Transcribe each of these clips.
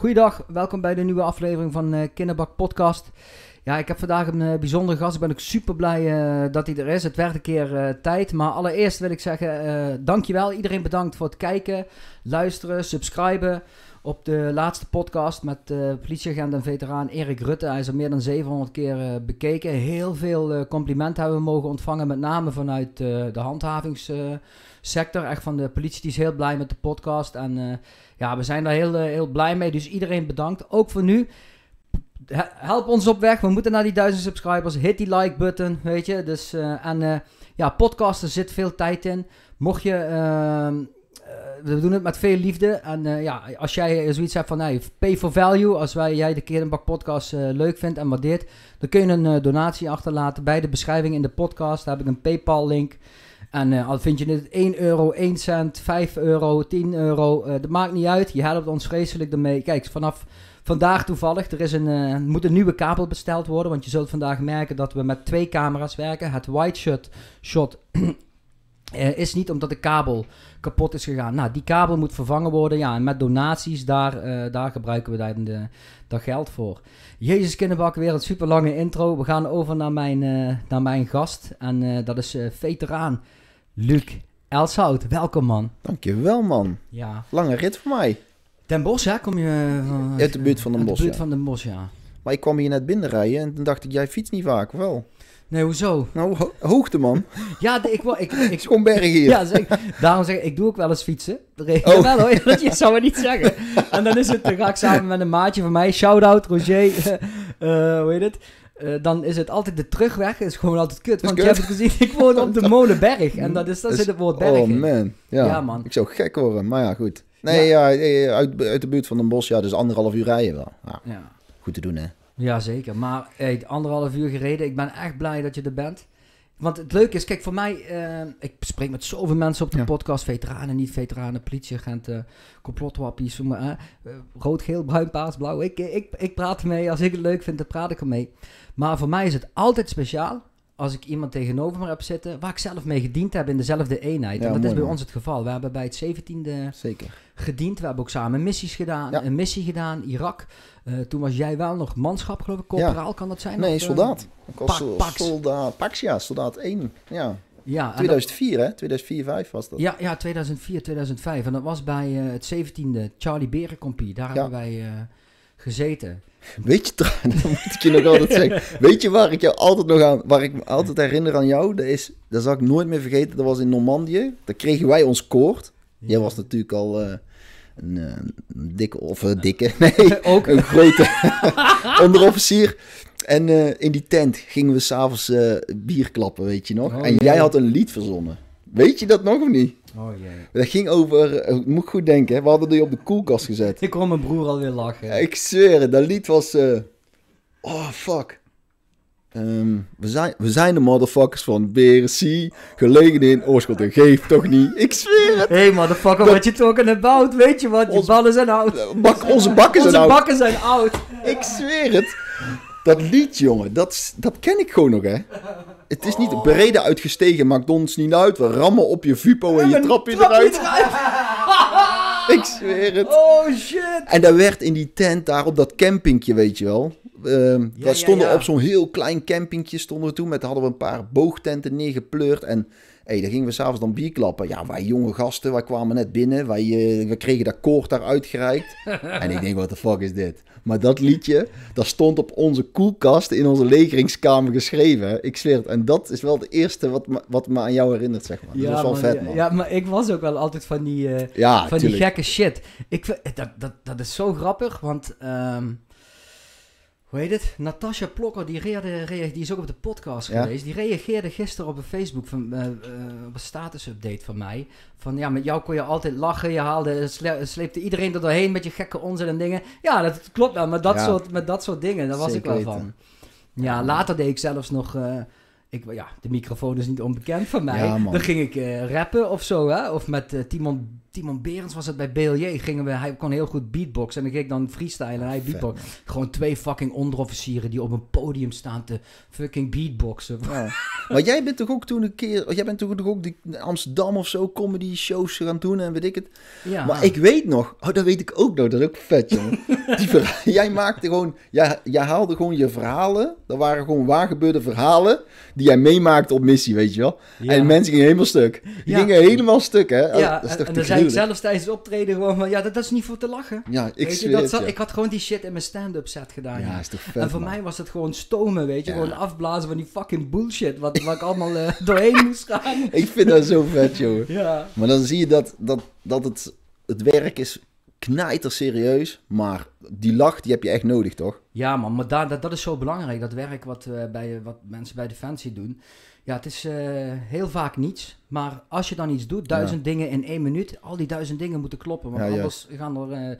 Goeiedag, welkom bij de nieuwe aflevering van eh, Kinderbak Podcast. Ja, ik heb vandaag een eh, bijzondere gast. Ik ben ook super blij eh, dat hij er is. Het werd een keer tijd. Maar allereerst wil ik zeggen, dankjewel. Iedereen bedankt voor het kijken, luisteren, subscriben. Op de laatste podcast met politieagent en veteraan Erik Rutte. Hij is al meer dan 700 keer bekeken. Heel veel complimenten hebben we mogen ontvangen. Met name vanuit de handhavings sector, echt van de politie, die is heel blij met de podcast. En eh, ja, we zijn daar heel, eh, heel blij mee. Dus iedereen bedankt, ook voor nu. Help ons op weg, we moeten naar die duizend subscribers. Hit die like button, weet je. Dus, eh, en ja, er zit veel tijd in. Mocht je ehm, we doen het met veel liefde. En ja, als jij zoiets hebt van hey, pay for value, als wij, jij de Kerenbak podcast leuk vindt en waardeert, dan kun je een donatie achterlaten bij de beschrijving in de podcast. Daar heb ik een PayPal link. En eh, al vind je het 1 euro, 1 cent, 5 euro, 10 euro, uh, dat maakt niet uit. Je helpt ons vreselijk ermee. Kijk, vanaf vandaag toevallig, er is een, eh, moet een nieuwe kabel besteld worden. Want je zult vandaag merken dat we met twee camera's werken. Het wide shot, shot is niet omdat de kabel kapot is gegaan. Nou, die kabel moet vervangen worden. Ja, en met donaties, daar, daar gebruiken we daar, de, geld voor. Jezus Kinderbak, weer een super lange intro. We gaan over naar mijn, naar mijn gast. En dat is veteraan Luc Elshout, welkom man. Dankjewel man. Ja. Lange rit voor mij. Den Bosch, ja? Kom je... Eh, uit de buurt van Den Bosch, de buurt ja. van Den Bosch, ja. Maar ik kwam hier net binnenrijden en toen dacht ik, jij fietst niet vaak, wel? Nee, hoezo? Nou, hoogte, man. Ja, ik... ik, ik, ik kom berg hier. Ja, zeg, daarom zeg ik, ik doe ook wel eens fietsen. Oh. Wel hoor, dat je, zou me niet zeggen. En dan is het, dan ga ik samen met een maatje van mij, shout-out, Roger, uh, hoe heet het? Eh, dan is het altijd de terugweg, is gewoon altijd kut. Want je hebt het gezien, ik woon op de Molenberg. En dat is, dat is, zit het woord berg Oh man, ja. man. Ik zou gek worden, maar ja, goed. Nee, ja. Eh, eh, uit, uit, de buurt van een bos. ja, dus anderhalf uur rijden wel. Ja. Goed te doen, hè? Ja, zeker. Maar hey, anderhalf uur gereden, ik ben echt blij dat je er bent. Want het leuke is, kijk, voor mij, ik spreek met zoveel mensen op de podcast, veteranen, niet-veteranen, politieagenten, complotwappies, uh, rood, geel, bruin, paars, blauw. Ik, ik, ik praat ermee, als ik het leuk vind, dan praat ik ermee. Maar voor mij is het altijd speciaal als ik iemand tegenover me heb zitten waar ik zelf mee gediend heb in dezelfde eenheid. en dat is bij ons het geval. We hebben bij het 17e Zeker. gediend. We hebben ook samen missies gedaan. Een missie gedaan, Irak. Eh, toen was jij wel nog manschap, geloof ik. Corporaal kan dat zijn? Nee, eh, soldaat. was pak, eh, soldaat. Pax, ja, soldaat 1. Ja. Ja, 2004, hè? 2004, 5 was dat. Ja, ja, 2004, 2005. En dat was bij het 17e Charlie Berenkompie. Daar hebben wij gezeten. Weet je, dat moet ik je nog altijd zeggen. Weet je waar ik jou altijd nog aan, waar ik me altijd herinner aan jou? Dat is, dat zal ik nooit meer vergeten. Dat was in Normandië. Daar kregen wij ons koord. Jij was natuurlijk al eh, eh, een, dikke, of een eh, dikke, nee, Ook. een grote onderofficier. En in die tent gingen we s'avonds uh, bier klappen, weet je nog. Oh, en jij had een lied verzonnen. Weet je dat nog of niet? Oh Dat ging over, eh, moet ik goed denken, we hadden die op de koelkast gezet. Ik kon mijn broer alweer lachen. Ik zweer dat lied was... Eh, oh, fuck. Ehm, we, zijn, we zijn de motherfuckers van BRC, gelegen in Oorschot geef toch niet. Ik zweer het. Hey motherfucker, wat je talking about? Weet je wat, je ballen zijn oud. Eh, onze bakken zijn oud. Onze bakken zijn oud. Ik zweer het. Dat lied, jongen, dat, dat ken ik gewoon nog, hè. Het is niet brede uitgestegen, McDonald's niet uit. We rammen op je vupo en je trap je eruit. Ik zweer het. Oh shit. En daar werd in die tent, daar op dat campingje, weet je wel. Uh, daar stonden op zo'n heel klein campingje stonden we toen. Met hadden we een paar boogtenten neergepleurd. En hey, dan gingen we s'avonds dan bier klappen. Ja, wij jonge gasten, wij kwamen net binnen. Wij, uh, kregen dat koord daar uitgereikt. en ik denk, wat de fuck is dit? Maar dat liedje, dat stond op onze koelkast in onze legeringskamer geschreven. Ik zweer het. En dat is wel het eerste wat me, wat me aan jou herinnert, zeg maar. Ja, dat is wel vet, man. Ja, maar ik was ook wel altijd van die, eh, van die gekke shit. Ik, dat, dat, dat is zo grappig, want... Ehm, hoe heet het? Natasha Plokker, die, reageerde, die is ook op de podcast geweest. Die reageerde gisteren op een Facebook, van, eh, eh, op een status-update van mij. Van ja, met jou kon je altijd lachen. Je haalde, sleepte iedereen er doorheen met je gekke onzin en dingen. Ja, dat klopt wel. Met dat, soort, met dat soort dingen, daar was ik wel van. Ja, later deed ik zelfs nog... Eh, ik, ja, de microfoon is niet onbekend van mij. Dan ging ik rappen of zo, hè. Of met Timon Timon Berends was het bij BLJ. Gingen we, hij kon heel goed beatboxen. En dan ging ik dan freestyle en hij beatbox. Gewoon twee fucking onderofficieren die op een podium staan te fucking beatboxen. maar jij bent toch ook toen een keer... Jij bent toch ook die Amsterdam of zo comedy shows gaan doen en weet ik het. Maar ik weet nog... Oh, dat weet ik ook nog. Dat is ook vet, jongen. jij maakte gewoon... Jij, jij haalde gewoon je verhalen. Dat waren gewoon waargebeurde verhalen die jij meemaakte op missie, weet je wel. En mensen gingen helemaal stuk. Die gingen helemaal stuk, hè. Ja. dat is toch zelfs tijdens optreden gewoon van, ja, dat, dat is niet voor te lachen. Ja, ik weet je, dat zat, Ik had gewoon die shit in mijn stand-up set gedaan. Ja, is toch vet, En voor mij was het gewoon stomen, weet je. Gewoon afblazen van die fucking bullshit, wat, wat ik allemaal eh, doorheen moest gaan. ik vind dat zo vet, joh. Ja. Maar dan zie je dat, dat, dat het, het werk is knijter serieus, maar die lach die heb je echt nodig, toch? Ja, man, maar daar, dat, dat is zo belangrijk. Dat werk wat, eh, bij, wat mensen bij Defensie doen ja, het is eh, heel vaak niets. Maar als je dan iets doet, duizend dingen in één minuut, al die duizend dingen moeten kloppen. Want anders gaan er, eh,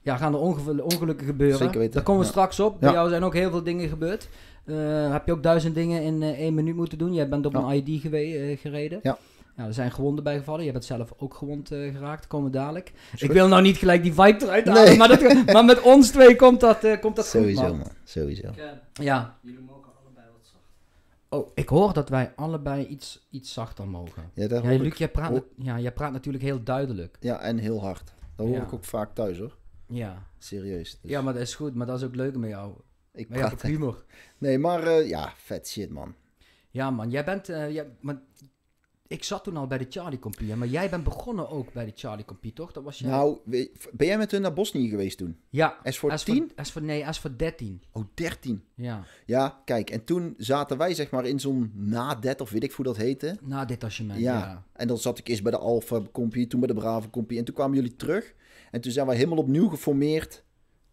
ja, gaan er ongelukken gebeuren. Zeker weten. Daar komen we straks op. Bij jou zijn ook heel veel dingen gebeurd. Eh, heb je ook duizend dingen in één minuut moeten doen. Jij bent op een ID gereden. Ja. Nou, er zijn gewonden bijgevallen. Je bent zelf ook gewond geraakt. Komen dadelijk. Ik wil nou niet gelijk die vibe eruit halen. Nee. Maar, maar, met ons twee komt dat, komt dat Sowieso, goed, man. man. Sowieso. ja. Oh, ik hoor dat wij allebei iets, iets zachter mogen. Ja, dat ja, Luc, ik... jij praat, ja, jij praat natuurlijk heel duidelijk. Ja, en heel hard. Dat hoor ik ook vaak thuis hoor. Ja. Serieus. Dus. Ja, maar dat is goed, maar dat is ook leuk met jou. Ik maar praat humor. Nee, maar eh, ja, vet shit man. Ja man, jij bent, uh, jij, maar ik zat toen al bij de Charlie Compie, maar jij bent begonnen ook bij de Charlie Compie, toch? Dat was jij... Nou, ben jij met hun naar Bosnië geweest toen? Ja. S voor S voor, nee, S voor 13. Oh, 13. Ja. Ja, kijk, en toen zaten wij zeg maar in zo'n nadet, of weet ik hoe dat heette. Nadetachement, ja. ja. En dan zat ik eerst bij de Alpha Compie, toen bij de Brave Compie, en toen kwamen jullie terug. En toen zijn we helemaal opnieuw geformeerd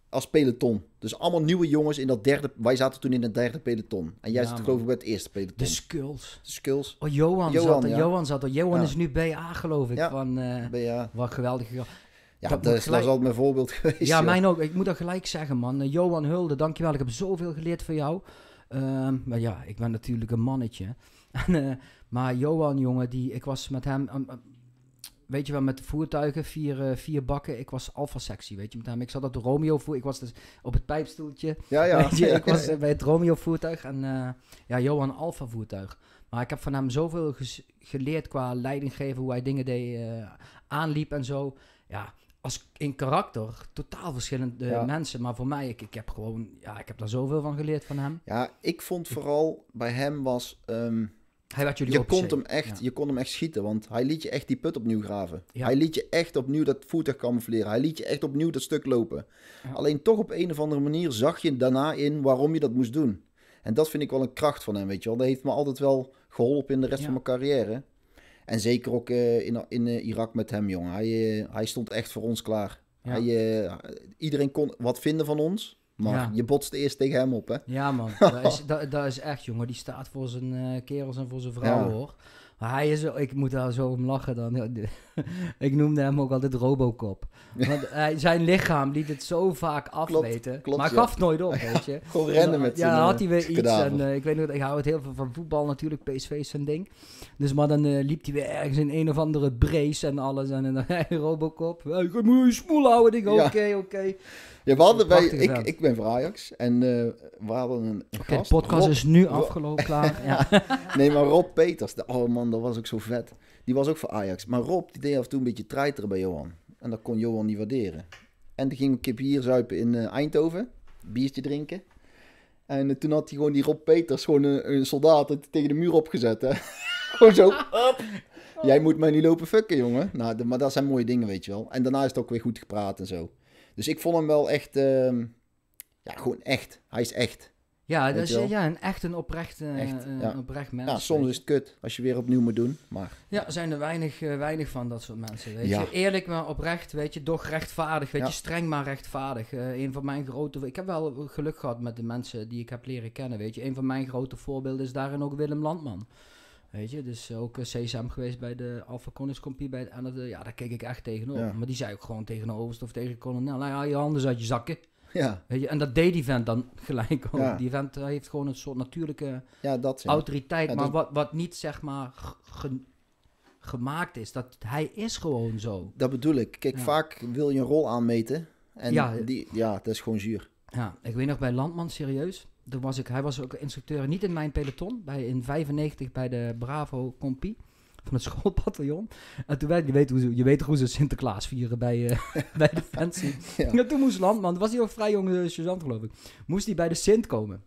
als peloton. Dus allemaal nieuwe jongens in dat derde. Wij zaten toen in het derde peloton. En jij ja, zat geloof ik bij het eerste peloton. De Skulls. De Skulls. Oh, Johan, Johan zat er. Johan zat er. Johan is nu BA geloof ik. Van, uh, eh, BA. Wat geweldig. Ja, dat, was al altijd mijn voorbeeld geweest. Ja, mijn ook. Ik moet dat gelijk zeggen, man. Eh, Johan Hulde, dankjewel. Ik heb zoveel geleerd van jou. Ehm, maar ja, ik ben natuurlijk een mannetje. En, eh, maar Johan, jongen, die, ik was met hem... Ehm, ehm, weet je wel, met de voertuigen, vier, eh, vier bakken. Ik was alfa-sectie, weet je. Met name. Ik zat op de Romeo voer. Ik was dus op het pijpstoeltje. Ja, ja. ik was eh, bij het Romeo-voertuig en eh, ja, Johan Alfa-voertuig. Maar ik heb van hem zoveel geleerd qua leidinggeven, hoe hij dingen deed, aanliep en zo. Ja, als in karakter totaal verschillende mensen. Maar voor mij, ik, ik heb gewoon, ja, ik heb daar zoveel van geleerd van hem. Ja, ik vond vooral bij hem was. Ehm, hij je kon, hem echt, je kon hem echt schieten, want hij liet je echt die put opnieuw graven. Hij liet je echt opnieuw dat voertuig camoufleren. Hij liet je echt opnieuw dat stuk lopen. Alleen toch op een of andere manier zag je daarna in waarom je dat moest doen. En dat vind ik wel een kracht van hem, weet je wel. Dat heeft me altijd wel geholpen in de rest van mijn carrière. En zeker ook eh, in, in eh, Irak met hem, jongen. Hij, eh, hij stond echt voor ons klaar. Hij, iedereen kon wat vinden van ons. Maar ja. je botst eerst tegen hem op, hè? Ja, man. dat, is, is echt, jongen. Die staat voor zijn eh, kerels en voor zijn vrouw, hoor. Maar hij is, ik moet daar zo om lachen dan. ik noemde hem ook altijd Robocop. Want zijn lichaam liet het zo vaak afweten. maar gaf het nooit op, weet je. Gewoon rennen met Ja, eh, had hij weer iets. En, eh, ik weet nog, ik hou het heel veel van voetbal natuurlijk. PSV is zijn ding. Dus maar dan liep hij weer ergens in een of andere brace en alles. En, dan Robocop. Ik moet je smoel houden. Oké, oké we hadden, wij, ik, ik ben voor Ajax en eh, we hadden een, podcast. De podcast is nu afgelopen, klaar. ja. nee, maar Rob Peters, de, oh man, dat was ook zo vet. Die was ook voor Ajax. Maar Rob, die deed af en toe een beetje treiteren bij Johan. En dat kon Johan niet waarderen. En toen ging ik hier zuipen in eh, Eindhoven. Biertje drinken. En eh, toen had hij gewoon die Rob Peters, gewoon een, soldaat, tegen de muur opgezet. Hè? gewoon zo, Jij moet mij niet lopen fucken, jongen. Nou, maar dat zijn mooie dingen, weet je wel. En daarna is het ook weer goed gepraat en zo. Dus ik vond hem wel echt, ehm, ja, gewoon echt. Hij is echt. Ja, dat is ja, een echt een eh, oprecht, echt, een oprecht mens. Ja, soms is het kut als je weer opnieuw moet doen. Maar... Ja, zijn er weinig, eh, weinig van dat soort mensen. Weet je? Eerlijk maar oprecht, weet je, toch rechtvaardig. Weet je, streng maar rechtvaardig. Uh, een van mijn grote. Ik heb wel geluk gehad met de mensen die ik heb leren kennen. Weet je, een van mijn grote voorbeelden is daarin ook Willem Landman. Weet je, dus ook CSM eh, geweest bij de Alpha Connors Compie bij het, eh, ja, daar keek ik echt tegenop. Maar die zei ook gewoon tegen de overste of tegen kolonel. nou, ja, je handen uit je zakken. Ja. Weet je, en dat deed die vent dan gelijk ook. Die vent eh, heeft gewoon een soort natuurlijke ja, dat, autoriteit, maar wat, wat niet zeg maar gemaakt is. Dat, hij is gewoon zo. Dat bedoel ik. Kijk, vaak wil je een rol aanmeten en ja, die, ja, dat is gewoon zuur. Ja, ik weet nog bij Landman, serieus toen was ik, hij was ook instructeur niet in mijn peloton, bij, in 95 bij de Bravo Compie van het schoolbataljon. En toen werd, je weet hoe ze, je weet hoe ze Sinterklaas vieren bij, uh, bij de fancy. Ja. toen moest Landman, was hij ook vrij jonge uh, sergeant geloof ik, moest hij bij de Sint komen.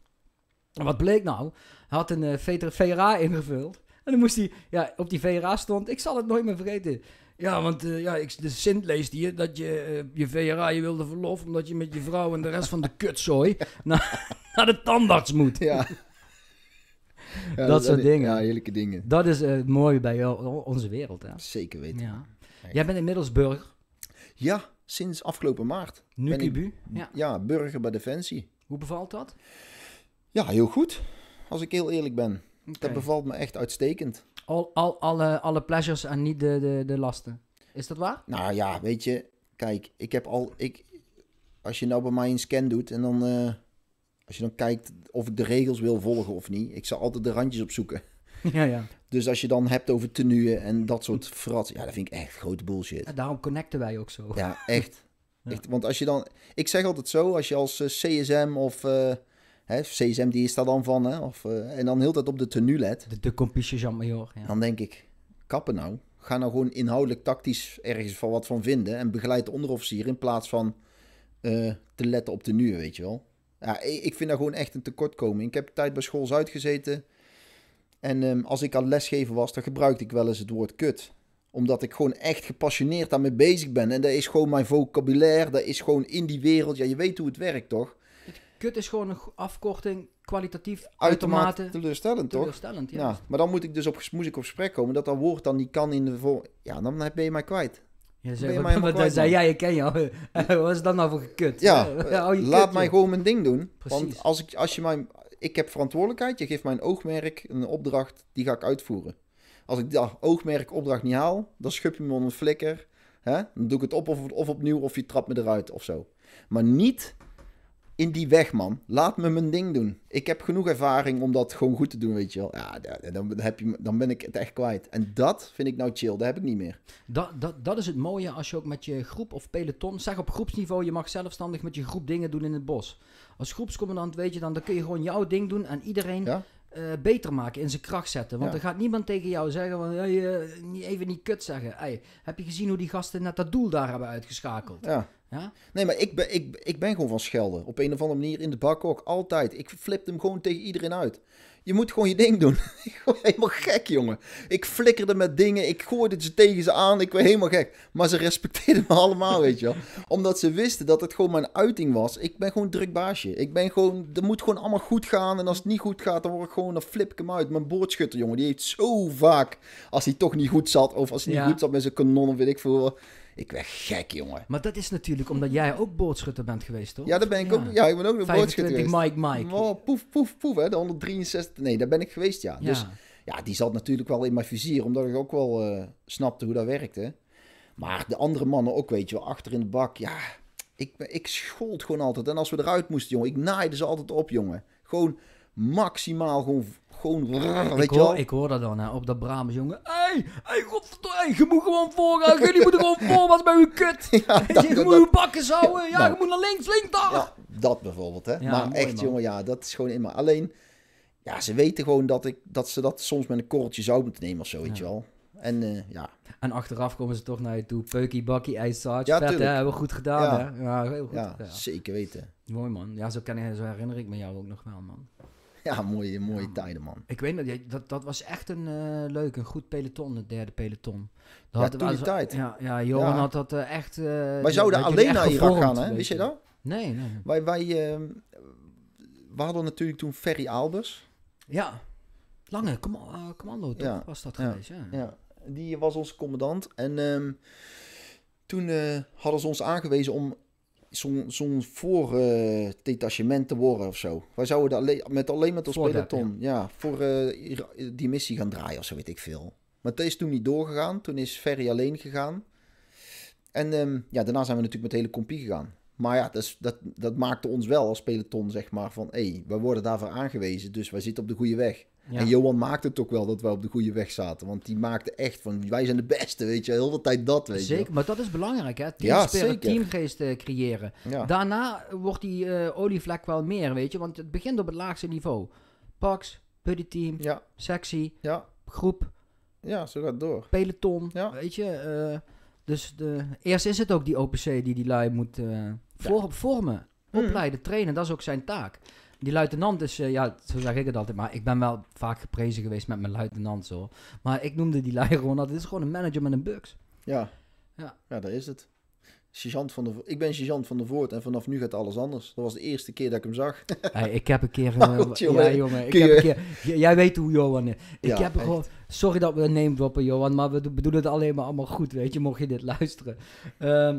En wat bleek nou? Hij had een eh, VRA ingevuld. En dan moest hij, ja, op die VRA stond, ik zal het nooit meer vergeten. Ja, want eh, ja, ik, de Sint leest hier dat je eh, je VRA, je wilde verlof omdat je met je vrouw en de rest van de kutzooi naar, naar de tandarts moet. Ja. dat, soort dingen. Ja, heerlijke dingen. Dat is het eh, mooie bij jou, onze wereld. Hè? Zeker weten. Ja. Jij bent inmiddels burger. Ja, sinds afgelopen maart. Nu ik, ja. ja, burger bij Defensie. Hoe bevalt dat? Ja, heel goed. Als ik heel eerlijk ben. Dat bevalt me echt uitstekend. Al, al, alle, alle pleasures en niet de, de, de lasten. Is dat waar? Nou ja, weet je, kijk, ik heb al. Ik, als je nou bij mij een scan doet en dan. Eh, als je dan kijkt of ik de regels wil volgen of niet, ik zal altijd de randjes opzoeken. Ja, ja. Dus als je dan hebt over tenuen en dat soort frats, ja, dat vind ik echt grote bullshit. daarom connecten wij ook zo. Ja, echt. echt want als je dan, ik zeg altijd zo, als je als eh, CSM of eh, Hè, CSM die is daar dan van. Hè, of, eh, en dan heel tijd op de tenue let. De, de Jean Major. Ja. Dan denk ik, kappen nou. Ga nou gewoon inhoudelijk tactisch ergens van wat van vinden. En begeleid de onderofficier in plaats van eh, te letten op tenue, weet je wel. Ja, ik vind dat gewoon echt een tekortkoming. Ik heb tijd bij school Zuid gezeten. En ehm, als ik aan lesgeven was, dan gebruikte ik wel eens het woord kut. Omdat ik gewoon echt gepassioneerd daarmee bezig ben. En dat is gewoon mijn vocabulaire. Dat is gewoon in die wereld. Ja, je weet hoe het werkt, toch? Kut is gewoon een afkorting, kwalitatief, uitermate, teleurstellend eh, teleurstellend, teleurstellend, toch? Ja. maar dan moet ik dus op, moest ik op gesprek komen dat dat woord dan niet kan in de vol. Ja, dan ben je mij kwijt. Ja, zei, wat, wat, wat zei jij, ik ken jou. wat is dan nou voor gekut? Ja, eh, laat mij gewoon mijn ding doen. Precies. Want als, ik, als je mij... Ik heb verantwoordelijkheid. Je geeft mij een oogmerk, een opdracht, die ga ik uitvoeren. Als ik dat oogmerk, opdracht niet haal, dan schub je me onder een flikker. Hè? Dan doe ik het op of, of opnieuw of je trapt me eruit of zo. Maar niet in die weg, man. Laat me mijn ding doen. Ik heb genoeg ervaring om dat gewoon goed te doen, weet je wel. Ja, dan, heb je, dan ben ik het echt kwijt. En dat vind ik nou chill. Dat heb ik niet meer. Dat, dat, dat is het mooie als je ook met je groep of peloton... Zeg op groepsniveau, je mag zelfstandig met je groep dingen doen in het bos. Als groepscommandant weet je dan, dan kun je gewoon jouw ding doen en iedereen... Eh, beter maken, in zijn kracht zetten. Want ja. er gaat niemand tegen jou zeggen van, hey, uh, even niet kut zeggen. Hey, heb je gezien hoe die gasten net dat doel daar hebben uitgeschakeld? Ja. Ja? Nee, maar ik ben, ik, ik ben gewoon van schelden. Op een of andere manier in de bak ook. Altijd. Ik flip hem gewoon tegen iedereen uit. Je moet gewoon je ding doen. ik word helemaal gek, jongen. Ik flikkerde met dingen. Ik gooide ze tegen ze aan. Ik werd helemaal gek. Maar ze respecteerden me allemaal, weet je wel. Omdat ze wisten dat het gewoon mijn uiting was. Ik ben gewoon druk baasje. Ik ben gewoon... Er moet gewoon allemaal goed gaan. En als het niet goed gaat, dan word ik gewoon... Dan flip ik hem uit. Mijn boordschutter, jongen. Die heeft zo vaak... Als hij toch niet goed zat. Of als hij niet goed zat met zijn kanon of weet ik veel ik werd gek, jongen. Maar dat is natuurlijk omdat jij ook boodschutter bent geweest, toch? Ja, daar ben ik ook. Ja, ik ben ook een boodschutter geweest. Mike, Mike. Oh, poef, poef, poef, hè. De 163. Nee, daar ben ik geweest, ja. Dus ja, die zat natuurlijk wel in mijn vizier, omdat ik ook wel eh, snapte hoe dat werkte. Maar de andere mannen ook, weet je wel, achter in de bak, ja. Ik, ik schold gewoon altijd. En als we eruit moesten, jongen, ik naaide ze altijd op, jongen. Gewoon maximaal gewoon gewoon... Weet ik, je hoor, wel? ik hoor dat dan hè, op dat Brabants jongen. Hé, hey, godverdomme, je moet gewoon voorgaan. Jullie moeten gewoon wat bij uw kut. je moet uw bakken zouden. Ja, je moet naar links, links daar. dat bijvoorbeeld. Hè. Ja, maar echt, jongen, ja, dat is gewoon in Alleen, ja, ze weten gewoon dat, ik, dat ze dat soms met een korreltje zou moeten nemen of zo, wel. En eh, ja. En achteraf komen ze toch naar je toe. Peukie, bakkie, ijszaad. Ja, Hebben we goed gedaan, ja. hè? Ja, heel goed. Ja, zeker weten. Mooi, man. Ja, zo, ken ik, zo herinner ik me jou ook nog wel, man. Ja, mooie, mooie tijden, man. Ik weet nog, dat, dat was echt een uh, leuk, een goed peloton, het derde peloton. Dat ja, toen tijd. Ja, ja Johan had dat eh, echt... Eh, wij zouden alleen naar Irak gaan, hè? Wist je dat? Nee, nee. Wij, wij ehm, we hadden natuurlijk toen Ferry Albers. Ja, lange commando, commando toch, was dat geweest, ja. Die was onze commandant en ehm, toen hadden ze ons aangewezen om zo'n voor uh, detachement te worden of zo. Wij zouden alleen, met alleen met ons voor peloton ja. voor eh, die missie gaan draaien of zo weet ik veel. Maar dat is toen niet doorgegaan. Toen is Ferry alleen gegaan. En ehm, ja, daarna zijn we natuurlijk met hele compie gegaan. Maar ja, dat, dat, dat maakte ons wel als peloton, zeg maar, van... hé, hey, wij worden daarvoor aangewezen, dus wij zitten op de goede weg. Ja. En Johan maakte het ook wel dat wij op de goede weg zaten. Want die maakte echt van, wij zijn de beste, weet je. Heel de tijd dat, weet zeker, je. Zeker, maar dat is belangrijk, hè. teamgeest eh, creëren. Daarna wordt die uh, olievlek wel meer, weet je. Want het begint op het laagste niveau. Pax, buddy team, sexy, groep. Ja, zo gaat door. Peloton, weet je. Eh, dus de, eerst is het ook die OPC die die lui moet vormen. Mm. Opleiden, trainen, dat is ook zijn taak die luitenant is, eh, ja, zo zeg ik het altijd, maar ik ben wel vaak geprezen geweest met mijn luitenant zo. Maar ik noemde die lui gewoon dat. Dit is gewoon een manager met een bugs. Ja. Ja, ja dat is het. Sergeant van de, ik ben sergeant van de Voort en vanaf nu gaat alles anders. Dat was de eerste keer dat ik hem zag. Hey, ik heb een keer... Eh, oh, jongen. Ja, jongen. Ik heb een keer, jij weet hoe Johan is. Ik heb gewoon... Sorry dat we een name droppen, Johan, maar we bedoelen het alleen maar allemaal goed, weet je. Mocht je dit luisteren. Ehm,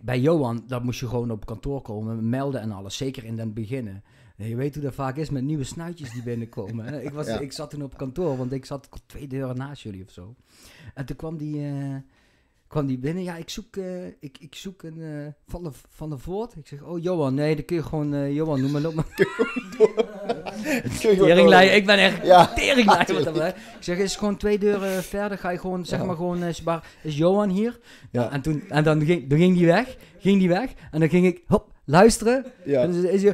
bij Johan, dat moest je gewoon op kantoor komen, melden en alles, zeker in het begin. Je weet hoe dat vaak is met nieuwe snuitjes die binnenkomen. ik, was, ik zat toen op kantoor, want ik zat twee deuren naast jullie of zo. En toen kwam die, eh, kwam die binnen. Ja, ik zoek, eh, ik, ik zoek een eh, van, de, van de Voort. Ik zeg, oh Johan, nee, dan kun je gewoon uh, Johan noemen. Loop maar. Teringlijn, ik ben echt ja, teringlijn. ik zeg, is gewoon twee deuren verder, ga je gewoon, zeg maar gewoon, is, Johan hier? Ja. En, toen, en dan, ging, dan ging die weg, ging die weg. En dan ging ik, hop, luisteren. Ja. En dan is je...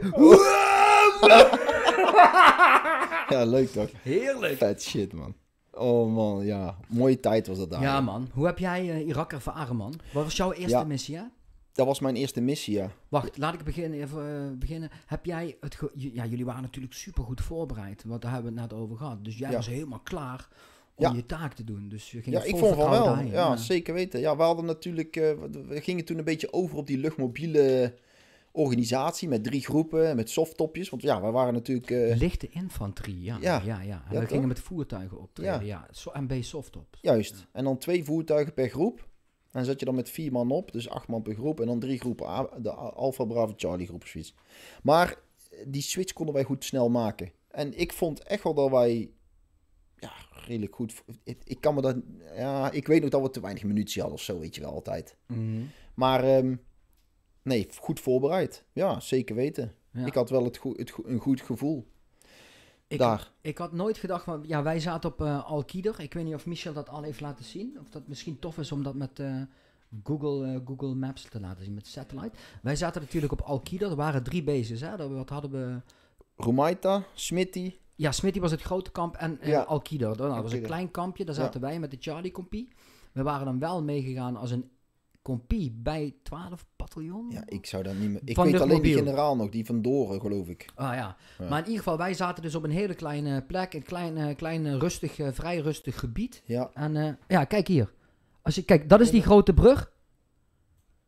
ja, leuk toch? Heerlijk. Fat shit, man. Oh man, ja. Mooie tijd was dat daar. Ja man. Hoe heb jij uh, Irak ervaren man? Wat was jouw eerste missie hè? Dat was mijn eerste missie, ja. Wacht, laat ik beginnen. Even, eh, beginnen. Heb jij het ja, jullie waren natuurlijk super goed voorbereid, want daar hebben we het net over gehad. Dus jij was helemaal klaar om je taak te doen. Dus je ging ja, ik vond wel. ja, zeker weten. Ja, we hadden natuurlijk, eh, we gingen toen een beetje over op die luchtmobiele organisatie met drie groepen, met softtopjes. Want ja, we waren natuurlijk... Eh, Lichte infanterie, ja. Ja, ja. ja. En we gingen met voertuigen optreden, ja. ja. En bij softtop. Juist. En dan twee voertuigen per groep. En zat je dan met vier man op, dus acht man per groep. En dan drie groepen, de Alpha, Bravo, Charlie groep zoiets. Maar eh, die switch konden wij goed snel maken. En ik vond echt wel dat wij ja, redelijk goed. Ik, kan me dat. Ja, ik weet nog dat we te weinig minutie hadden of zo, weet je wel altijd. Mhm. Maar ehm, Nee, goed voorbereid. Ja, zeker weten. Ik had wel het, het een goed gevoel. Ik, Daar. ik had nooit gedacht, maar ja, wij zaten op uh, eh, Alkider. Ik weet niet of Michel dat al heeft laten zien. Of dat misschien tof is om dat met eh, Google, eh, Google Maps te laten zien, met satellite. Wij zaten natuurlijk op Alkider. Er waren drie bases. Hè? wat hadden we? Rumaita, Smitty. Ja, Smitty was het grote kamp en ja. Alkider. Dat was een klein kampje. Daar zaten wij met de Charlie Compie. We waren dan wel meegegaan als een kompie bij 12 bataljon. Ja, ik zou dat niet meer... Ik weet alleen die generaal nog, die van Doren, geloof ik. Ah ja. Maar in ieder geval, wij zaten dus op een hele kleine plek, een klein, klein rustig, eh, vrij rustig gebied. Ja. En eh, ja, kijk hier. Als je, kijk, dat is die grote brug.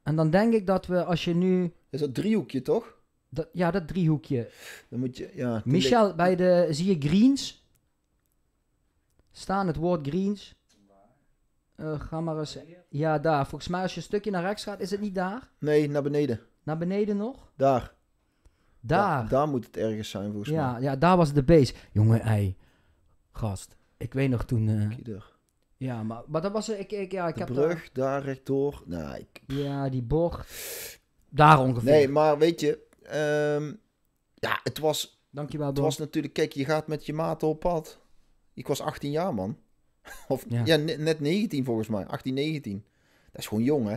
En dan denk ik dat we, als je nu... Is dat driehoekje, toch? Dat, ja, dat driehoekje. Dan moet je, ja, Michel, bij de, zie je greens? Staan het woord greens? Eh, ga maar eens. Ja, daar. Volgens mij als je een stukje naar rechts gaat, is het niet daar? Nee, naar beneden. Naar beneden nog? Daar. Daar. daar moet het ergens zijn volgens ja, mij. Ja, daar was de base. Jongen, ei. Gast. Ik weet nog toen... Uh, Ja, maar, maar dat was... Ik, ik, ja, ik de heb brug, daar, daar rechtdoor. Nou, ik... Ja, die bocht. Daar ongeveer. Nee, maar weet je... Um, ja, het was... Dankjewel, Het was natuurlijk... Kijk, je gaat met je maat op pad. Ik was 18 jaar, man. Of ja. ja, net 19 volgens mij. 18, 19. Dat is gewoon jong, hè?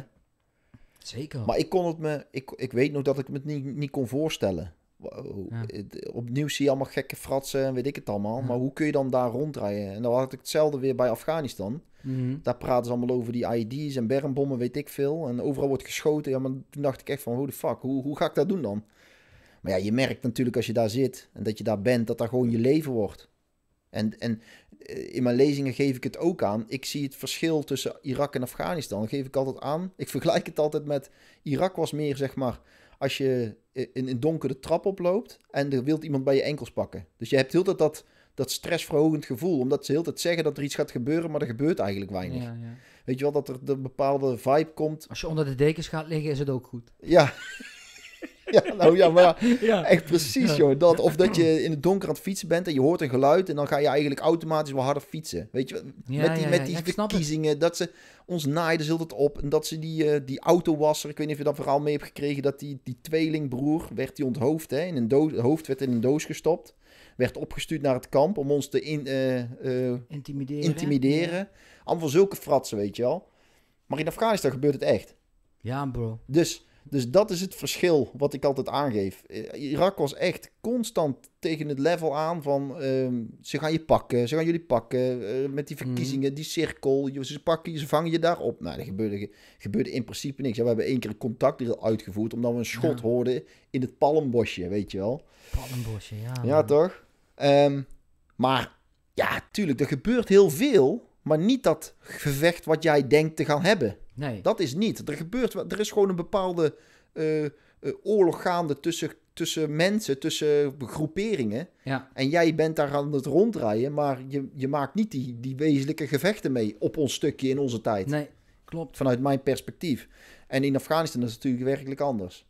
Zeker. Maar ik kon het me... Ik, ik weet nog dat ik me het niet, niet kon voorstellen. Oh, opnieuw zie je allemaal gekke fratsen en weet ik het allemaal. Maar hoe kun je dan daar ronddraaien? En dan had ik hetzelfde weer bij Afghanistan. Mhm. Daar praten ze allemaal over die IED's en bermbommen, weet ik veel. En overal wordt geschoten. Ja, maar toen dacht ik echt van, hoe de fuck, hoe, hoe ga ik dat doen dan? Maar ja, je merkt natuurlijk als je daar zit en dat je daar bent, dat daar gewoon je leven wordt. En, en eh, in mijn lezingen geef ik het ook aan. Ik zie het verschil tussen Irak en Afghanistan. Dat geef ik altijd aan. Ik vergelijk het altijd met Irak was meer zeg maar als je eh, in een donkere trap oploopt en er wilt iemand bij je enkels pakken. Dus je hebt heel dat, dat, stressverhogend gevoel, omdat ze heel zeggen dat er iets gaat gebeuren, maar er gebeurt eigenlijk weinig. Ja, ja. Weet je wel, dat er een bepaalde vibe komt. Als je onder de dekens gaat liggen, is het ook goed. Ja. ja, nou ja, maar echt precies, joh. Dat, of dat je in het donker aan het fietsen bent en je hoort een geluid en dan ga je eigenlijk automatisch wel harder fietsen. Weet je, met die, met die verkiezingen, dat ze ons naaiden ze het op en dat ze die, uh, die autowasser, ik weet niet of je dat verhaal mee hebt gekregen, dat die, die tweelingbroer werd die onthoofd, hè, in een doos, hoofd werd in een doos gestopt, werd opgestuurd naar het kamp om ons te eh, eh, intimideren. intimideren. Allemaal zulke fratsen, weet je wel. Maar in Afghanistan gebeurt het echt. Ja, bro. Dus dus dat is het verschil wat ik altijd aangeef. Eh, Irak was echt constant tegen het level aan van ehm, ze gaan je pakken, ze gaan jullie pakken eh, met die mhm. verkiezingen, die cirkel, ze pakken je, ze vangen je daarop. Nou, er gebeurde, gebeurde in principe niks. we hebben één keer een contactdeel uitgevoerd omdat we een schot hoorden in het palmbosje, weet je wel. Palmbosje, ja. Ja, toch? Ehm, maar ja, tuurlijk, er gebeurt heel veel, maar niet dat gevecht wat jij denkt te gaan hebben. Nee. Dat is niet. Er gebeurt wat. Er is gewoon een bepaalde uh, oorlog gaande tussen, tussen mensen, tussen groeperingen. Ja. En jij bent daar aan het ronddraaien, maar je, je maakt niet die, die wezenlijke gevechten mee op ons stukje in onze tijd. Nee, klopt. Vanuit mijn perspectief. En in Afghanistan is het natuurlijk werkelijk anders.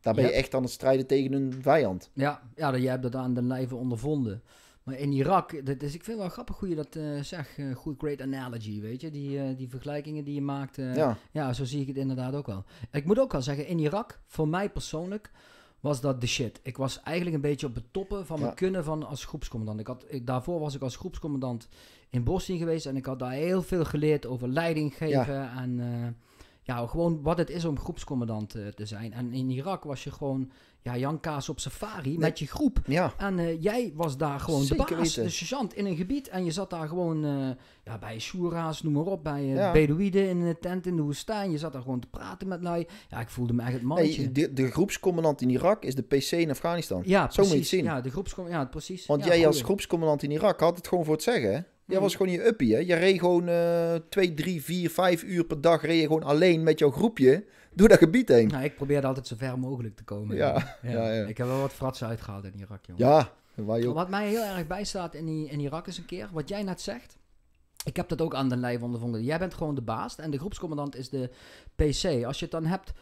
Daar ben je echt aan het strijden tegen een vijand. Ja, ja jij hebt dat aan de lijve ondervonden. Maar in Irak, dat is, ik vind wel grappig hoe je dat uh, zegt. Uh, great analogy, weet je. Die, eh, die vergelijkingen die je maakt. ja. ja, zo zie ik het inderdaad ook wel. Ik moet ook wel zeggen, in Irak, voor mij persoonlijk, was dat de shit. Ik was eigenlijk een beetje op het toppen van mijn kunnen van als groepscommandant. Ik had, ik, daarvoor was ik als groepscommandant in Bosnië geweest en ik had daar heel veel geleerd over leiding geven en ja, gewoon wat het is om groepscommandant eh, te zijn. En in Irak was je gewoon ja, Jan Kaas op safari met je groep. Ja. En eh, jij was daar gewoon de baas, de sergeant in een gebied. En je zat daar gewoon eh, ja, bij Shura's, noem maar op, bij ja. Bedouiden in een tent in de woestijn. Je zat daar gewoon te praten met lui. Ja, ik voelde me echt het mannetje. de, groepscommandant in Irak is de PC in Afghanistan. Ja, Zo moet je zien. Ja, de ja, precies. Want jij als groepscommandant in Irak had het gewoon voor het zeggen, hè? Jij was hmm. gewoon je uppie, hè? Je reed gewoon uh, twee, drie, vier, vijf uur per dag reed je gewoon alleen met jouw groepje door dat gebied heen. Nou, ik probeerde altijd zo ver mogelijk te komen. Ja, Ik heb wel wat fratsen uitgehaald in Irak, jongen. Ja, Wat mij heel erg bijstaat in, die, in Irak is een keer, wat jij net zegt... Ik heb dat ook aan de lijf ondervonden. Jij bent gewoon de baas en de groepscommandant is de PC. Als je het dan hebt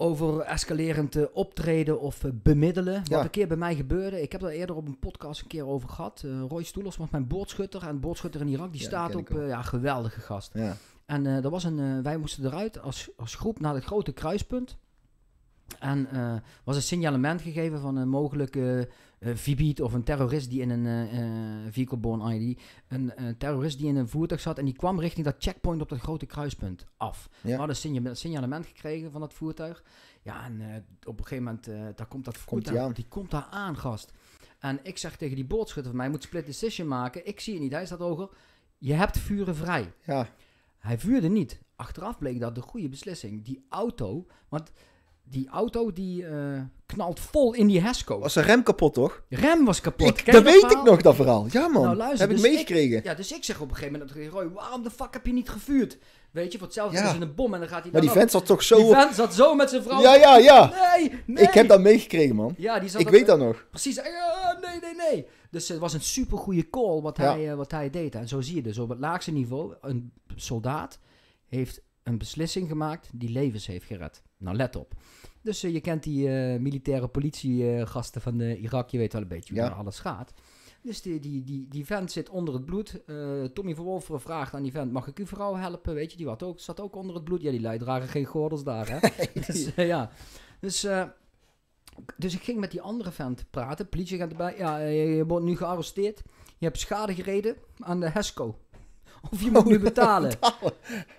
over escalerend eh, optreden of eh, bemiddelen. Wat een keer bij mij gebeurde. Ik heb daar eerder op een podcast een keer over gehad. Eh, Roy Stoelers was mijn boordschutter. En boordschutter in Irak, die staat op... ja, geweldige gast. Ja. En uh, was een, wij moesten eruit als, als groep naar het grote kruispunt. En er was een signalement gegeven van een mogelijke eh, Vibiet, of een terrorist die in een uh, eh, eh, vehicle-borne ID, een terrorist die in een voertuig zat en die kwam richting dat checkpoint op dat grote kruispunt af. We hadden een signalement gekregen van dat voertuig. Ja, en op een gegeven moment, daar komt dat voertuig, die, komt daar aan, gast. En ik zeg tegen die boordschutter van mij, moet split decision maken. Ik zie je niet, hij staat hoger. Je hebt vuren vrij. Ja. Hij vuurde niet. Achteraf bleek dat de goede beslissing. Die auto, want die auto die eh, knalt vol in die Hesco. Was de rem kapot, toch? rem was kapot. dat, weet ik nog, dat verhaal. Ja, man. Nou, heb dus ik meegekregen. Ja, dus ik zeg op een gegeven moment Roy, waarom de fuck heb je niet gevuurd? Weet je, voor hetzelfde ja. is in een bom en dan gaat hij Maar die vent zat toch zo... Die vent zat zo met zijn vrouw. Ja, ja, ja. Nee, nee. Ik heb dat meegekregen, man. Ja, die zat Ik weet dat nog. Precies. nee, nee, nee. Dus het was een supergoeie call wat, hij, eh, wat hij deed. En zo zie je dus op het laagste niveau, een soldaat heeft een beslissing gemaakt die levens heeft gered. Nou, let op. Dus eh, je kent die eh, militaire politiegasten van eh, Irak, je weet wel een beetje hoe ja. alles gaat. Dus die, die, die, vent zit onder het bloed. Tommy van vraagt aan die vent, mag ik uw vrouw helpen? Weet je, die wat ook, zat ook onder het bloed. Ja, die lui dragen geen gordels daar, hè? dus, ja. Dus... Dus ik ging met die andere vent praten, Politie gaat erbij. Ja, je wordt nu gearresteerd. Je hebt schade gereden aan de HESCO. Of je moet nu oh, betalen.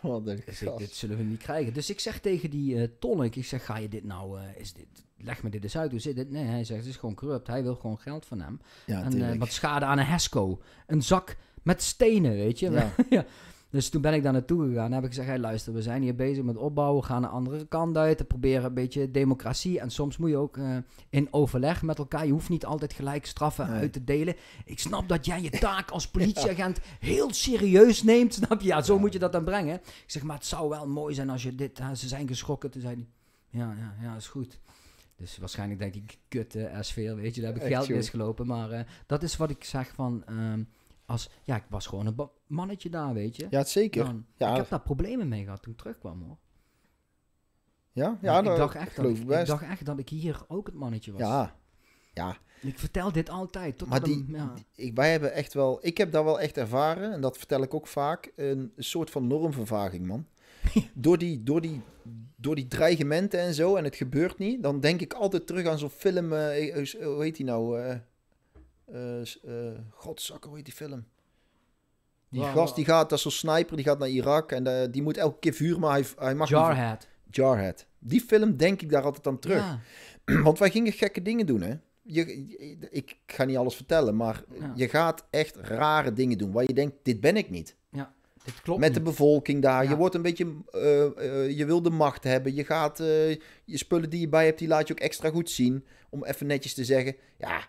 Want dus dit zullen we niet krijgen. Dus ik zeg tegen die uh, eh, Tonic, ik zeg, ga je dit nou, eh, is dit, leg me dit eens uit, hoe zit dit? Nee, hij zegt, het is gewoon corrupt. Hij wil gewoon geld van hem. Ja, en eh, wat schade aan een HESCO. Een zak met stenen, weet je. wel. ja. Dus toen ben ik daar naartoe gegaan en heb ik gezegd, hey, luister, we zijn hier bezig met opbouwen, we gaan naar andere kant uit, we proberen een beetje democratie. En soms moet je ook eh, in overleg met elkaar, je hoeft niet altijd gelijk straffen uit te delen. Ik snap dat jij je taak als politieagent heel serieus neemt, snap je? Ja, zo moet je dat dan brengen. Ik zeg, maar het zou wel mooi zijn als je dit, ze zijn geschrokken. Toen zei hij, ja, ja, ja, is goed. Dus waarschijnlijk denk ik, kut SV weet je, daar heb ik geld misgelopen. Maar eh, dat is wat ik zeg van... Ehm, als, ja, ik was gewoon een mannetje daar, weet je. Ja, zeker. ja, ik heb daar problemen mee gehad toen ik terugkwam, hoor. Ja, ja, ik, dacht echt dat, ik, dacht echt dat ik hier ook het mannetje was. Ja, ja. Ik vertel dit altijd. Tot maar die, wij hebben echt wel, ik heb daar wel echt ervaren, en dat vertel ik ook vaak, een soort van normvervaging, man. door, die, door, die, door die dreigementen en zo, en het gebeurt niet, dan denk ik altijd terug aan zo'n film, uh, hoe heet die nou? Uh, eh, eh, Godzakken, hoe heet die film? Die gast die gaat, dat is zo'n sniper, die gaat naar Irak en eh, die moet elke keer vuur, maar hij, hij mag Jarhead. Niet... Jarhead. Die film denk ik daar altijd aan terug. Want wij gingen gekke dingen doen, hè. Je, ik ga niet alles vertellen, maar je gaat echt rare dingen doen waar je denkt, dit ben ik niet. Ja, dit klopt Met de bevolking daar. Je wordt een beetje, je wil de macht hebben. Je gaat, je spullen die je bij hebt, die laat je ook extra goed zien. Om even netjes te zeggen, ja,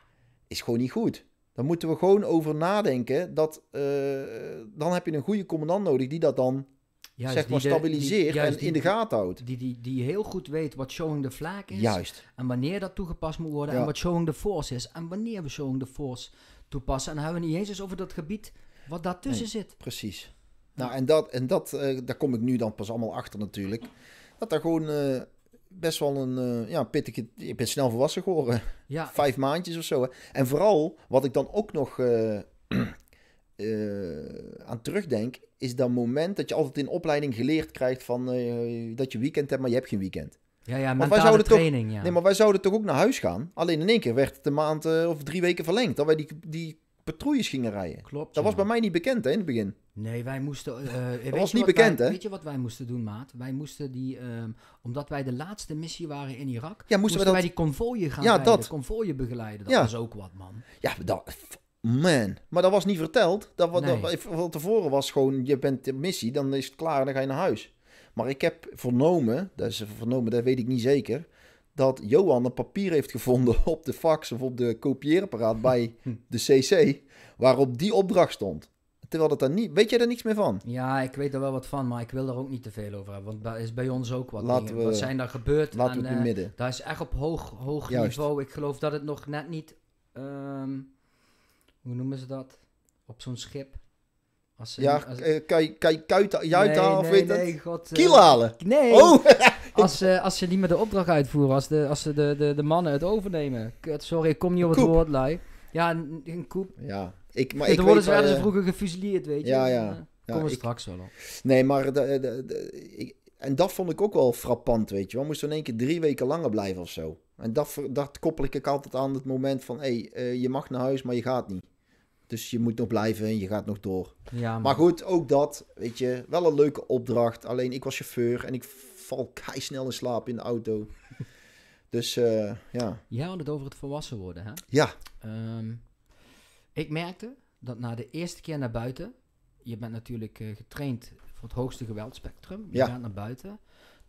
is gewoon niet goed. Dan moeten we gewoon over nadenken dat eh, dan heb je een goede commandant nodig die dat dan Ja, zeg maar stabiliseert en in de gaten houdt. Die, die, die heel goed weet wat showing the flag is. Juist. En wanneer dat toegepast moet worden en wat showing the force is. En wanneer we showing the force toepassen. En hebben we niet eens eens over dat gebied wat daartussen nee, zit. Precies. Nou, en, dat, en dat, eh, daar kom ik nu dan pas allemaal achter natuurlijk. Dat daar gewoon eh, best wel een uh, ja, pittige... Je bent snel volwassen geworden. Ja. Vijf maandjes of zo. Hè? En vooral, wat ik dan ook nog eh, eh, aan terugdenk... is dat moment dat je altijd in opleiding geleerd krijgt van... dat je weekend hebt, maar je hebt geen weekend. Ja, ja, maar wij zouden training, toch, ja. Nee, maar wij zouden toch ook naar huis gaan? Alleen in één keer werd het een maand of drie weken verlengd. Dat wij die, die patrouilles gingen rijden. Klopt. Dat was bij mij niet bekend hè, in het begin. Nee, wij moesten. Eh, dat eh, was niet bekend, hè? Weet je wat wij moesten doen, maat? Wij moesten die. Ehm, omdat wij de laatste missie waren in Irak. Ja, moesten, dat... wij die konvooien gaan ja, dat. konvooien begeleiden. Dat ja. was ook wat, man. Ja, dat. Man, maar dat was niet verteld. Dat, wat, nee. wat tevoren was gewoon: je bent de missie, dan is het klaar, dan ga je naar huis. Maar ik heb vernomen, dat is vernomen, dat weet ik niet zeker dat Johan een papier heeft gevonden op de fax of op de kopieerapparaat bij de CC, waarop die opdracht stond. Terwijl dat daar niet. Weet jij er niets meer van? Ja, ik weet er wel wat van, maar ik wil er ook niet te veel over hebben. Want daar is bij ons ook wat. Laten wat zijn daar gebeurd? Laten we het eh, midden. Daar is echt op hoog, hoog niveau. Ik geloof dat het nog net niet. Ehm, hoe noemen ze dat? Op zo'n schip. Als ze, ja, kan je, kan je kuiten, juiten halen? of nee, nee, eh, Kiel halen? Nee. Oh. als, ze, eh, als ze niet meer de opdracht uitvoeren, als, de, als ze de, de, de mannen het overnemen. Kut, sorry, ik kom niet op het woord, lui. Ja, een, koep. Ja, ik, maar ik de worden ze eh, vroeger gefusilleerd, weet je. Ja, ja. kom eens straks wel Nee, maar de, en dat vond ik ook wel frappant, weet je We moesten in één keer drie weken langer blijven of zo. En dat, dat koppel ik altijd aan het moment van... hé, eh, je mag naar huis, maar je gaat niet. Dus je moet nog blijven en je gaat nog door. Ja, maar goed, ook dat, weet je, wel een leuke opdracht. Alleen ik was chauffeur en ik val snel in slaap in de auto. Dus eh, ja. Jij had het over het volwassen worden, hè? Ja. Ehm, ik merkte dat na de eerste keer naar buiten, je bent natuurlijk eh, getraind voor het hoogste geweldspectrum. Je ja. gaat naar buiten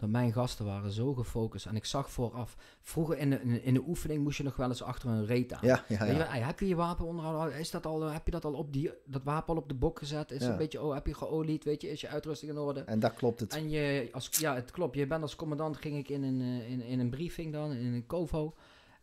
dat mijn gasten waren zo gefocust. En ik zag vooraf, vroeger in de, in de oefening moest je nog wel eens achter een reet aan. Ja, Je, heb je je wapen onderhouden? Is dat al, eh, heb je dat al op die, dat wapen al op de bok gezet? Is een beetje, oh, heb je geolied? Weet je, is je uitrusting in orde? En dat klopt het. En je, als, ja, het klopt. Je bent als commandant, ging ik in een, eh, in, in een briefing dan, in een COVO.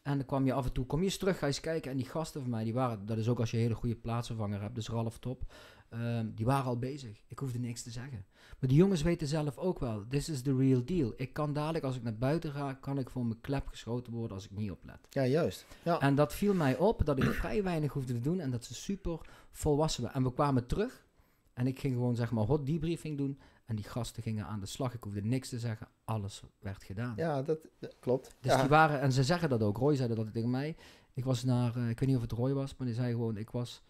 En dan kwam je af en toe, kom je eens terug, ga eens kijken. En die gasten van mij, die waren, dat is ook als je een hele goede plaatsvervanger hebt, dus Ralf Top, ehm, die waren al bezig. Ik hoefde niks te zeggen. Maar die jongens weten zelf ook wel, this is the real deal. Ik kan dadelijk, als ik naar buiten ga, kan ik voor mijn klep geschoten worden als ik niet oplet. Ja, juist. Ja. En dat viel mij op, dat ik vrij weinig hoefde te doen en dat ze super volwassen waren. En we kwamen terug en ik ging gewoon, zeg maar, hot debriefing doen. En die gasten gingen aan de slag. Ik hoefde niks te zeggen. Alles werd gedaan. Ja, dat, klopt. Dus die waren, en ze zeggen dat ook. Roy zei dat tegen mij. Ik was naar, eh, ik weet niet of het Roy was, maar die zei gewoon, ik was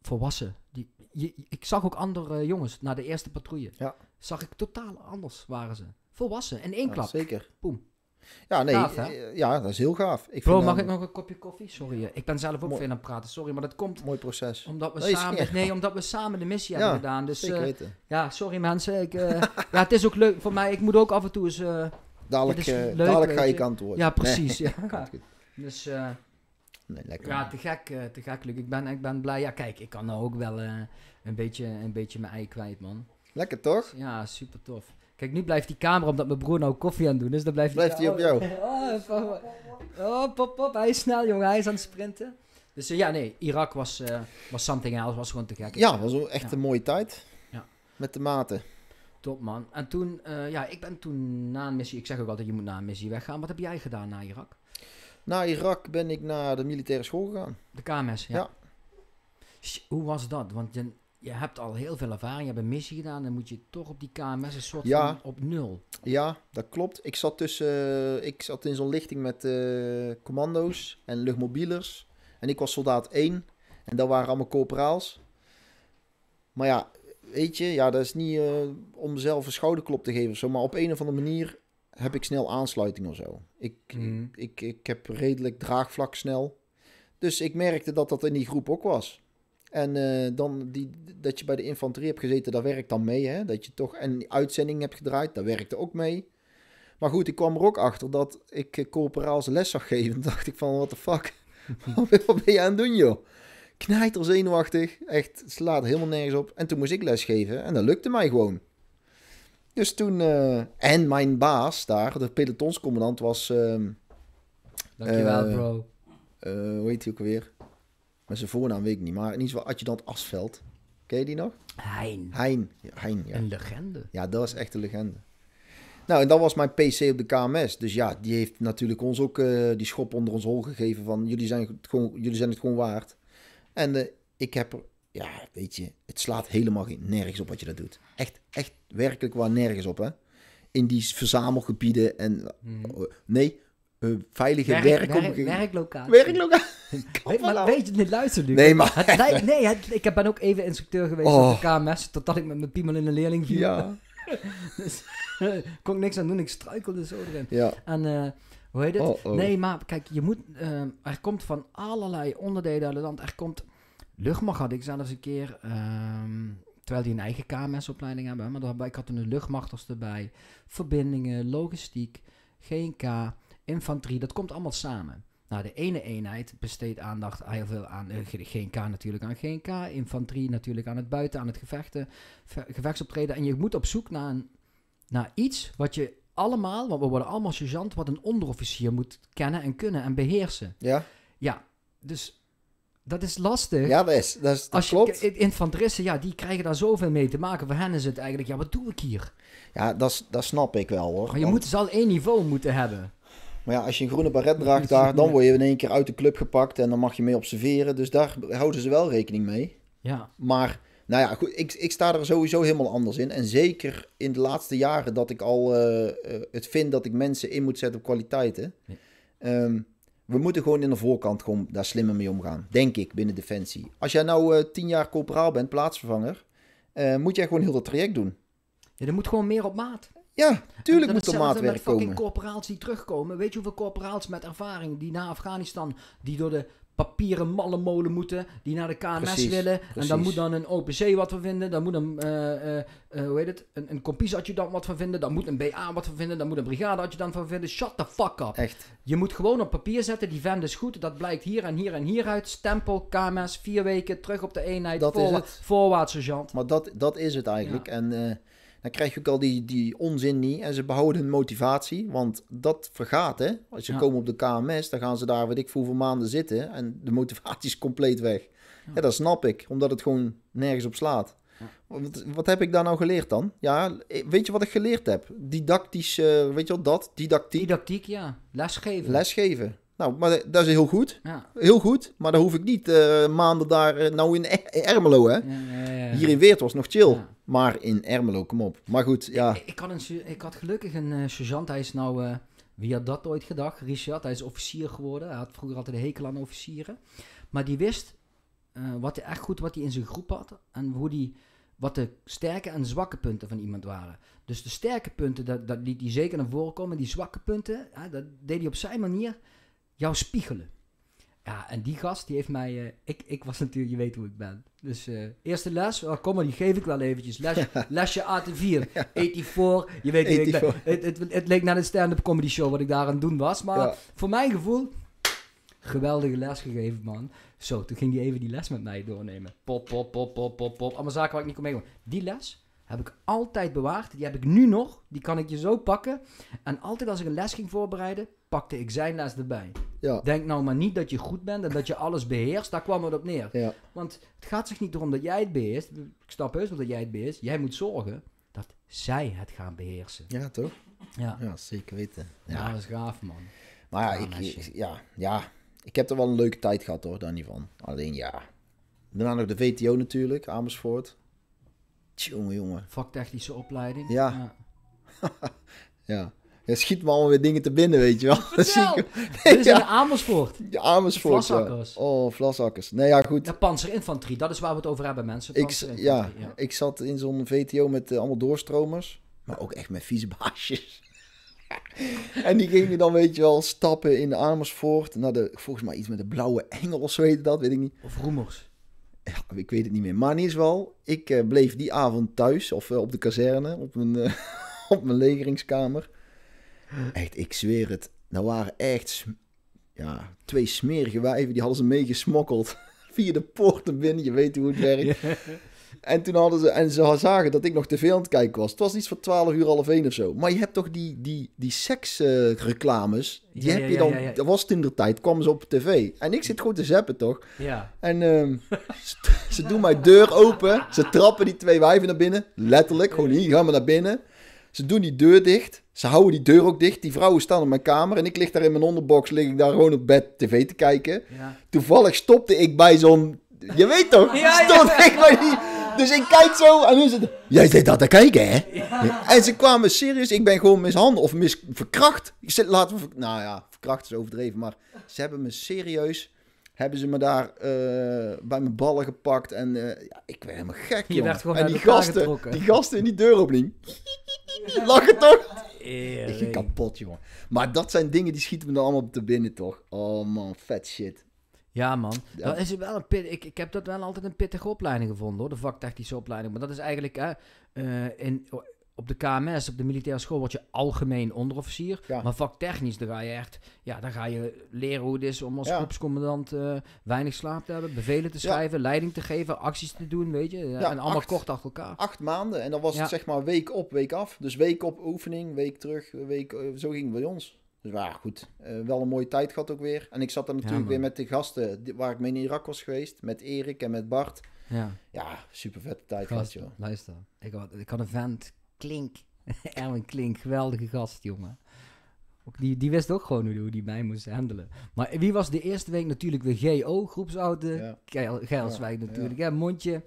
volwassen. Die, ik zag ook andere jongens na de eerste patrouille. Ja. Zag ik totaal anders waren ze. Volwassen, in één klap. Zeker. Boem. Ja, nee, eh, ja, dat is heel gaaf. Ik Bro, mag eh, ik nog een kopje koffie? Sorry, eh, ik ben zelf ook mooi, veel aan het praten. Sorry, maar dat komt... Mooi proces. Omdat we, nee, samen, nee, omdat we samen de missie hebben gedaan. Dus, uh, ja, sorry mensen. Ik, ja, het is ook leuk voor mij. Ik moet ook af en toe eens... dadelijk, dadelijk ga ik antwoorden. Ja, precies. ja. Dus... Ja, te gek, eh, te gek, Luc. Ik ben, ik ben blij. Ja, kijk, ik kan nou ook wel eh, een, beetje, een beetje mijn ei kwijt, man. Lekker, toch? Ja, super tof. Kijk, nu blijft die camera, omdat mijn broer nou koffie aan het doen is, dan blijft, blijft die... hij op jou. Oh, eh, oh, pop, pop. Hij is snel, jongen. Hij is aan het sprinten. Dus ja, nee, Irak was, was something else. Was gewoon te gek. Ja, was echt een mooie tijd. Ja. Met de maten. Top man. En toen, ja, ik ben toen na een missie, ik zeg ook altijd, je moet na een missie weggaan. Wat heb jij gedaan na Irak? Na Irak ben ik naar de militaire school gegaan. De KMS, ja. ja. Hoe was dat? Want je, je hebt al heel veel ervaring, je hebt een missie gedaan, dan moet je toch op die KMS een soort ja. van op nul. Ja, dat klopt. Ik zat, tussen, eh, ik zat in zo'n lichting met eh, commando's en luchtmobielers. En ik was soldaat 1. En dat waren allemaal corporaals. Maar ja, weet je, ja, dat is niet eh, om zelf een schouderklop te geven. Zo, maar op een of andere manier heb ik snel aansluiting of zo. Ik, mhm. ik, ik, heb redelijk draagvlak snel. Dus ik merkte dat dat in die groep ook was. En eh, dan die, dat je bij de infanterie hebt gezeten, dat werkt dan mee. Hè? Dat je toch een uitzending hebt gedraaid, dat werkte ook mee. Maar goed, ik kwam er ook achter dat ik eh, corporaals les zag geven. dacht ik van, what the fuck? wat ben je aan het doen, joh? Knijter zenuwachtig. Echt, slaat helemaal nergens op. En toen moest ik les geven en dat lukte mij gewoon. Dus toen... Eh, en mijn baas daar, de pelotonscommandant, was... Ehm, Dankjewel, eh, bro. Eh, hoe heet hij ook alweer? Met zijn voornaam weet ik niet, maar in ieder geval adjudant Asveld. Ken je die nog? Hein. Hein. Ja, hein ja. Een legende. Ja, dat is echt een legende. Nou, en dat was mijn PC op de KMS. Dus ja, die heeft natuurlijk ons ook die schop onder ons hol gegeven van jullie zijn het gewoon, jullie zijn het gewoon waard. En ik heb er ja, weet je, het slaat helemaal nergens op wat je dat doet. Echt, echt werkelijk waar nergens op, hè? In die verzamelgebieden en... Mhm. Oh, nee, eh, veilige werk, werklocatie. Werklocatie. Weet, maar weet je, Nee, maar... nee, het, ik ben ook even instructeur geweest oh. op de oh. KMS, totdat ik met mijn piemel in een leerling viel. Ja. Dus, kon ik niks aan doen, ik struikelde zo erin. Ja. En... Eh, hoe heet het? Oh, nee, maar kijk, je moet, eh, er komt van allerlei onderdelen uit het land. Er komt luchtmacht had ik zelfs een keer, ehm, terwijl die een eigen KMS-opleiding hebben, maar daarbij, ik had een luchtmachters erbij, verbindingen, logistiek, GNK, infanterie, dat komt allemaal samen. Nou, de ene eenheid besteedt aandacht heel veel aan uh, eh, GNK natuurlijk aan GNK, infanterie natuurlijk aan het buiten, aan het gevechten, gevechtsoptreden. En je moet op zoek naar, een, naar iets wat je allemaal, want we worden allemaal sergeant, wat een onderofficier moet kennen en kunnen en beheersen. Ja. Ja, dus dat is lastig. Ja, dat is. Dat, is, dat Als je, klopt. Drissen, ja, die krijgen daar zoveel mee te maken. Voor hen is het eigenlijk, ja, wat doe ik hier? Ja, dat, dat snap ik wel hoor. Maar je moet moet al één niveau moeten hebben. Maar ja, als je een groene baret draagt daar, dan word je in één keer uit de club gepakt en dan mag je mee observeren. Dus daar houden ze wel rekening mee. Ja. Maar, nou ja, goed, ik, ik sta er sowieso helemaal anders in. En zeker in de laatste jaren dat ik al eh, eh, het vind dat ik mensen in moet zetten op kwaliteiten. Ja. Ehm, we moeten gewoon in de voorkant gewoon daar slimmer mee omgaan. Denk ik, binnen Defensie. Als jij nou eh, tien jaar corporaal bent, plaatsvervanger, eh, moet jij gewoon heel dat traject doen. Ja, moet gewoon meer op maat. Ja, tuurlijk moet er maatwerk komen. Dat fucking corporaals die terugkomen. Weet je hoeveel corporaals met ervaring die na Afghanistan, die door de papieren mallenmolen moeten die naar de KMS willen. En dan moet dan een OPC wat van vinden. dan moet een, uh, uh, hoe heet het, een, een dan wat van vinden. dan moet een BA wat van vinden. dan moet een dan van vinden. Shut the fuck up. Echt. Je moet gewoon op papier zetten, die vent is goed. Dat blijkt hier en hier en hieruit Stempel, KMS, vier weken, terug op de eenheid. Dat is het. Voorwaarts, sergeant. Maar dat, dat is het eigenlijk. En... Dan krijg je ook al die, die onzin niet. En ze behouden hun motivatie, want dat vergaat hè. Als ze komen op de KMS, dan gaan ze daar weet ik voor maanden zitten. En de motivatie is compleet weg. Ja. dat snap ik, omdat het gewoon nergens op slaat. Wat, wat, heb ik daar nou geleerd dan? Ja, weet je wat ik geleerd heb? Didactisch, weet je wat dat? Didactiek. Didactiek, ja. Lesgeven. Lesgeven. Nou, maar dat is heel goed. Ja. Heel goed, maar dan hoef ik niet eh, maanden daar, eh, nou e- in, Ermelo hè. Ja, ja, Hier in Weert was nog chill, maar in Ermelo, kom op. Maar goed, ja. Ik, ik had, een, ik had gelukkig een eh, sergeant, hij is nou, wie had dat ooit gedacht? Richard, hij is officier geworden. Hij had vroeger altijd een hekel aan officieren. Maar die wist wat hij, echt goed wat hij in zijn groep had en hoe die wat de sterke en zwakke punten van iemand waren. Dus de sterke punten, dat, dat liet zeker naar voren komen. Die zwakke punten, dat deed hij op zijn manier jou spiegelen. Ja, en die gast, die heeft mij... Eh, ik, ik was natuurlijk, je weet hoe ik ben. Dus eh, eerste les, oh, kom maar, die geef ik wel eventjes. Les, Lesje AT4, 84, je weet hoe ik ben. Het, het, het, leek naar een stand-up comedy show wat ik daar aan doen was. Maar voor mijn gevoel, geweldige les gegeven, man. Zo, toen ging hij even die les met mij doornemen. Pop, pop, pop, pop, pop, pop. Allemaal zaken waar ik niet kon meegaan. Die les heb ik altijd bewaard. Die heb ik nu nog. Die kan ik je zo pakken. En altijd als ik een les ging voorbereiden, pakte ik zijn les erbij. Ja. Denk nou maar niet dat je goed bent en dat je alles beheerst. Daar kwam het op neer. Ja. Want het gaat zich niet erom dat jij het beheerst. Ik snap heus wel dat jij het beheerst. Jij moet zorgen dat zij het gaan beheersen. Ja, toch? Ja, ja zeker weten. Ja. was dat is gaaf, man. Maar ja, ik, ik, ja, ja, ik heb er wel een leuke tijd gehad, hoor, daar niet van. Alleen ja. Daarna nog de VTO natuurlijk, Amersfoort. Jongen, jongen. Vaktechnische opleiding. Ja. Ja. ja. schiet me allemaal weer dingen te binnen, weet je wel. Vertel! Dit is een Amersfoort. Ja, Amersfoort. Ja. Oh, vlashakkers. Nee, ja, goed. De panzerinfanterie, dat is waar we het over hebben, mensen. Ik, ja, ik zat in zo'n VTO met eh, allemaal doorstromers. Maar ook echt met vieze baasjes. en die gingen dan, weet je wel, stappen in Amersfoort. Naar de, volgens mij iets met de Blauwe Engel of zo dat, weet ik niet. Of Roemers ja, ik weet het niet meer. Maar in ieder geval, ik eh, bleef die avond thuis of eh, op de kazerne, op mijn, eh, op mijn legeringskamer. Echt, ik zweer het. Dat waren echt ja, twee smerige wijven, die hadden ze meegesmokkeld. Via de poorten binnen, je weet hoe het werkt. En toen hadden ze, en ze zagen dat ik nog tv aan het kijken was. Het was iets van 12 uur, half één of zo. Maar je hebt toch die, die, die seksreclames. die heb je dan, dat was het in de tijd, kwamen ze op tv. En ik zit gewoon te zappen, toch? Ja. En ehm, ze, doen mijn deur open. Ze trappen die twee wijven naar binnen. Letterlijk, gewoon hier, gaan we naar binnen. Ze doen die deur dicht. Ze houden die deur ook dicht. Die vrouwen staan op mijn kamer. En ik lig daar in mijn onderbox. Lig ik daar gewoon op bed tv te kijken. Toevallig stopte ik bij zo'n. Je weet toch? Ja, stond ik bij die dus ik kijk zo en nu ze Jij zit dat te kijken, hè? En ze kwamen serieus, ik ben gewoon mishandeld of misverkracht. verkracht. zit, laten nou ja, verkracht is overdreven, maar ze hebben me serieus... Hebben ze me daar eh, bij mijn ballen gepakt en eh, ja, ik werd helemaal gek, Je werd gewoon en die gasten, die gasten in die deuropening. Lachen toch? Ik ging kapot, jongen. Maar dat zijn dingen die schieten me dan allemaal te binnen, toch? Oh man, vet shit. Ja, man. Dat is wel een pit, ik, ik heb dat wel altijd een pittige opleiding gevonden, hoor. De vaktechnische opleiding. Maar dat is eigenlijk... Hè, eh, in, op de KMS, op de militaire school, word je algemeen onderofficier. Maar vaktechnisch, dan ga je echt... Ja, dan ga je leren hoe het is om als ja. groepscommandant eh, weinig slaap te hebben. Bevelen te schrijven, leiding te geven, acties te doen, weet je. en allemaal kort achter elkaar. Acht maanden. En dan was het zeg maar week op, week af. Dus week op oefening, week terug, week... Eh, zo ging het bij ons. Dus ja, goed. Eh, wel een mooie tijd gehad ook weer. En ik zat dan natuurlijk weer met de gasten waar ik mee in Irak was geweest. Met Erik en met Bart. Ja, ja super vette tijd gehad, joh. Luister, ik had, ik had een vent, Klink. Erwin Klink, geweldige gast, jongen. die, die wist ook gewoon hoe die mij moest handelen. Maar wie was de eerste week natuurlijk de GO, groepsoude. Ja. Geil, Geilswijk natuurlijk, ja. Hè, mondje.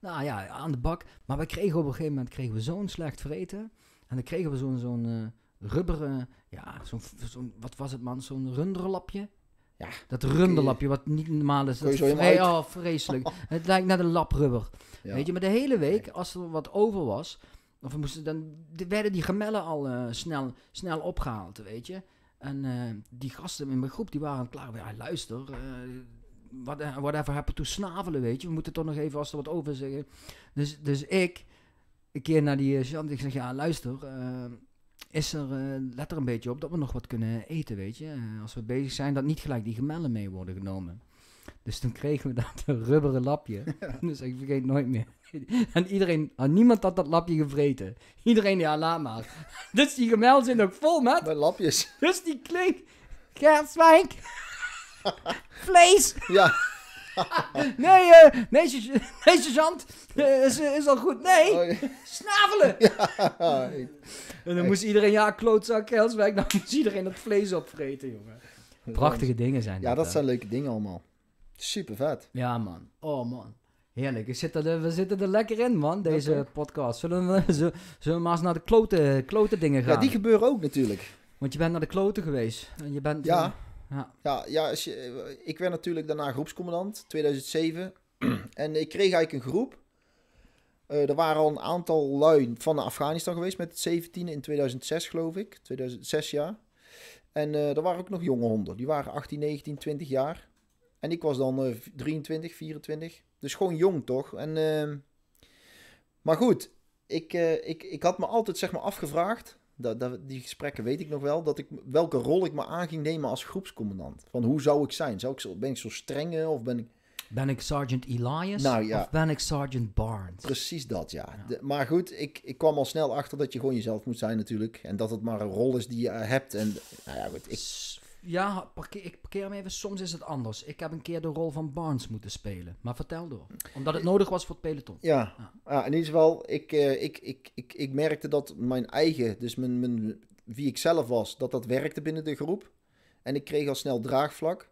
Nou ja, aan de bak. Maar we kregen op een gegeven moment kregen we zo'n slecht vreten. En dan kregen we zo'n zo'n eh, rubberen, ja, zo'n, wat was het man, zo'n runderlapje? Ja. Dat runderlapje, wat niet normaal is. oh, vreselijk. het lijkt naar de laprubber. Weet je, maar de hele week, als er wat over was, of we moesten, dan werden die gemellen al eh, snel, snel opgehaald, weet je. En eh, die gasten in mijn groep, die waren klaar. Ja, luister, uh, whatever hebben to snavelen, weet je. We moeten toch nog even, als er wat over zeggen. Dus, dus ik, een keer naar die uh, ik zeg, ja, luister is er, eh, let er een beetje op dat we nog wat kunnen eten, weet je. Eh, als we bezig zijn, dat niet gelijk die gemellen mee worden genomen. Dus toen kregen we dat rubberen lapje. Dus ik vergeet nooit meer. En iedereen, niemand had dat lapje gevreten. Iedereen, ja, laat maar. Dus die gemel zijn ook vol met... Met lapjes. Dus die klink, kerswijk, vlees. Ja. nee, uh, nee, nee, is, al goed. Nee, oh, snavelen. en dan moest iedereen, ja, klootzak, Helswijk. Dan moest iedereen dat vlees opvreten, jongen. Prachtige dingen zijn Ja, dat, zijn leuke dingen allemaal. Super vet. Ja, man. Oh, man. Heerlijk. We zitten, er, we zitten er lekker in, man, deze podcast. Zullen we, zullen we maar eens naar de klote, klote dingen gaan? Ja, die gebeuren ook natuurlijk. Want je bent naar de kloten geweest. En je bent, ja. Eh, ja, ja, ja ik werd natuurlijk daarna groepscommandant, 2007. en ik kreeg eigenlijk een groep. Uh, er waren al een aantal lui van Afghanistan geweest met het 17 e in 2006, geloof ik. 2006 jaar. En uh, er waren ook nog jonge honden. Die waren 18, 19, 20 jaar. En ik was dan uh, 23, 24. Dus gewoon jong toch? En, ehm, maar goed, ik, eh, ik, ik had me altijd zeg maar, afgevraagd dat, dat, die gesprekken weet ik nog wel, dat ik welke rol ik me aan ging nemen als groepscommandant. Van hoe zou ik zijn? Zou ik zo, ben ik zo streng eh, of ben ik... Ben ik Sergeant Elias nou of ben ik Sergeant Barnes? Precies dat, ja. maar goed, ik, ik kwam al snel achter dat je gewoon jezelf moet zijn natuurlijk. En dat het maar een rol is die je hebt. En nou ja, goed, ik... Ja, ik parkeer hem even. Soms is het anders. Ik heb een keer de rol van Barnes moeten spelen. Maar vertel door. Omdat het nodig was voor het peloton. Ja, ja. in ieder geval, ik, eh, ik, ik, ik, ik merkte dat mijn eigen, dus mijn, mijn, wie ik zelf was, dat dat werkte binnen de groep. En ik kreeg al snel draagvlak.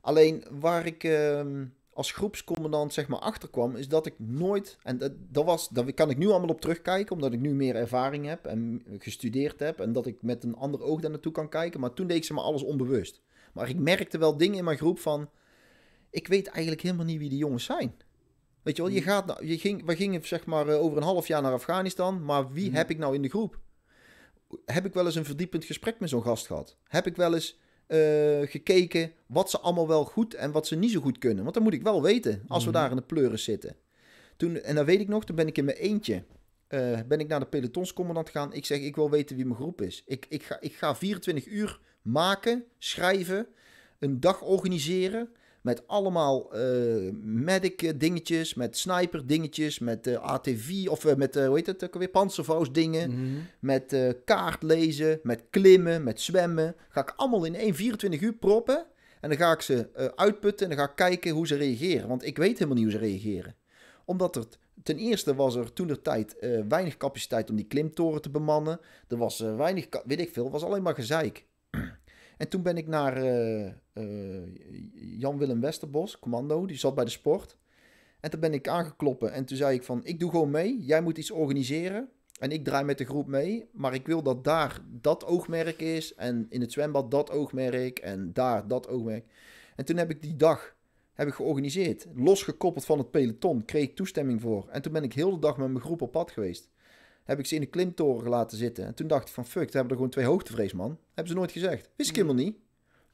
Alleen waar ik... Ehm, als groepscommandant zeg maar achterkwam, is dat ik nooit, en dat, dat, was, daar kan ik nu allemaal op terugkijken, omdat ik nu meer ervaring heb en gestudeerd heb en dat ik met een ander oog daar naartoe kan kijken, maar toen deed ik ze maar alles onbewust. Maar ik merkte wel dingen in mijn groep van, ik weet eigenlijk helemaal niet wie die jongens zijn. Weet je wel, je mm. gaat, nou, je ging, we gingen zeg maar eh, over een half jaar naar Afghanistan, maar wie mm. heb ik nou in de groep? Heb ik wel eens een verdiepend gesprek met zo'n gast gehad? Heb ik wel eens eh, gekeken wat ze allemaal wel goed en wat ze niet zo goed kunnen. Want dat moet ik wel weten als we mhm. daar in de pleuren zitten. Toen, en dan weet ik nog, toen ben ik in mijn eentje. Eh, ben ik naar de pelotonscommandant gegaan. Ik zeg, ik wil weten wie mijn groep is. Ik, ik, ga, ik ga 24 uur maken, schrijven, een dag organiseren. Met allemaal uh, medic eh, dingetjes, met sniper dingetjes, met eh, ATV of met, hoe heet het ook weer, dingen. Mm -hmm. Met kaartlezen, met klimmen, met zwemmen. Ga ik allemaal in één 24 uur proppen. En dan ga ik ze uitputten en dan ga ik kijken hoe ze reageren. Want ik weet helemaal niet hoe ze reageren. Omdat er ten eerste was er toen de tijd weinig capaciteit om die klimtoren te bemannen. Er was weinig, weet ik veel, was alleen maar gezeik. En toen ben ik naar eh, eh, Jan-Willem Westerbos, commando, die zat bij de sport. En toen ben ik aangekloppen en toen zei ik van, ik doe gewoon mee, jij moet iets organiseren. En ik draai met de groep mee, maar ik wil dat daar dat oogmerk is en in het zwembad dat oogmerk en daar dat oogmerk. En toen heb ik die dag heb ik georganiseerd, losgekoppeld van het peloton, kreeg ik toestemming voor. En toen ben ik heel de dag met mijn groep op pad geweest heb ik ze in de klimtoren laten zitten. En toen dacht ik van fuck, Ze hebben er gewoon twee hoogtevrees, man. Hebben ze nooit gezegd. Wist ik mm. helemaal niet.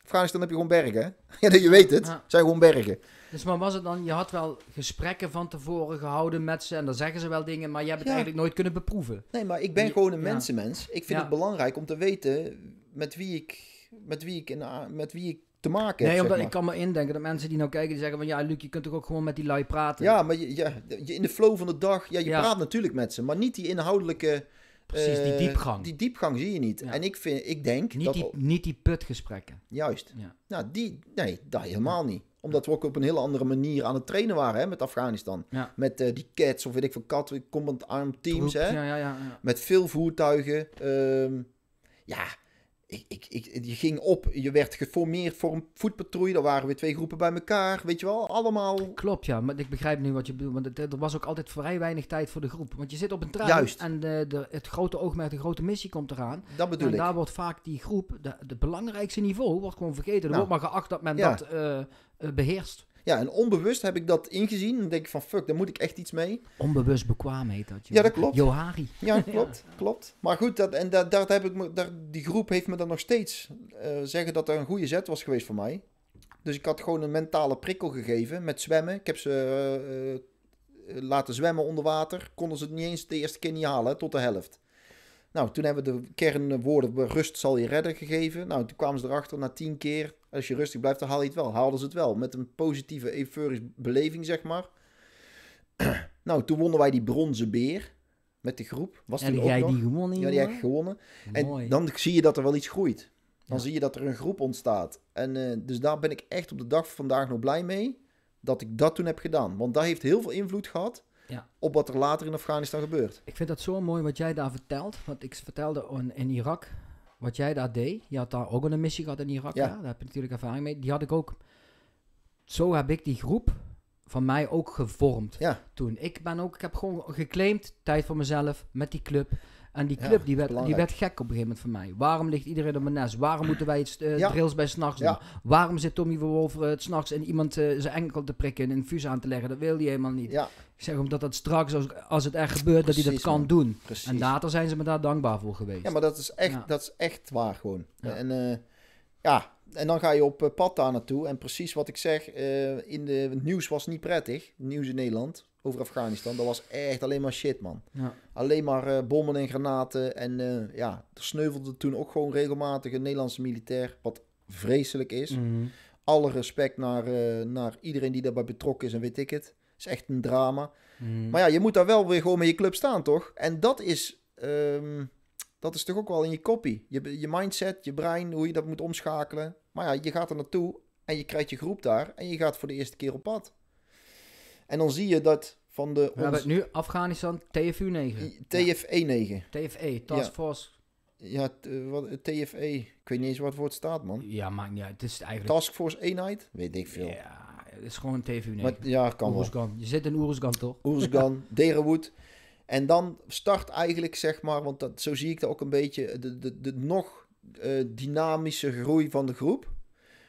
Afghanistan heb je gewoon bergen, Ja, je weet het. Ja. Zijn gewoon bergen. Dus maar was het dan, je had wel gesprekken van tevoren gehouden met ze en dan zeggen ze wel dingen, maar je hebt het eigenlijk nooit kunnen beproeven. Nee, maar ik ben gewoon een mensenmens. Ik vind het belangrijk om te weten met wie ik, met wie ik, en met wie ik te maken Nee, omdat ik kan me indenken dat mensen die nou kijken, die zeggen van ja, Luc, je kunt toch ook gewoon met die lui praten. Ja, maar je, je in de flow van de dag, ja, je praat natuurlijk met ze, maar niet die inhoudelijke. Precies, die eh, diepgang. Die diepgang zie je niet. En ik, vind, ik denk. Niet, die, niet die putgesprekken. Juist. Nou, die, nee, dat helemaal niet omdat we ook op een heel andere manier aan het trainen waren hè, met Afghanistan. Ja. Met eh, die cats of weet ik veel, kat, combat arm teams. hè? Ja, ja, met veel voertuigen. Ehm, ja, ik, ik, je ging op, je werd geformeerd voor een voetpatrouille. Er waren weer twee groepen bij elkaar, weet je wel, allemaal. Klopt, ja, maar ik begrijp nu wat je bedoelt. Want er was ook altijd vrij weinig tijd voor de groep. Want je zit op een trein Juist. en de, het grote oogmerk, de grote missie komt eraan. Dat bedoel en daar wordt vaak die groep, het belangrijkste niveau, wordt gewoon vergeten. Er nou. wordt maar geacht dat men dat uh, beheerst. Ja, en onbewust heb ik dat ingezien. En denk ik van, fuck, daar moet ik echt iets mee. Onbewust bekwaam heet dat. je. Ja, dat klopt. Johari. Ja, klopt. klopt. Maar goed, dat, en dat, dat heb ik die groep heeft me dan nog steeds eh, zeggen dat er een goede zet was geweest voor mij. Dus ik had gewoon een mentale prikkel gegeven met zwemmen. Ik heb ze eh, eh, laten zwemmen onder water. Konden ze het niet eens de eerste keer niet halen, tot de helft. Nou, toen hebben we de kernwoorden rust zal je redden gegeven. Nou, toen kwamen ze erachter na tien keer, als je rustig blijft, dan haal je het wel. Haalden ze het wel. Met een positieve, euforische beleving, zeg maar. nou, toen wonnen wij die bronzen beer. Met de groep. Was en jij die gewonnen? Ja, die heb ik gewonnen. Mooi. En dan zie je dat er wel iets groeit. Dan zie je dat er een groep ontstaat. En eh, dus daar ben ik echt op de dag van vandaag nog blij mee. Dat ik dat toen heb gedaan. Want dat heeft heel veel invloed gehad. op wat er later in Afghanistan gebeurt. Ik vind dat zo mooi wat jij daar vertelt. Want ik vertelde in Irak wat jij daar deed, je had daar ook een missie gehad in Irak, ja. daar heb je natuurlijk ervaring mee. Die had ik ook, zo heb ik die groep van mij ook gevormd ja. toen. Ik ben ook, ik heb gewoon geclaimd, tijd voor mezelf, met die club. En die club die, werd, die werd gek op een gegeven moment van mij. Waarom ligt iedereen op mijn nest? Waarom moeten wij het, uh, ja. drills bij s'nachts doen? Ja. Waarom zit Tommy Verwolf over eh, het s'nachts en iemand eh, zijn enkel te prikken en een fuse aan te leggen? Dat wil hij helemaal niet. Ik zeg omdat dat straks, als, het echt gebeurt, dat hij dat kan doen. Precies. En later zijn ze me daar dankbaar voor geweest. Ja, maar dat is echt, dat is echt waar gewoon. En ja, en dan ga je op pad daar naartoe. En precies wat ik zeg, in de, het nieuws was niet prettig. nieuws in Nederland over Afghanistan. Dat was echt alleen maar shit, man. Ja. Alleen maar eh, bommen en granaten. En eh, ja, er sneuvelde toen ook gewoon regelmatig een Nederlandse militair. Wat vreselijk is. Mhm. Alle respect naar, eh, naar iedereen die daarbij betrokken is en weet ik het. is echt een drama. Mhm. Maar ja, je moet daar wel weer gewoon met je club staan, toch? En dat is, ehm, dat is toch ook wel in je kopie. Je, je mindset, je brein, hoe je dat moet omschakelen. Maar ja, je gaat er naartoe en je krijgt je groep daar en je gaat voor de eerste keer op pad. En dan zie je dat van de... We hebben het nu Afghanistan TFU-9. TFE-9. TFE, Task Force... Ja, eh, wat, eh, TFE. Ik weet niet eens wat voor het staat, man. Ja, maar niet Het is eigenlijk... task force eenheid? Weet ik veel. Ja, het is gewoon een TFU. 9. ja, kan Oeruzgan. Je zit in Oeruzgan, toch? Oeruzgan, Derenwood. En dan start eigenlijk, zeg maar, want dat, zo zie ik dat ook een beetje, de, de, de nog eh, dynamische groei van de groep.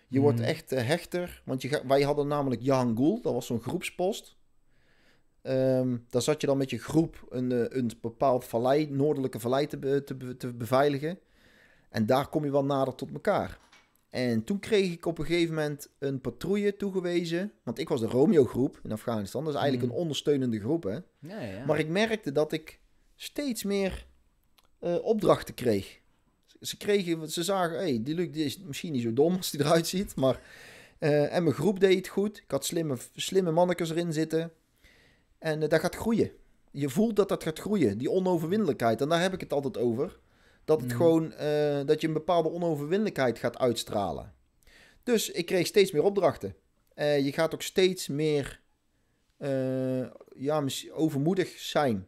Je wordt hmm. echt eh, hechter, want je, wij hadden namelijk Jahangul, dat was zo'n groepspost. Um, daar zat je dan met je groep een, eh, een bepaald vallei, noordelijke vallei te, te, beveiligen. En daar kom je wel nader tot elkaar. En toen kreeg ik op een gegeven moment een patrouille toegewezen. Want ik was de Romeo-groep in Afghanistan. Dat is eigenlijk hmm. een ondersteunende groep, hè. Ja, ja. Maar ik merkte dat ik steeds meer eh, opdrachten kreeg. Ze kregen, ze zagen, hey, die Luc die is misschien niet zo dom als die eruit ziet, maar... Eh, en mijn groep deed het goed. Ik had slimme, slimme mannekes erin zitten. En eh, dat gaat groeien. Je voelt dat dat gaat groeien. Die onoverwinnelijkheid. En daar heb ik het altijd over. Dat het mhm. gewoon, eh, dat je een bepaalde onoverwinnelijkheid gaat uitstralen. Dus ik kreeg steeds meer opdrachten. je gaat ook steeds meer ja, overmoedig zijn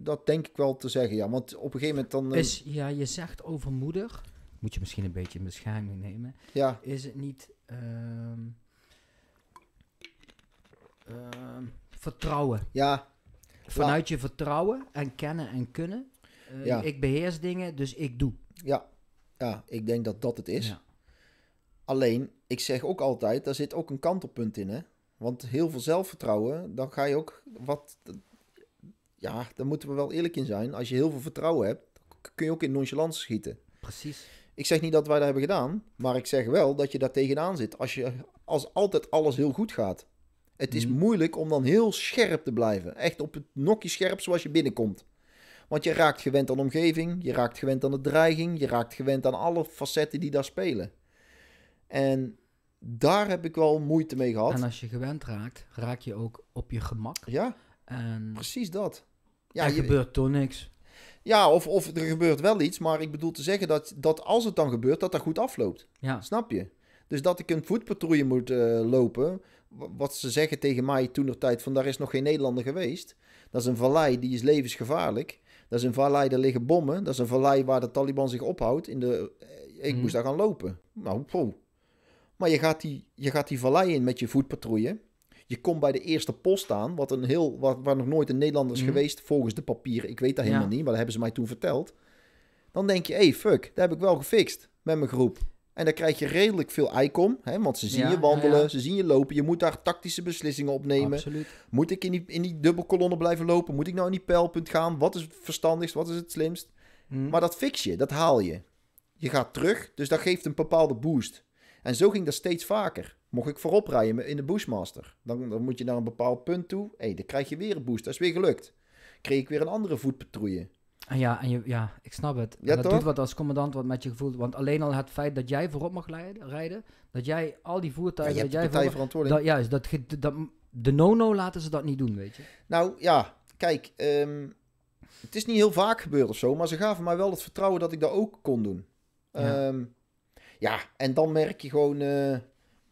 dat denk ik wel te zeggen, ja. Want op een gegeven moment dan... Is, eh, ja, je zegt over moeder, moet je misschien een beetje in bescherming nemen. Ja. Is het niet... Ehm, ehm, vertrouwen. Ja. Vanuit je vertrouwen en kennen en kunnen. Eh, ja. Ik beheers dingen, dus ik doe. Ja. ja, ik denk dat dat het is. Alleen, ik zeg ook altijd, daar zit ook een kantelpunt in, hè. Want heel veel zelfvertrouwen, dan ga je ook wat, ja, daar moeten we wel eerlijk in zijn. Als je heel veel vertrouwen hebt, kun je ook in nonchalance schieten. Precies. Ik zeg niet dat wij dat hebben gedaan, maar ik zeg wel dat je daar tegenaan zit. Als, je, als altijd alles heel goed gaat. Het is mhm. moeilijk om dan heel scherp te blijven. Echt op het nokje scherp zoals je binnenkomt. Want je raakt gewend aan de omgeving, je raakt gewend aan de dreiging, je raakt gewend aan alle facetten die daar spelen. En daar heb ik wel moeite mee gehad. En als je gewend raakt, raak je ook op je gemak. Ja, en... precies dat. Ja, er gebeurt toch niks. Ja, of, of er gebeurt wel iets, maar ik bedoel te zeggen dat, dat als het dan gebeurt, dat dat goed afloopt. Ja. Snap je? Dus dat ik een voetpatrouille moet eh, lopen, wat ze zeggen tegen mij toen de tijd van daar is nog geen Nederlander geweest. Dat is een vallei die is levensgevaarlijk. Dat is een vallei, daar liggen bommen. Dat is een vallei waar de Taliban zich ophoudt. In de, eh, ik mhm. moest daar gaan lopen. Nou, Maar je gaat, die, je gaat die vallei in met je voetpatrouille. Je komt bij de eerste post aan, wat een heel, wat, waar nog nooit een Nederlander is mhm. geweest, volgens de papieren. Ik weet dat helemaal niet, maar dat hebben ze mij toen verteld. Dan denk je, hey, fuck, dat heb ik wel gefixt met mijn groep. En dan krijg je redelijk veel eikom, hè, want ze zien je wandelen, ze zien je lopen. Je moet daar tactische beslissingen opnemen. Absoluut. Moet ik in die, in die dubbelkolonne blijven lopen? Moet ik nou in die pijlpunt gaan? Wat is het verstandigst? Wat is het slimst? Mhm. Maar dat fix je, dat haal je. Je gaat terug, dus dat geeft een bepaalde boost. En zo ging dat steeds vaker mocht ik voorop rijden in de Bushmaster. Dan, dan moet je naar een bepaald punt toe. Hé, hey, dan krijg je weer een boost. Dat is weer gelukt. Kreeg ik weer een andere voetpatrouille. Ah, ja, en je, ja, ik snap het. dat doet wat als commandant wat met je gevoel. Want alleen al het feit dat jij voorop mag rijden, dat jij al die voertuigen... dat jij verantwoordelijk bent. Dat, juist, dat, de no-no laten ze dat niet doen, weet je. Nou ja, kijk, ehm, het is niet heel vaak gebeurd of zo, maar ze gaven mij wel het vertrouwen dat ik dat ook kon doen. Ja, ehm, ja en dan merk je gewoon... Eh,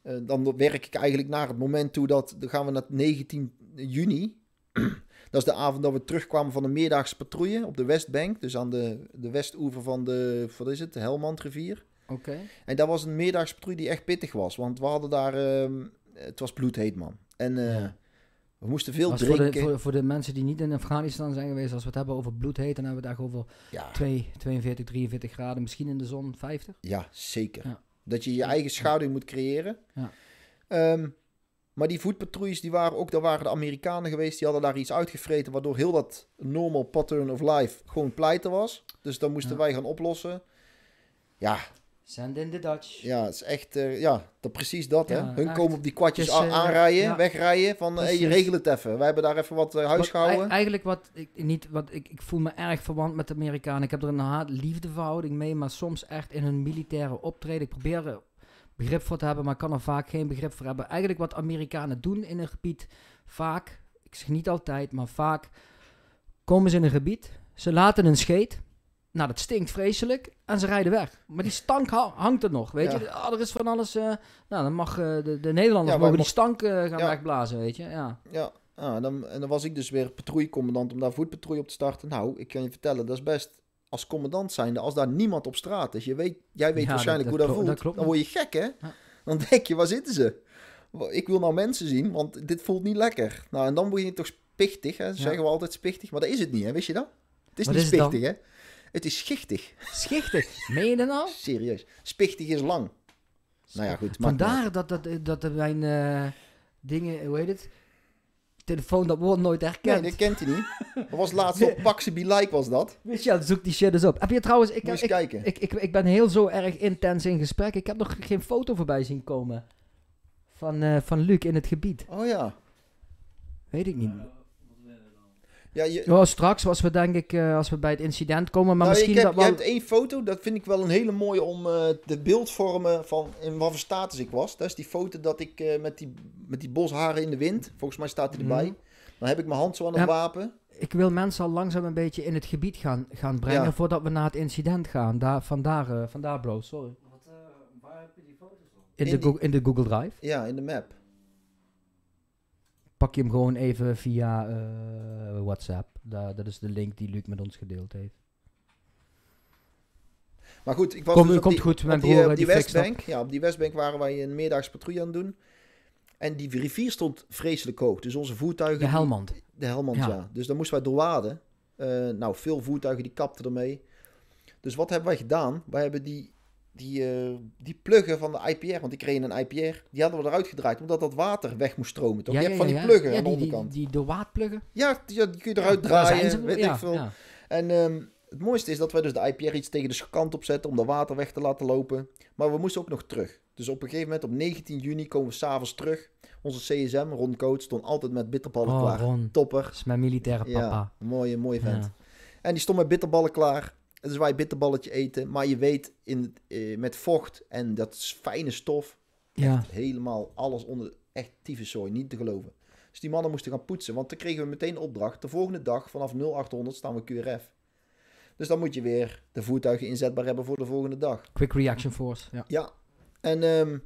eh, dan werk ik eigenlijk naar het moment toe dat. Dan gaan we naar 19 juni. Dat is de avond dat we terugkwamen van een meerdaagse patrouille op de Westbank. Dus aan de, de westoever van de, wat is het, de Helmandrivier. Oké. En dat was een meerdaagse patrouille die echt pittig was. Want we hadden daar, ehm, het was bloedheet man. En eh, we moesten veel was drinken. Voor de, voor, de, mensen die niet in Afghanistan zijn geweest, als we het hebben over bloedheet, dan hebben we daar over 2, 42, 43 graden. Misschien in de zon 50. Ja, zeker. Ja. Dat je je eigen schaduw moet creëren. Ja. Ehm, maar die voetpatrouilles, die waren ook, daar waren de Amerikanen geweest, die hadden daar iets uitgevreten, waardoor heel dat normal pattern of life gewoon pleiten was. Dus dan moesten wij gaan oplossen. Ja, Send in the Dutch. Ja, het is echt, eh, ja, dat, precies dat. hè? Hun komen op die kwartjes dus, eh, aanrijden, wegrijden. Van, eh, hey, regel het even. Wij hebben daar even wat uh, huis gehouden. Eigenlijk wat ik niet, wat ik, ik voel me erg verwant met de Amerikanen. Ik heb er een haat-liefdeverhouding mee, maar soms echt in hun militaire optreden. Ik probeer er begrip voor te hebben, maar kan er vaak geen begrip voor hebben. Eigenlijk wat Amerikanen doen in een gebied, vaak, ik zeg niet altijd, maar vaak komen ze in een gebied. Ze laten een scheet nou, dat stinkt vreselijk. En ze rijden weg. Maar die stank hangt er nog, weet je. Ah, er is van alles... Eh, nou, dan mag eh, de, Nederlanders mogen die stank eh, gaan wegblazen, weet je. Ja, ja. Ah, dan, en dan was ik dus weer patrouillecommandant om daar voetpatrouille op te starten. Nou, ik kan je vertellen, dat is best als commandant zijnde, als daar niemand op straat is. Je weet, jij weet waarschijnlijk hoe dat, voelt. dan word je gek, hè? Dan denk je, waar zitten ze? Ik wil nou mensen zien, want dit voelt niet lekker. Nou, en dan word je toch spichtig, hè? zeggen we altijd spichtig. Maar dat is het niet, hè? Wist je dat? Het is niet spichtig, hè? Het is schichtig. Schichtig? Meen je dat nou? Serieus. Spichtig is lang. Nou ja, goed. Vandaar dat, dat, dat mijn uh, dingen, hoe heet het? Telefoon dat woord nooit herkent. Nee, dat kent hij niet. Dat was laatst op Paxi Like was dat. Michel, zoek die shit eens dus op. Heb je trouwens... Ik, Moet ik, kijken. Ik, ik, ik, ben heel zo erg intens in gesprek. Ik heb nog geen foto voorbij zien komen. Van, eh, van Luc in het gebied. Oh ja. Weet ik niet. Ja, je... ja, straks als we denk ik, eh, als we bij het incident komen. Maar nou, misschien dat Je hebt één foto, dat vind ik wel een hele mooie om uh, eh, de beeldvormen van in wat voor status ik was. Dat is die foto dat ik eh, met, die, met die bosharen in de wind, volgens mij staat hij mhm. erbij. Dan heb ik mijn hand zo aan het wapen. Ik wil mensen al langzaam een beetje in het gebied gaan, gaan brengen voordat we naar het incident gaan. Daar, vandaar, vandaar bro, sorry. Wat, waar heb je die foto's van? In, de, in de Google Drive. Ja, in de map pak je hem gewoon even via eh, WhatsApp. dat is de link die Luc met ons gedeeld heeft. Maar goed, ik was dus op komt die, goed, met die, eh, Westbank. Ja, op die Westbank waren wij een meerdaags patrouille aan het doen. En die rivier stond vreselijk hoog. Dus onze voertuigen... De Helmand. de Helmand, ja. Dus dan moesten wij doorwaden. Uh, eh, nou, veel voertuigen die kapten ermee. Dus wat hebben wij gedaan? Wij hebben die die, eh, die pluggen van de IPR, want ik kreeg een IPR, die hadden we eruit gedraaid omdat dat water weg moest stromen. Toch? je hebt van die pluggen aan de onderkant. Die, die, de waardpluggen? Ja, die, die kun je eruit draaien, ik veel. En ehm, het mooiste is dat wij dus de IPR iets tegen de kant op zetten om de water weg te laten lopen. Maar we moesten ook nog terug. Dus op een gegeven moment, op 19 juni, komen we s'avonds terug. Onze CSM, Ron stond altijd met bitterballen oh, klaar. Ron. Topper. Dat is mijn militaire papa. mooie, mooie vent. En die stond met bitterballen klaar. Het is waar je bitterballetje eten. Maar je weet in, eh, met vocht en dat fijne stof. Ja. helemaal alles onder. Echt tyfuszooi, niet te geloven. Dus die mannen moesten gaan poetsen. Want dan kregen we meteen opdracht. De volgende dag vanaf 0800 staan we QRF. Dus dan moet je weer de voertuigen inzetbaar hebben voor de volgende dag. Quick Reaction Force. Ja. ja. En um,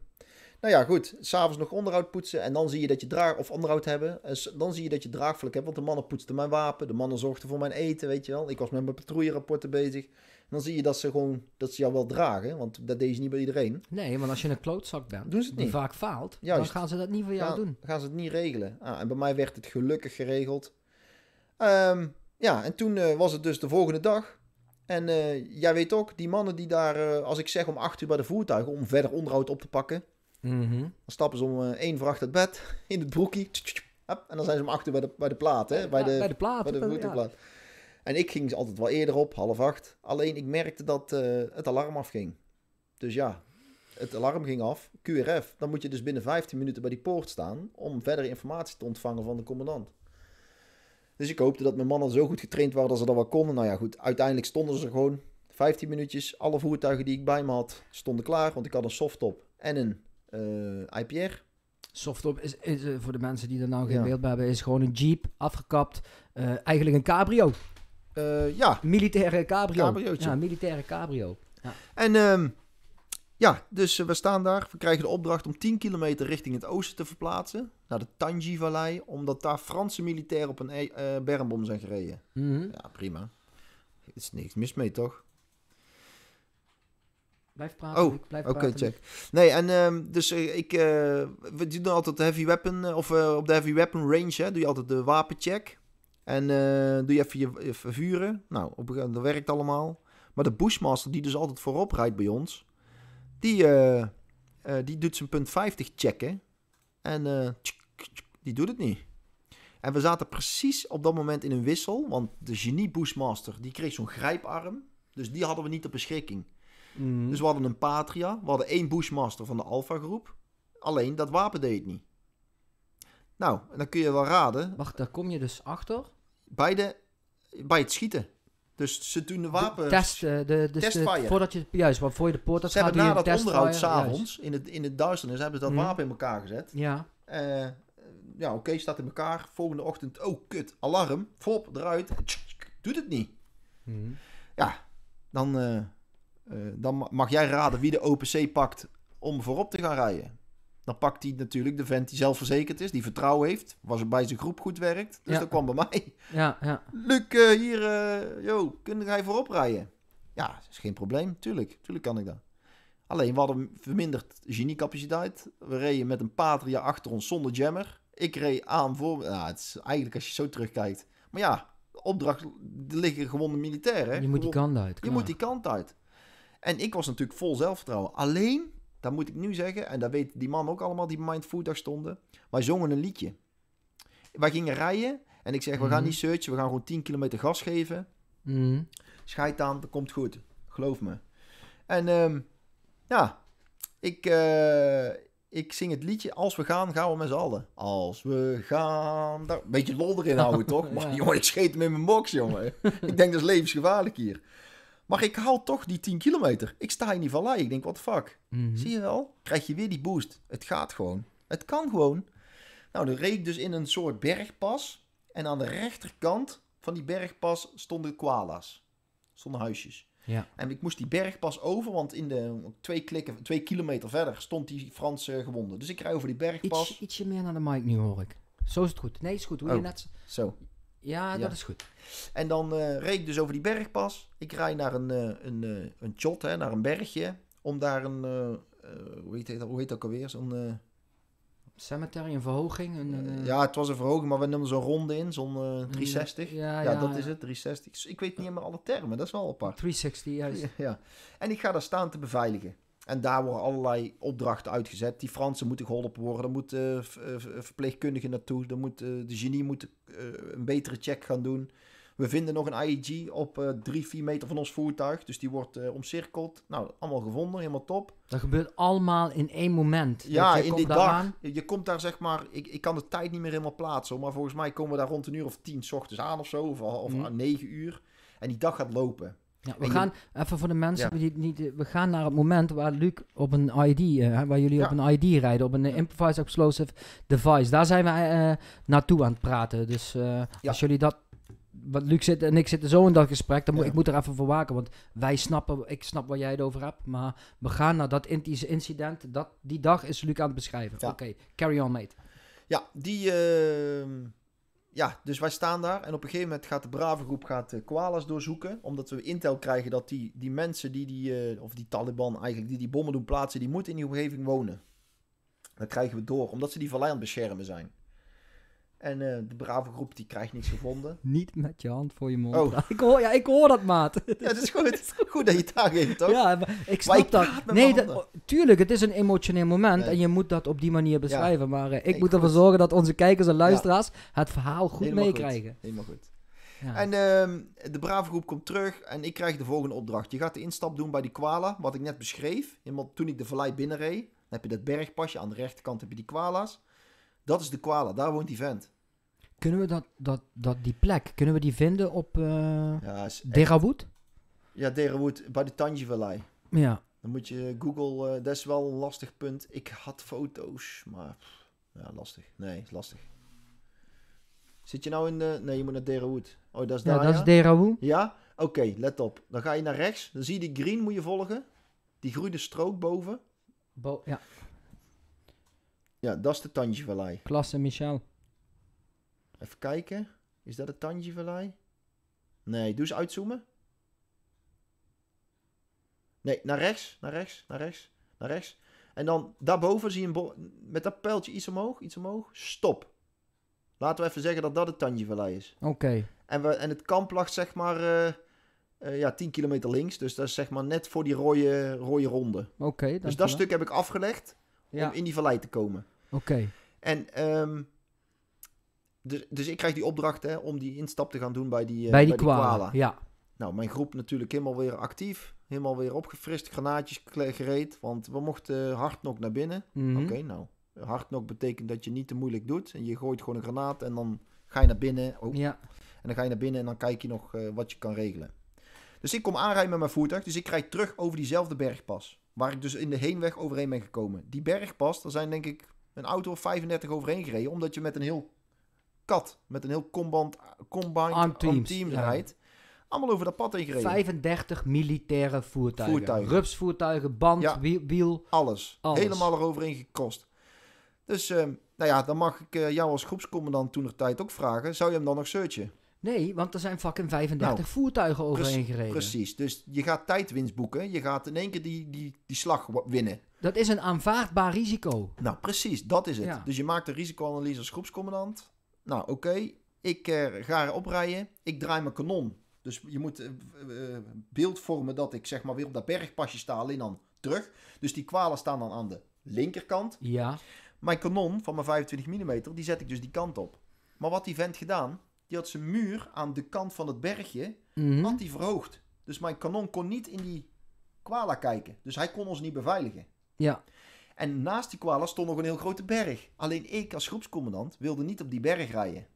nou ja, goed. S'avonds nog onderhoud poetsen. En dan zie je dat je draag... Of onderhoud hebben. En dan zie je dat je draagvlak hebt. Want de mannen poetsten mijn wapen. De mannen zorgden voor mijn eten, weet je wel. Ik was met mijn patrouillerapporten bezig. dan zie je dat ze gewoon... Dat ze jou wel dragen. Want dat deed je niet bij iedereen. Nee, want als je een klootzak bent... Doen ze het niet. Die vaak faalt. Juist. Dan gaan ze dat niet voor jou gaan, doen. gaan ze het niet regelen. Ah, en bij mij werd het gelukkig geregeld. Ehm, ja, en toen eh, was het dus de volgende dag. En eh, jij weet ook, die mannen die daar, eh, als ik zeg om acht uur bij de voertuigen om verder onderhoud op te pakken, Mhm. Dan stappen ze om eh, één vracht het bed, in het broekje. En dan zijn ze om achter bij de, bij de plaat, hè? Bij, de, bij de plaat. Bij de voetenplaat. En ik ging ze altijd wel eerder op, half acht. Alleen ik merkte dat eh, het alarm afging. Dus ja, het alarm ging af. QRF. Dan moet je dus binnen 15 minuten bij die poort staan om verdere informatie te ontvangen van de commandant. Dus ik hoopte dat mijn mannen zo goed getraind waren dat ze dat wel konden. Nou ja, goed, uiteindelijk stonden ze gewoon 15 minuutjes. Alle voertuigen die ik bij me had stonden klaar, want ik had een soft op en een eh, IPR. Softop is, eh, voor de mensen die er nou geen beeld bij hebben, is gewoon een jeep, afgekapt. Eh, eigenlijk een cabrio. ja. Militaire cabrio. Ja, militaire cabrio. Ja. En ehm, ja, dus we staan daar. We krijgen de opdracht om 10 kilometer richting het oosten te verplaatsen. Naar de Tangi-vallei. Omdat daar Franse militairen op een e-, bermbom zijn gereden. Mhm. Ja, prima. Er is niks mis mee, toch? Blijf praten. Oh, oké, check. Nee, en ehm, dus eh, ik. Eh, we doen altijd de heavy weapon. Eh, of op de heavy weapon range hè, doe je altijd de wapencheck. En doe je even je, vervuren. Nou, op, dat werkt allemaal. Maar de Bushmaster, die dus altijd voorop rijdt bij ons. Die, die doet zijn punt 50 checken. En die doet het niet. En we zaten precies op dat moment in een wissel. Want de genie Bushmaster, die kreeg zo'n grijparm. Dus die hadden we niet op beschikking. Mhm. Dus we hadden een Patria, we hadden één Bushmaster van de Alpha groep. Alleen dat wapen deed niet. Nou, dan kun je wel raden. Wacht, daar kom je dus achter? Bij, de, bij het schieten. Dus ze doen de wapen... De test, eh, de, de, dus de, voordat je, juist, voor je de poort had, Ze hebben na dat onderhoud s'avonds, in het, in het duisternis, hebben ze dat mhm. wapen in elkaar gezet. Ja. Eh, ja, oké, staat in elkaar. Volgende ochtend, oh kut, alarm, Flop, eruit. Doet het niet. Mhm. Ja, dan, eh, eh, dan mag jij raden wie de OPC pakt om voorop te gaan rijden. Dan pakt hij natuurlijk de vent die zelfverzekerd is, die vertrouwen heeft, was bij zijn groep goed werkt. Dus ja. dat kwam bij mij. Ja, ja. Luc, hier, uh, yo, kun jij voorop rijden? Ja, is geen probleem, tuurlijk, tuurlijk kan ik dat. Alleen we hadden verminderd geniecapaciteit. We reden met een patria achter ons zonder jammer. Ik reed aan voor. Nou, het is eigenlijk als je zo terugkijkt. Maar ja, opdracht, er liggen gewonde militairen. Je moet die kant uit. Je moet die kant uit. En ik was natuurlijk vol zelfvertrouwen. Alleen, dat moet ik nu zeggen, en dat weten die mannen ook allemaal die bij Mindfood daar stonden. Wij zongen een liedje. Wij gingen rijden en ik zeg, we gaan mhm. niet searchen, we gaan gewoon 10 kilometer gas geven. Mm. Scheid aan, dat komt goed. Geloof me. En ehm, ja, ik, eh, ik zing het liedje Als we gaan, gaan we met z'n allen. Als we gaan... een Beetje lol erin houden, toch? Maar ik scheet hem in mijn box, jongen. ik denk, dat is levensgevaarlijk hier. Maar ik haal toch die 10 kilometer. Ik sta in die vallei. Ik denk, wat fuck? Mhm. Zie je wel? Krijg je weer die boost. Het gaat gewoon. Het kan gewoon. Nou, dan reed dus in een soort bergpas. En aan de rechterkant van die bergpas stonden koala's. Stonden huisjes. Ja. En ik moest die bergpas over, want in de twee, klikken, twee kilometer verder stond die Franse eh, gewonden. Dus ik rij over die bergpas. Iets, ietsje meer naar de mic nu hoor ik. Zo is het goed. Nee, is goed. Hoe oh. je net... Zo. Ja, dat is goed. En dan eh, reed ik dus over die bergpas. Ik rijd naar een, uh, een, eh, een chot, hè, naar een bergje. Om daar een, hoe, heet dat, hoe heet dat alweer? Zo'n... Cemetery, een verhoging? Een, ja, het was een verhoging, maar we nemen zo'n ronde in, zo'n 360. Ja, ja, dat is het, 360. ik weet niet meer alle termen, dat is wel apart. 360, juist. Ja, En ik ga daar staan te beveiligen. En daar worden allerlei opdrachten uitgezet. Die Fransen moeten geholpen worden. Er moet uh, eh, eh, eh, verpleegkundigen naartoe. Er moet, de genie moet een betere check gaan doen. We vinden nog een IEG op drie, vier meter van ons voertuig. Dus die wordt omcirkeld. Nou, allemaal gevonden. Helemaal top. Dat gebeurt allemaal in één moment. Ja, in die dag. Je komt daar zeg maar... Ik, ik kan de tijd niet meer helemaal plaatsen. Maar volgens mij komen we daar rond een uur of tien s ochtends aan of zo. Of, of mhm. negen uur. En die dag gaat lopen. Ja, we gaan, even voor de mensen die niet, we gaan naar het moment waar Luc op een ID, eh, waar jullie op een ID rijden, op een eh, Improvised Explosive Device. Daar zijn we eh, naartoe aan het praten. Dus als jullie dat, wat Luc zit en ik zitten zo in dat gesprek, dan moet ik moet er even voor waken, want wij snappen, ik snap waar jij het over hebt, maar we gaan naar dat incident, dat, die dag is Luc aan het beschrijven. Oké, carry on mate. Ja, die... Ehm, ja, dus wij staan daar en op een gegeven moment gaat de brave groep gaat, de eh, koalas doorzoeken. Omdat we intel krijgen dat die, die mensen die, die eh, of die Taliban eigenlijk, die die bommen doen plaatsen, die moeten in die omgeving wonen. Dat krijgen we door, omdat ze die vijand beschermen zijn. En eh, de brave groep die krijgt niets gevonden. Niet met je hand voor je mond. Oh. Ik hoor, ja, ik hoor dat, maat. Ja, dat is goed. Goed dat je het aangeeft, toch? Ja, ik snap ik dat. Nee, tuurlijk, het is een emotioneel moment en je moet dat op die manier beschrijven. Maar eh, ik moet ervoor zorgen dat onze kijkers en luisteraars het verhaal goed meekrijgen. Helemaal goed. En ehm, de brave groep komt terug en ik krijg de volgende opdracht. Je gaat de instap doen bij die kwala, wat ik net beschreef. toen ik de vallei binnenreed, heb je dat bergpasje. Aan de rechterkant heb je die kwala's. Dat is de kwala, daar woont die vent. Kunnen we dat, dat, dat, die plek, kunnen we die vinden op uh, ja, Derawood? Ja, Derawood, bij de Tanjevallei. Ja. Dan moet je Google, uh, dat is wel een lastig punt. Ik had foto's, maar ja, lastig. Nee, lastig. Zit je nou in de... Nee, je moet naar Derawood. Oh, dat is daar, ja, dat is Derawood. Ja? Oké, let op. Dan ga je naar rechts. Dan zie je die green, moet je volgen. Die groeide strook boven. Bo ja. Ja, dat is de Tanjivallei. Klasse Michel. Even kijken. Is dat de Tanjivallei? Nee, doe eens uitzoomen. Nee, naar rechts, naar rechts, naar rechts, naar rechts. En dan daarboven zie je een met dat pijltje iets omhoog, iets omhoog. Stop. Laten we even zeggen dat dat de Tanjivallei is. Oké. En en het kamp lag zeg maar uh, ja, 10 kilometer links. Dus dat is zeg maar net voor die rode, rode ronde. Oké. dus dat stuk heb ik afgelegd. Om in die vallei te komen. Oké. En ehm, dus, dus, ik krijg die opdracht hè, om die instap te gaan doen bij die, uh, bij die, Ja. Nou, mijn groep natuurlijk helemaal weer actief. Helemaal weer opgefrist, granaatjes gereed. Want we mochten hardnok naar binnen. Mhm. Oké, okay, nou. Hardnok betekent dat je niet te moeilijk doet. En je gooit gewoon een granaat en dan ga je naar binnen. Oh. Ja. En dan ga je naar binnen en dan kijk je nog eh, wat je kan regelen. Dus ik kom aanrijden met mijn voertuig. Dus ik rijd terug over diezelfde bergpas. Waar ik dus in de heenweg overheen ben gekomen. Die bergpas, daar zijn denk ik een auto of 35 overheen gereden. Omdat je met een heel kat, met een heel combine combined arm ja. rijdt. Allemaal over dat pad heen gereden. 35 militaire voertuigen. Rupsvoertuigen, band, wiel, Alles. Helemaal eroverheen gekost. Dus, ehm, nou ja, dan mag ik eh, jou als groepscommandant toen nog tijd ook vragen. Zou je hem dan nog searchen? Nee, want er zijn fucking 35 nou, voertuigen overheen gereden. Precies, dus je gaat tijdwinst boeken. Je gaat in één keer die, die, die slag winnen. Dat is een aanvaardbaar risico. Nou, precies, dat is het. Dus je maakt een risicoanalyse als groepscommandant. Nou, oké, ik eh, ga erop rijden. Ik draai mijn kanon. Dus je moet eh, eh, beeld vormen dat ik zeg maar weer op dat bergpasje sta, alleen dan terug. Dus die kwalen staan dan aan de linkerkant. Ja. Mijn kanon van mijn 25 mm, die zet ik dus die kant op. Maar wat die vent gedaan, die had zijn muur aan de kant van het bergje, Want mhm. die verhoogd. Dus mijn kanon kon niet in die koala kijken. Dus hij kon ons niet beveiligen. Ja. En naast die koala stond nog een heel grote berg. Alleen ik als groepscommandant wilde niet op die berg rijden.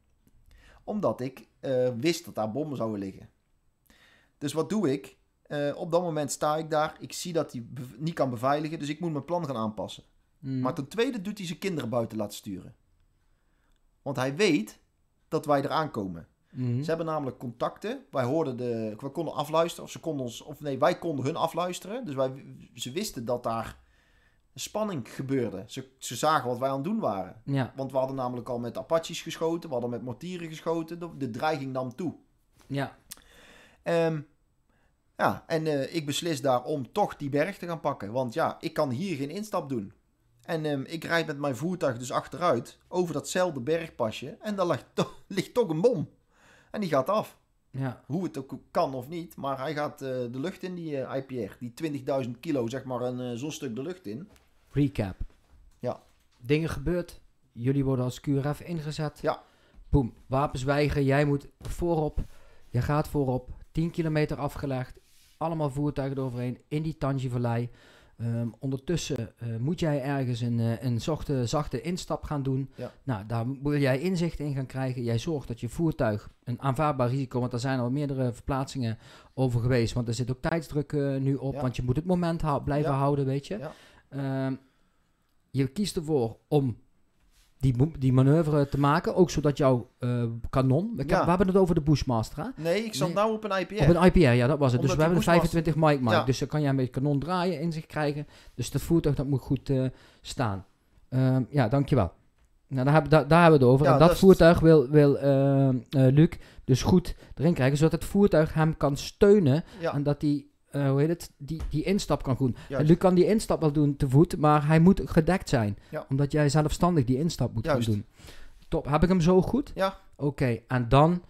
Omdat ik eh, wist dat daar bommen zouden liggen. Dus wat doe ik? Eh, op dat moment sta ik daar. Ik zie dat hij niet kan beveiligen. Dus ik moet mijn plan gaan aanpassen. Mhm. Maar ten tweede doet hij zijn kinderen buiten laten sturen. Want hij weet dat wij eraan komen. Mhm. Ze hebben namelijk contacten. Wij hoorden de, we konden afluisteren, of ze konden ons, of nee, wij konden hun afluisteren. Dus wij, ze wisten dat daar spanning gebeurde. Ze, ze zagen wat wij aan het doen waren. Ja. Want we hadden namelijk al met Apaches geschoten, we hadden met mortieren geschoten. De, dreiging nam toe. Ja. Ehm, ja, en eh, ik beslis daar om toch die berg te gaan pakken. Want ja, ik kan hier geen instap doen. En ehm, ik rijd met mijn voertuig dus achteruit over datzelfde bergpasje. En daar ligt, ligt toch een bom. En die gaat af. Ja. Hoe het ook kan of niet. Maar hij gaat eh, de lucht in, die eh, IPR. Die 20.000 kilo, zeg maar, een, uh, zo'n stuk de lucht in. Recap. Ja. Dingen gebeurt. Jullie worden als QRF ingezet. Ja. Boom. Wapens weigeren. Jij moet voorop. Je gaat voorop. 10 kilometer afgelegd. Allemaal voertuigen eroverheen. In die Tangiverlei. Ehm, ondertussen eh, moet jij ergens een, eh, een zachte, zachte instap gaan doen. Nou, daar wil jij inzicht in gaan krijgen. Jij zorgt dat je voertuig een aanvaardbaar risico, want er zijn al meerdere verplaatsingen over geweest. Want er zit ook tijdsdruk eh, nu op, want je moet het moment blijven houden, weet je. Ehm, je kiest ervoor om die, die manoeuvre te maken. Ook zodat jouw eh, kanon... We, hebben het over de Bushmaster, Nee, ik zat nou op een IPR. Op een IPR, ja, dat was het. dus we hebben een 25 mic mic. Dus dan kan jij met kanon draaien in zich krijgen. Dus dat voertuig, dat moet goed eh, staan. Ehm, ja, dankjewel. Nou, daar, daar, hebben we het over. en dat, voertuig wil, wil eh, Luc dus goed erin krijgen, zodat het voertuig hem kan steunen. En dat hij eh, hoe heet het, die, die instap kan doen. En kan die instap wel doen te voet, maar hij moet gedekt zijn. Omdat jij zelfstandig die instap moet gaan doen. Top, heb ik hem zo goed? Ja. Oké, en dan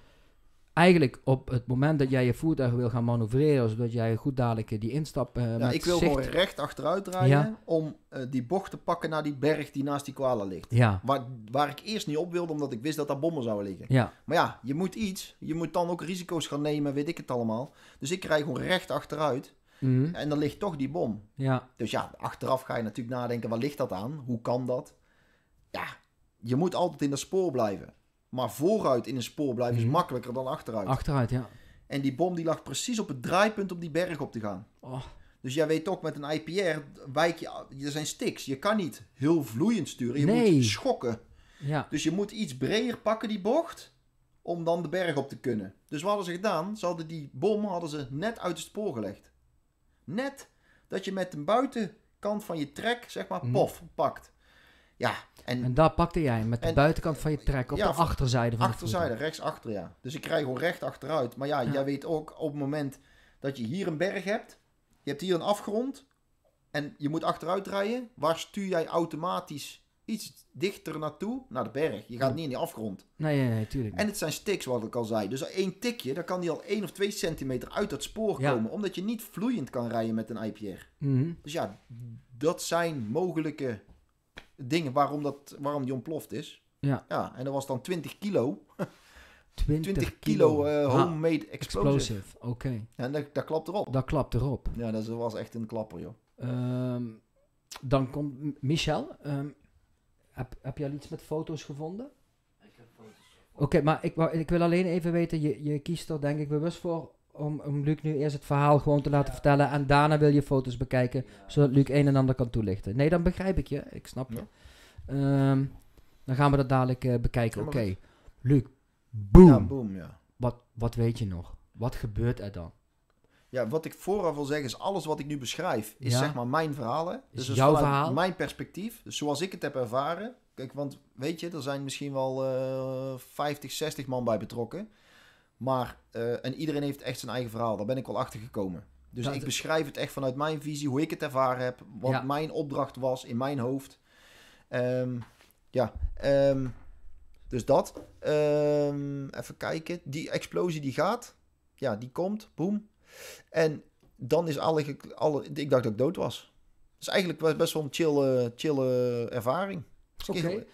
eigenlijk op het moment dat jij je voertuig wil gaan manoeuvreren, zodat jij goed dadelijk eh, die instap uh, ja, Ik wil zicht... gewoon recht achteruit rijden om eh, die bocht te pakken naar die berg die naast die kwalen ligt. Waar, ik eerst niet op wilde, omdat ik wist dat daar bommen zouden liggen. Maar ja, je moet iets. Je moet dan ook risico's gaan nemen, weet ik het allemaal. Dus ik rijd gewoon recht achteruit. Mhm. En dan ligt toch die bom. Ja. Dus ja, achteraf ga je natuurlijk nadenken, waar ligt dat aan? Hoe kan dat? Ja, je moet altijd in dat spoor blijven. Maar vooruit in een spoor blijven is mhm. makkelijker dan achteruit. Achteruit, ja. En die bom die lag precies op het draaipunt om die berg op te gaan. Oh. Dus jij weet toch, met een IPR wijk je... Er zijn sticks, Je kan niet heel vloeiend sturen. Je moet schokken. Ja. Dus je moet iets breder pakken, die bocht. Om dan de berg op te kunnen. Dus wat hadden ze gedaan? Ze hadden die bom hadden ze net uit het spoor gelegd. Net dat je met de buitenkant van je trek, zeg maar, mhm. pof, pakt. Ja, en, daar pakte jij met de buitenkant van je trek op de achterzijde van achterzijde, rechts achter ja. Dus ik krijg gewoon recht achteruit. Maar ja, jij weet ook op het moment dat je hier een berg hebt, je hebt hier een afgrond en je moet achteruit rijden, waar stuur jij automatisch iets dichter naartoe, naar de berg. Je gaat niet in die afgrond. Nee, nee, nee, tuurlijk. En het zijn stiks wat ik al zei. Dus één tikje, dan kan die al 1 of 2 centimeter uit dat spoor komen. Omdat je niet vloeiend kan rijden met een IPR. Mhm. Dus ja, dat zijn mogelijke dingen waarom, dat, waarom die ontploft is. Ja. ja, en dat was dan 20 kilo. 20, kilo, eh, homemade ah, explosive. Oké. En dat, dat klapt erop. Dat klapt erop. Ja, dat was echt een klapper, joh. Ehm, dan komt Michel. Um, heb, heb al iets met foto's gevonden? Ik heb foto's. Oké, maar ik, ik wil alleen even weten, je, je kiest er denk ik bewust voor om, om Luc nu eerst het verhaal gewoon te laten vertellen en daarna wil je foto's bekijken, zodat Luc een en ander kan toelichten. Nee, dan begrijp ik je, ik snap je. Ehm, dan gaan we dat dadelijk eh, bekijken. Oké, Luc, boom. Ja, boom, ja. Wat, wat weet je nog? Wat gebeurt er dan? Ja, wat ik vooraf wil zeggen is, alles wat ik nu beschrijf, is zeg maar mijn verhaal. dus, jouw verhaal? Mijn perspectief, dus zoals ik het heb ervaren. Kijk, want weet je, er zijn misschien wel uh, 50, 60 man bij betrokken. Maar, eh, en iedereen heeft echt zijn eigen verhaal. Daar ben ik wel achter gekomen. Dus ik beschrijf het echt vanuit mijn visie, hoe ik het ervaren heb, wat mijn opdracht was in mijn hoofd. Ehm, ja, ehm, dus dat. Ehm, even kijken. Die explosie die gaat. Ja, die komt. Boom. En dan is alle, Ik dacht dat ik dood was. Het is eigenlijk best wel een chill chille ervaring.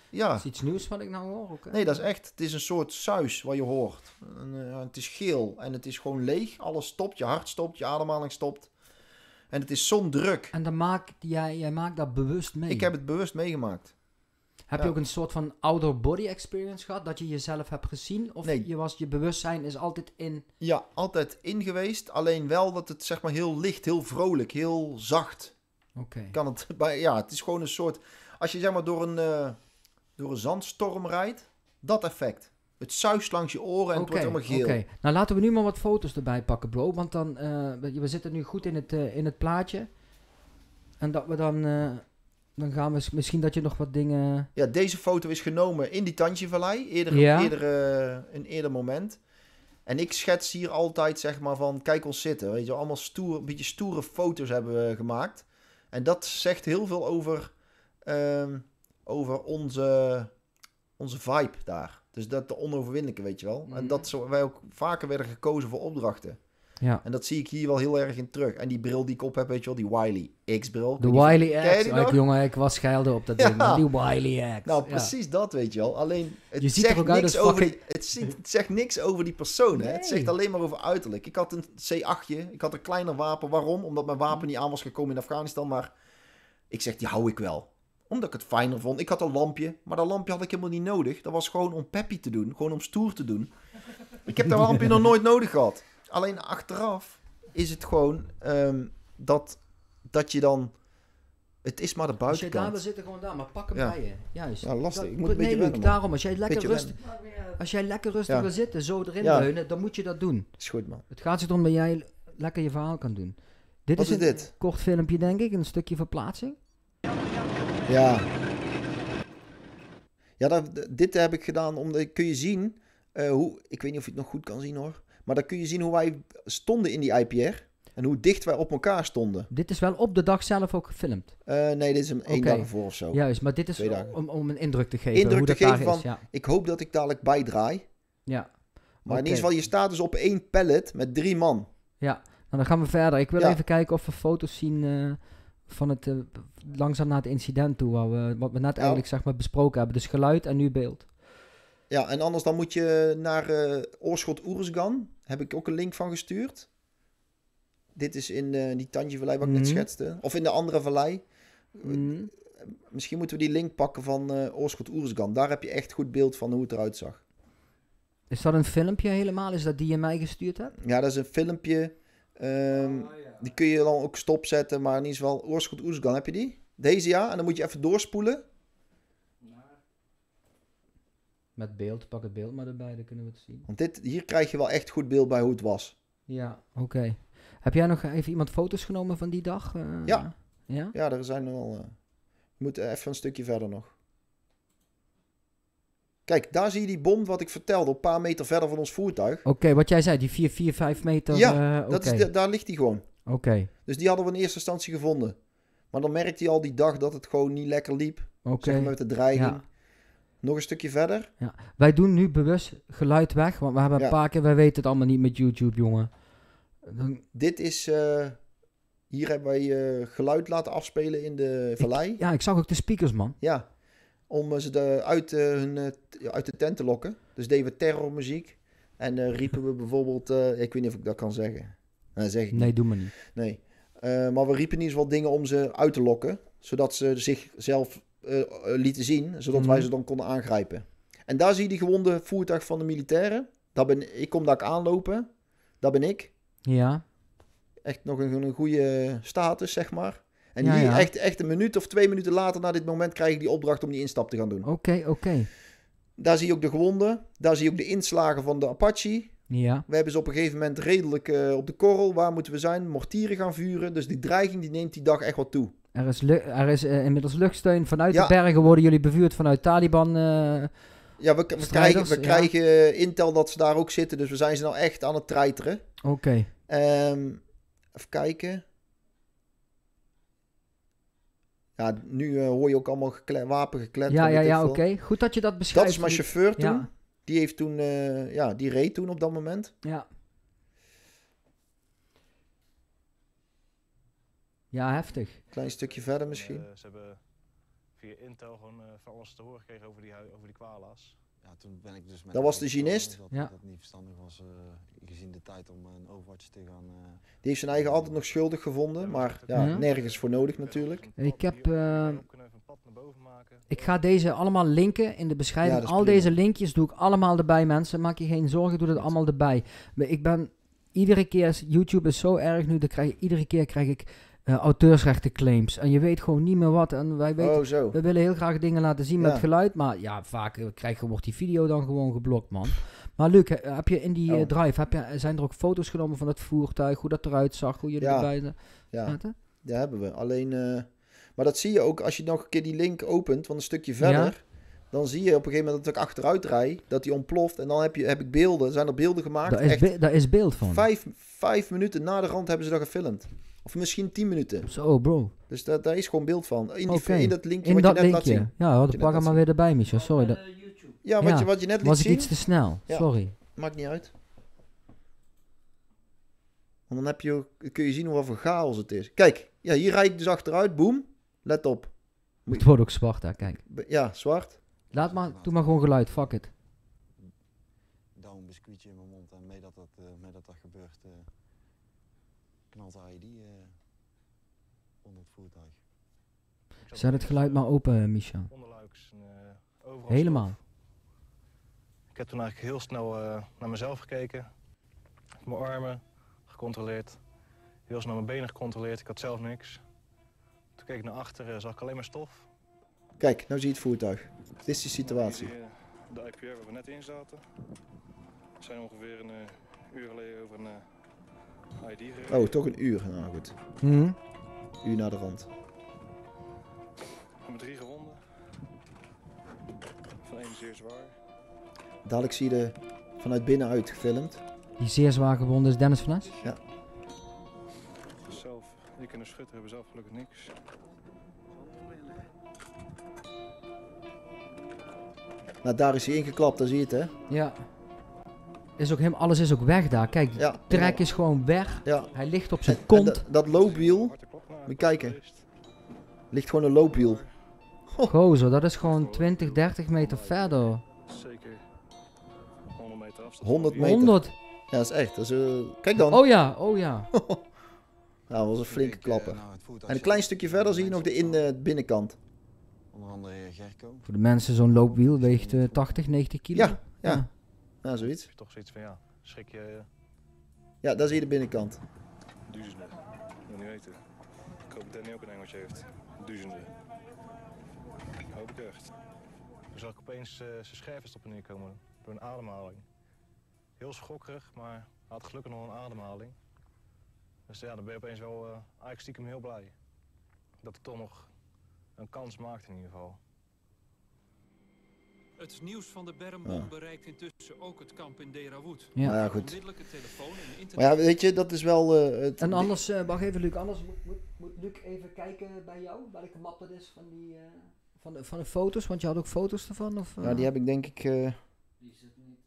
Ja. is iets nieuws wat ik nou hoor. Nee, dat is echt. Het is een soort suis wat je hoort. En, eh, het is geel en het is gewoon leeg. Alles stopt. Je hart stopt. Je ademhaling stopt. En het is zo'n druk. En dan maak, jij, jij maakt dat bewust mee. Ik heb het bewust meegemaakt. Heb je ook een soort van outer body experience gehad? Dat je jezelf hebt gezien? Of nee. je, was, je bewustzijn is altijd in? Ja, altijd in geweest. Alleen wel dat het zeg maar heel licht, heel vrolijk, heel zacht. Oké. Kan het ja, het is gewoon een soort. Als je zeg maar door een, eh, door een zandstorm rijdt, dat effect. Het zuist langs je oren en okay, het wordt geel. Oké, okay. nou laten we nu maar wat foto's erbij pakken, bro. Want dan, eh, we zitten nu goed in het, eh, in het plaatje. En dat we dan, dan gaan we misschien dat je nog wat dingen... Ja, deze foto is genomen in die Tandjevallei. Eerder, eerder, een eerder moment. En ik schets hier altijd zeg maar van, kijk ons zitten. Weet je, allemaal stoer, een beetje stoere foto's hebben gemaakt. En dat zegt heel veel over Ehm, over onze, onze vibe daar. Dus dat de onoverwinnelijke, weet je wel. En dat mhm. wij ook vaker werden gekozen voor opdrachten. Ja. En dat zie ik hier wel heel erg in terug. En die bril die ik op heb, weet je wel, die Wiley X-bril. De Wiley X. Oh, ik, jongen, ik was geilde op dat ja. ding. Die Wiley X. Nou, precies dat, weet je wel. Alleen, het, je ziet zegt, niks over die, het, ziet, het, zegt niks over die persoon. Hè? Het zegt alleen maar over uiterlijk. Ik had een c je Ik had een kleiner wapen. Waarom? Omdat mijn wapen niet aan was gekomen in Afghanistan. Maar ik zeg, die hou ik wel omdat ik het fijner vond. Ik had een lampje, maar dat lampje had ik helemaal niet nodig. Dat was gewoon om peppy te doen, gewoon om stoer te doen. Ik heb dat lampje nog nooit nodig gehad. Alleen achteraf is het gewoon ehm, dat, dat je dan... Het is maar de buitenkant. Als daar zitten, gewoon daar. Maar pak hem bij je. Juist. Ja, lastig. Ik moet een nee, Luc, daarom. Als jij lekker, rustig, als jij lekker rustig wil zitten, zo erin ja. leunen, dan moet je dat doen. Is goed, man. Het gaat erom dat jij lekker je verhaal kan doen. Dit Wat is, dit? een kort filmpje, denk ik. Een stukje verplaatsing. Ja. Ja, dat, dit heb ik gedaan omdat kun je zien eh, hoe. Ik weet niet of je het nog goed kan zien hoor. Maar dan kun je zien hoe wij stonden in die IPR. En hoe dicht wij op elkaar stonden. Dit is wel op de dag zelf ook gefilmd? Eh, nee, dit is een één dag ervoor of zo. Juist, maar dit is om, om een indruk te geven. Indruk hoe te geven van, is, ja. ik hoop dat ik dadelijk bijdraai. Ja. Maar in ieder geval, je staat dus op één pallet met drie man. Ja, nou, dan gaan we verder. Ik wil even kijken of we foto's zien... Eh, van het, eh, langzaam naar het incident toe, waar we, wat we net eigenlijk zeg maar, besproken hebben. Dus geluid en nu beeld. Ja, en anders dan moet je naar eh, Oorschot Oersgan. Heb ik ook een link van gestuurd. Dit is in uh, die Tandjevallei wat ik net mhm. schetste. Of in de andere vallei. Mhm. Misschien moeten we die link pakken van Oorschot Oersgan. Daar heb je echt goed beeld van hoe het eruit zag. Is dat een filmpje helemaal? Is dat die je mij gestuurd hebt? Ja, dat is een filmpje. Ehm, ah, die kun je dan ook stopzetten, maar in ieder geval Oorschot Oesgan, heb je die? Deze ja, en dan moet je even doorspoelen. Met beeld, pak het beeld maar erbij, dan kunnen we het zien. Want dit, hier krijg je wel echt goed beeld bij hoe het was. Ja, oké. Heb jij nog even iemand foto's genomen van die dag? Eh, ja. ja. Ja, er zijn er al. Uh, eh, we moeten even een stukje verder nog. Kijk, daar zie je die bom wat ik vertelde, een paar meter verder van ons voertuig. Oké, wat jij zei, die 4, 4, 5 meter. Ja, eh, dat is daar ligt die gewoon. Oké. Dus die hadden we in eerste instantie gevonden. Maar dan merkte hij al die dag dat het gewoon niet lekker liep. Oké. Zeg maar met de dreiging. Nog een stukje verder. Ja. Wij doen nu bewust geluid weg, want we hebben een paar keer... Wij weten het allemaal niet met YouTube, jongen. Dan... Dit is... Eh, hier hebben wij eh, geluid laten afspelen in de vallei. ja, ik zag ook de speakers, man. Ja, om eh, ze de, uit, hun, uit de tent te lokken. Dus deden we terrormuziek. En riepen we bijvoorbeeld... ik weet niet of ik dat kan zeggen. Nee, zeg ik nee doe maar niet. Nee. Eh, maar we riepen eens wat dingen om ze uit te lokken, zodat ze zichzelf eh, eh, lieten zien, zodat mhm. wij ze dan konden aangrijpen. En daar zie je die gewonde voertuig van de militairen. Daar ben, ik kom daar aanlopen. Daar ben ik. Ja. Echt nog een, goede status, zeg maar. En ja, hier, Echt, echt een minuut of twee minuten later, na dit moment, krijg ik die opdracht om die instap te gaan doen. Oké, oké. Daar zie je ook de gewonden. Daar zie je ook de inslagen van de Apache. Ja. We hebben ze op een gegeven moment redelijk eh, op de korrel. Waar moeten we zijn? Mortieren gaan vuren. Dus die dreiging die neemt die dag echt wel toe. Er is, er is eh, inmiddels luchtsteun vanuit de bergen. Worden jullie bevuurd vanuit Taliban? Uh, ja, we, we krijgen, we krijgen intel dat ze daar ook zitten. Dus we zijn ze nou echt aan het treiteren. Oké. Ehm, even kijken. Ja, nu hoor je ook allemaal gekle wapen gekletterd. Ja, ja, ja, oké. Goed dat je dat beschrijft. Dat is mijn chauffeur toen. Ja. Die heeft toen, eh, ja, die reed toen op dat moment. Ja. Ja, heftig. Klein stukje verder misschien. Eh, ze hebben via Intel gewoon eh, van alles te horen gekregen over die, over die kwala's ja, toen ben ik dus met... Dat was de ginist? Dat, ja. niet verstandig was, uh, gezien de tijd om eh, een overwatch te gaan... Eh, die heeft zijn eigen altijd nog schuldig gevonden, maar ja, nergens voor nodig natuurlijk. Ik heb... ik ga deze allemaal linken in de beschrijving. Al deze linkjes doe ik allemaal erbij, mensen. Maak je geen zorgen, doe dat allemaal erbij. Maar ik ben... Iedere keer, YouTube is zo erg nu, dan krijg, iedere keer krijg ik uh, eh, auteursrechtenclaims. En je weet gewoon niet meer wat. En wij weten, oh, we willen heel graag dingen laten zien met geluid. Maar ja, vaak eh, krijg, wordt die video dan gewoon geblokt, man. Maar Luc, eh, heb je in die oh. drive, heb je, zijn er ook foto's genomen van het voertuig? Hoe dat eruit zag, hoe jullie erbij zaten? Ja, dat hebben we. Alleen, maar dat zie je ook als je nog een keer die link opent van een stukje verder. Dan zie je op een gegeven moment dat ik achteruit rij, dat die ontploft. En dan heb, je, heb ik beelden, zijn er beelden gemaakt. Daar is, is beeld van. Vijf, vijf minuten na de rand hebben ze dat gefilmd. Of misschien 10 minuten. Zo, bro. Dus daar, daar is gewoon beeld van. In, in dat linkje in wat dat je net linkje. laat zien. Ja, wat pak hem maar weer erbij, Michel. Sorry. Dat... Eh, ja, wat, Je, wat je net liet zien. Was iets te snel. Sorry. Maakt niet uit. Want dan heb je, kun je zien hoe chaos het is. Kijk, ja, hier rijd ik dus achteruit. Boom. Let op. Het wordt ook zwart daar, kijk. Ja, zwart. Laat maar, doe maar gewoon geluid. Fuck it. knalt e eh, onder het voertuig. Zet het geluid maar open, eh, Micha. Onderluiks. Eh, Helemaal. Ik heb toen eigenlijk heel snel naar mezelf gekeken. Mijn armen gecontroleerd. Heel snel mijn benen gecontroleerd. Ik had zelf niks. Toen keek ik naar achteren, zag ik alleen maar stof. Kijk, nou zie je het voertuig. Dit is de situatie. De IPR waar we net in zaten. zijn ongeveer een uur geleden over een Oh, toch een uur. Nou goed. Mm. Uur naar de rand. hebben drie gewonden. Van één zeer zwaar. Dadelijk zie je de vanuit binnenuit gefilmd. Die zeer zwaar gewonden is Dennis van Ja. Zelf, die kunnen schutten, hebben zelf gelukkig niks. Nou, daar is hij ingeklapt, daar zie je het, hè? Ja is ook helemaal, alles is ook weg daar. Kijk, ja, trek is gewoon weg. Hij ligt op zijn kont. En dat loopwiel, moet kijken. Ligt gewoon een loopwiel. Ho. zo, dat is gewoon 20, 30 meter verder. Zeker. 100 meter afstand. 100 meter. Ja, dat is echt. Dat eh, kijk dan. Oh ja, oh ja. nou, dat was een flinke klapper. En een klein stukje verder zie je nog de in, uh, binnenkant. Onder andere Gerko. Voor de mensen, zo'n loopwiel weegt 80, eh, 90 kilo. ja. ja. Nou, zoiets. je toch zoiets van ja, schrik je. Eh. Ja, dat zie je de binnenkant. Duizenden. wil niet weten. Ik hoop dat Danny ook een engeltje heeft. Duizenden. Hoop ik echt. Toen zag ik opeens eh, zijn scherfjes op en door een ademhaling. Heel schokkerig, maar hij had gelukkig nog een ademhaling. Dus ja, dan ben je opeens wel eh, eigenlijk stiekem heel blij. Dat het toch nog een kans maakt in ieder geval. Het nieuws van de bermbom bereikt intussen ook het kamp in Derawood. Ja, nou ja goed. Maar ja, weet je, dat is wel eh, En anders, uh, wacht even Luc, anders moet, moet, moet, Luc even kijken bij jou, welke map het is van die... Eh, van, de, van de foto's, want je had ook foto's ervan? Of, Ja, die heb ik denk ik... Die zit niet...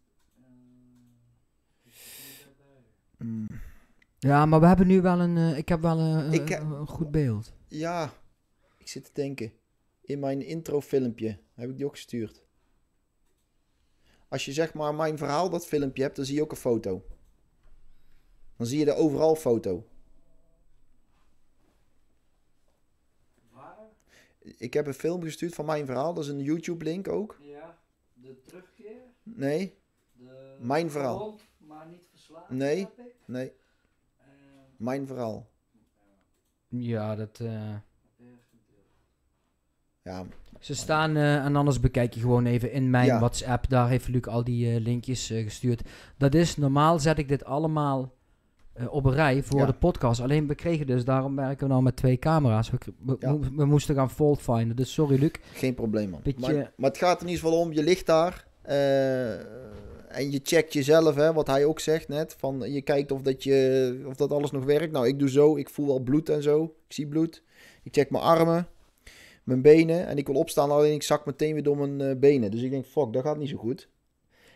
Ja, maar we hebben nu wel een... ik heb wel een, een goed beeld. Ja, ik zit te denken. In mijn introfilmpje heb ik die ook gestuurd als je zeg maar mijn verhaal, dat filmpje hebt, dan zie je ook een foto. Dan zie je de overal foto. Waar? Ik heb een film gestuurd van mijn verhaal, dat is een YouTube link ook. Ja, de terugkeer? Nee. De mijn verhaal. maar niet verslagen. Nee, nee. Eh, mijn verhaal. Ja, dat. Uh... Ja, ze staan, eh, en anders bekijk je gewoon even in mijn WhatsApp. Daar heeft Luc al die eh, linkjes eh, gestuurd. Dat is, normaal zet ik dit allemaal op een rij voor de podcast. Alleen we kregen dus, daarom werken we nou met twee camera's. We, we, moesten gaan fault finden. Dus sorry Luc. Geen probleem man. Maar, maar, het gaat er niet ieder om. Je ligt daar en je checkt jezelf, hè, wat hij ook zegt net. Van je kijkt of dat, je, of dat alles nog werkt. Nou, ik doe zo, ik voel wel bloed en zo. Ik zie bloed. Ik check mijn armen mijn benen. En ik wil opstaan, alleen ik zak meteen weer door mijn eh, benen. Dus ik denk, fuck, dat gaat niet zo goed.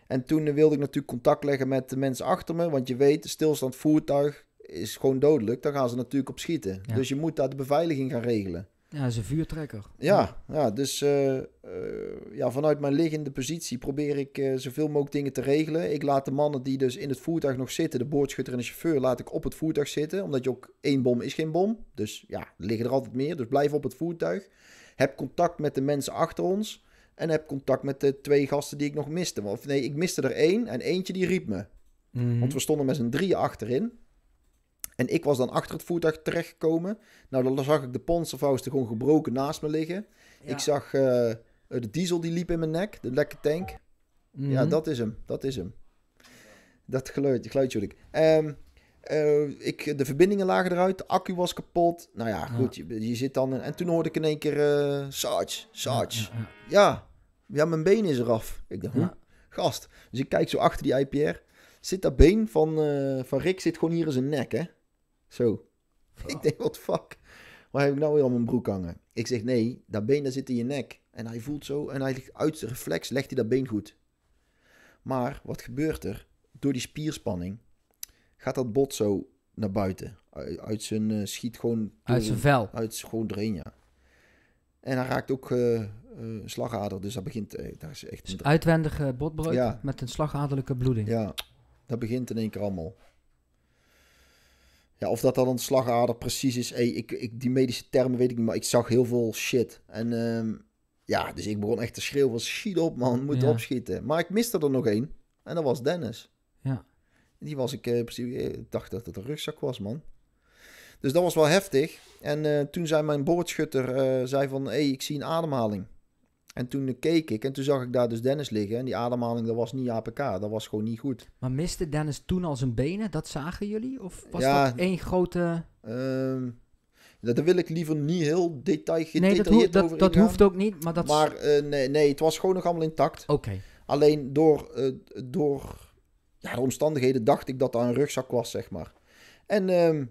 En toen eh, wilde ik natuurlijk contact leggen met de mensen achter me. Want je weet, stilstand voertuig is gewoon dodelijk. Dan gaan ze natuurlijk op schieten. Dus je moet daar de beveiliging gaan regelen. Ja, dat is een vuurtrekker. Ja, ja dus eh, ja, vanuit mijn liggende positie probeer ik zoveel mogelijk dingen te regelen. Ik laat de mannen die dus in het voertuig nog zitten, de boordschutter en de chauffeur, laat ik op het voertuig zitten. Omdat je ook één bom is geen bom. Dus ja, er liggen er altijd meer. Dus blijf op het voertuig. Heb contact met de mensen achter ons. En heb contact met de twee gasten die ik nog miste. Of nee, ik miste er één en eentje die riep me. Mhm. Want we stonden met z'n drieën achterin. En ik was dan achter het voertuig terechtgekomen. Nou, dan zag ik de ponservouwste gewoon gebroken naast me liggen. Ik zag eh, de diesel die liep in mijn nek, de lekke tank. Ja, mhm. dat is hem, dat is hem. Dat geluid, geluidje ik. Ehm, eh, ik, de verbindingen lagen eruit, de accu was kapot. Nou ja, goed, Je, zit dan... En toen hoorde ik in één keer... Uh, Sarge, Sarge. Ja, ja, mijn been is eraf. Ik dacht, gast. Dus ik kijk zo achter die IPR. Zit dat been van, eh, van Rick zit gewoon hier in zijn nek, hè? Zo. Ik oh. denk, wat fuck? Waar heb ik nou weer aan mijn broek hangen? Ik zeg, nee, dat been dat zit in je nek. En hij voelt zo en hij uit de reflex legt hij dat been goed. Maar wat gebeurt er? Door die spierspanning gaat dat bot zo naar buiten. Uit, zijn eh, schiet gewoon. Uit zijn vel. Uit gewoon erin, ja. En hij raakt ook eh, eh, slagader, dus dat begint. daar is echt dus een uitwendige botbreuk ja. met een slagaderlijke bloeding. Ja, dat begint in één keer allemaal. Ja, of dat dan een slagader precies is. Hey, ik, ik, die medische termen weet ik niet, maar ik zag heel veel shit. En ehm, ja, dus ik begon echt te schreeuwen van schiet op man, moet opschieten. Maar ik miste er nog één. En dat was Dennis. Die was ik, eh, in eh, ik dacht dat het een rugzak was, man. Dus dat was wel heftig. En eh, toen zei mijn boordschutter, zei van, hé, hey, ik zie een ademhaling. En toen keek ik en toen zag ik daar dus Dennis liggen. En die ademhaling, dat was niet APK, dat was gewoon niet goed. Maar miste Dennis toen al zijn benen? Dat zagen jullie? Of was dat één grote... Ehm, dat wil ik liever niet heel detail nee, dat, hoeft ook niet, maar dat... Maar nee, nee, het was gewoon nog allemaal intact. Oké. Alleen door, door ja, de omstandigheden dacht ik dat daar een rugzak was, zeg maar. En ehm,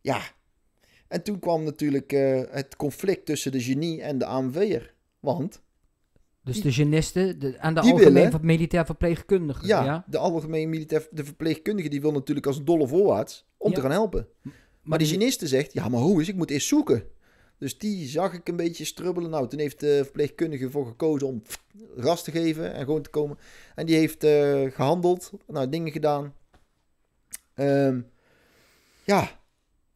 ja, en toen kwam natuurlijk eh, het conflict tussen de genie en de AMV'er. Want... Dus de genisten de, aan de algemeen militair verpleegkundige. Ja, de algemeen militair de verpleegkundige die wil natuurlijk als dolle voorwaarts om te gaan helpen. Maar, maar die geniste zegt, ja maar hoe is, ik moet eerst zoeken. Dus die zag ik een beetje strubbelen. Nou, toen heeft de verpleegkundige voor gekozen om ras te geven en gewoon te komen. En die heeft eh, gehandeld, nou, dingen gedaan. Ehm, ja,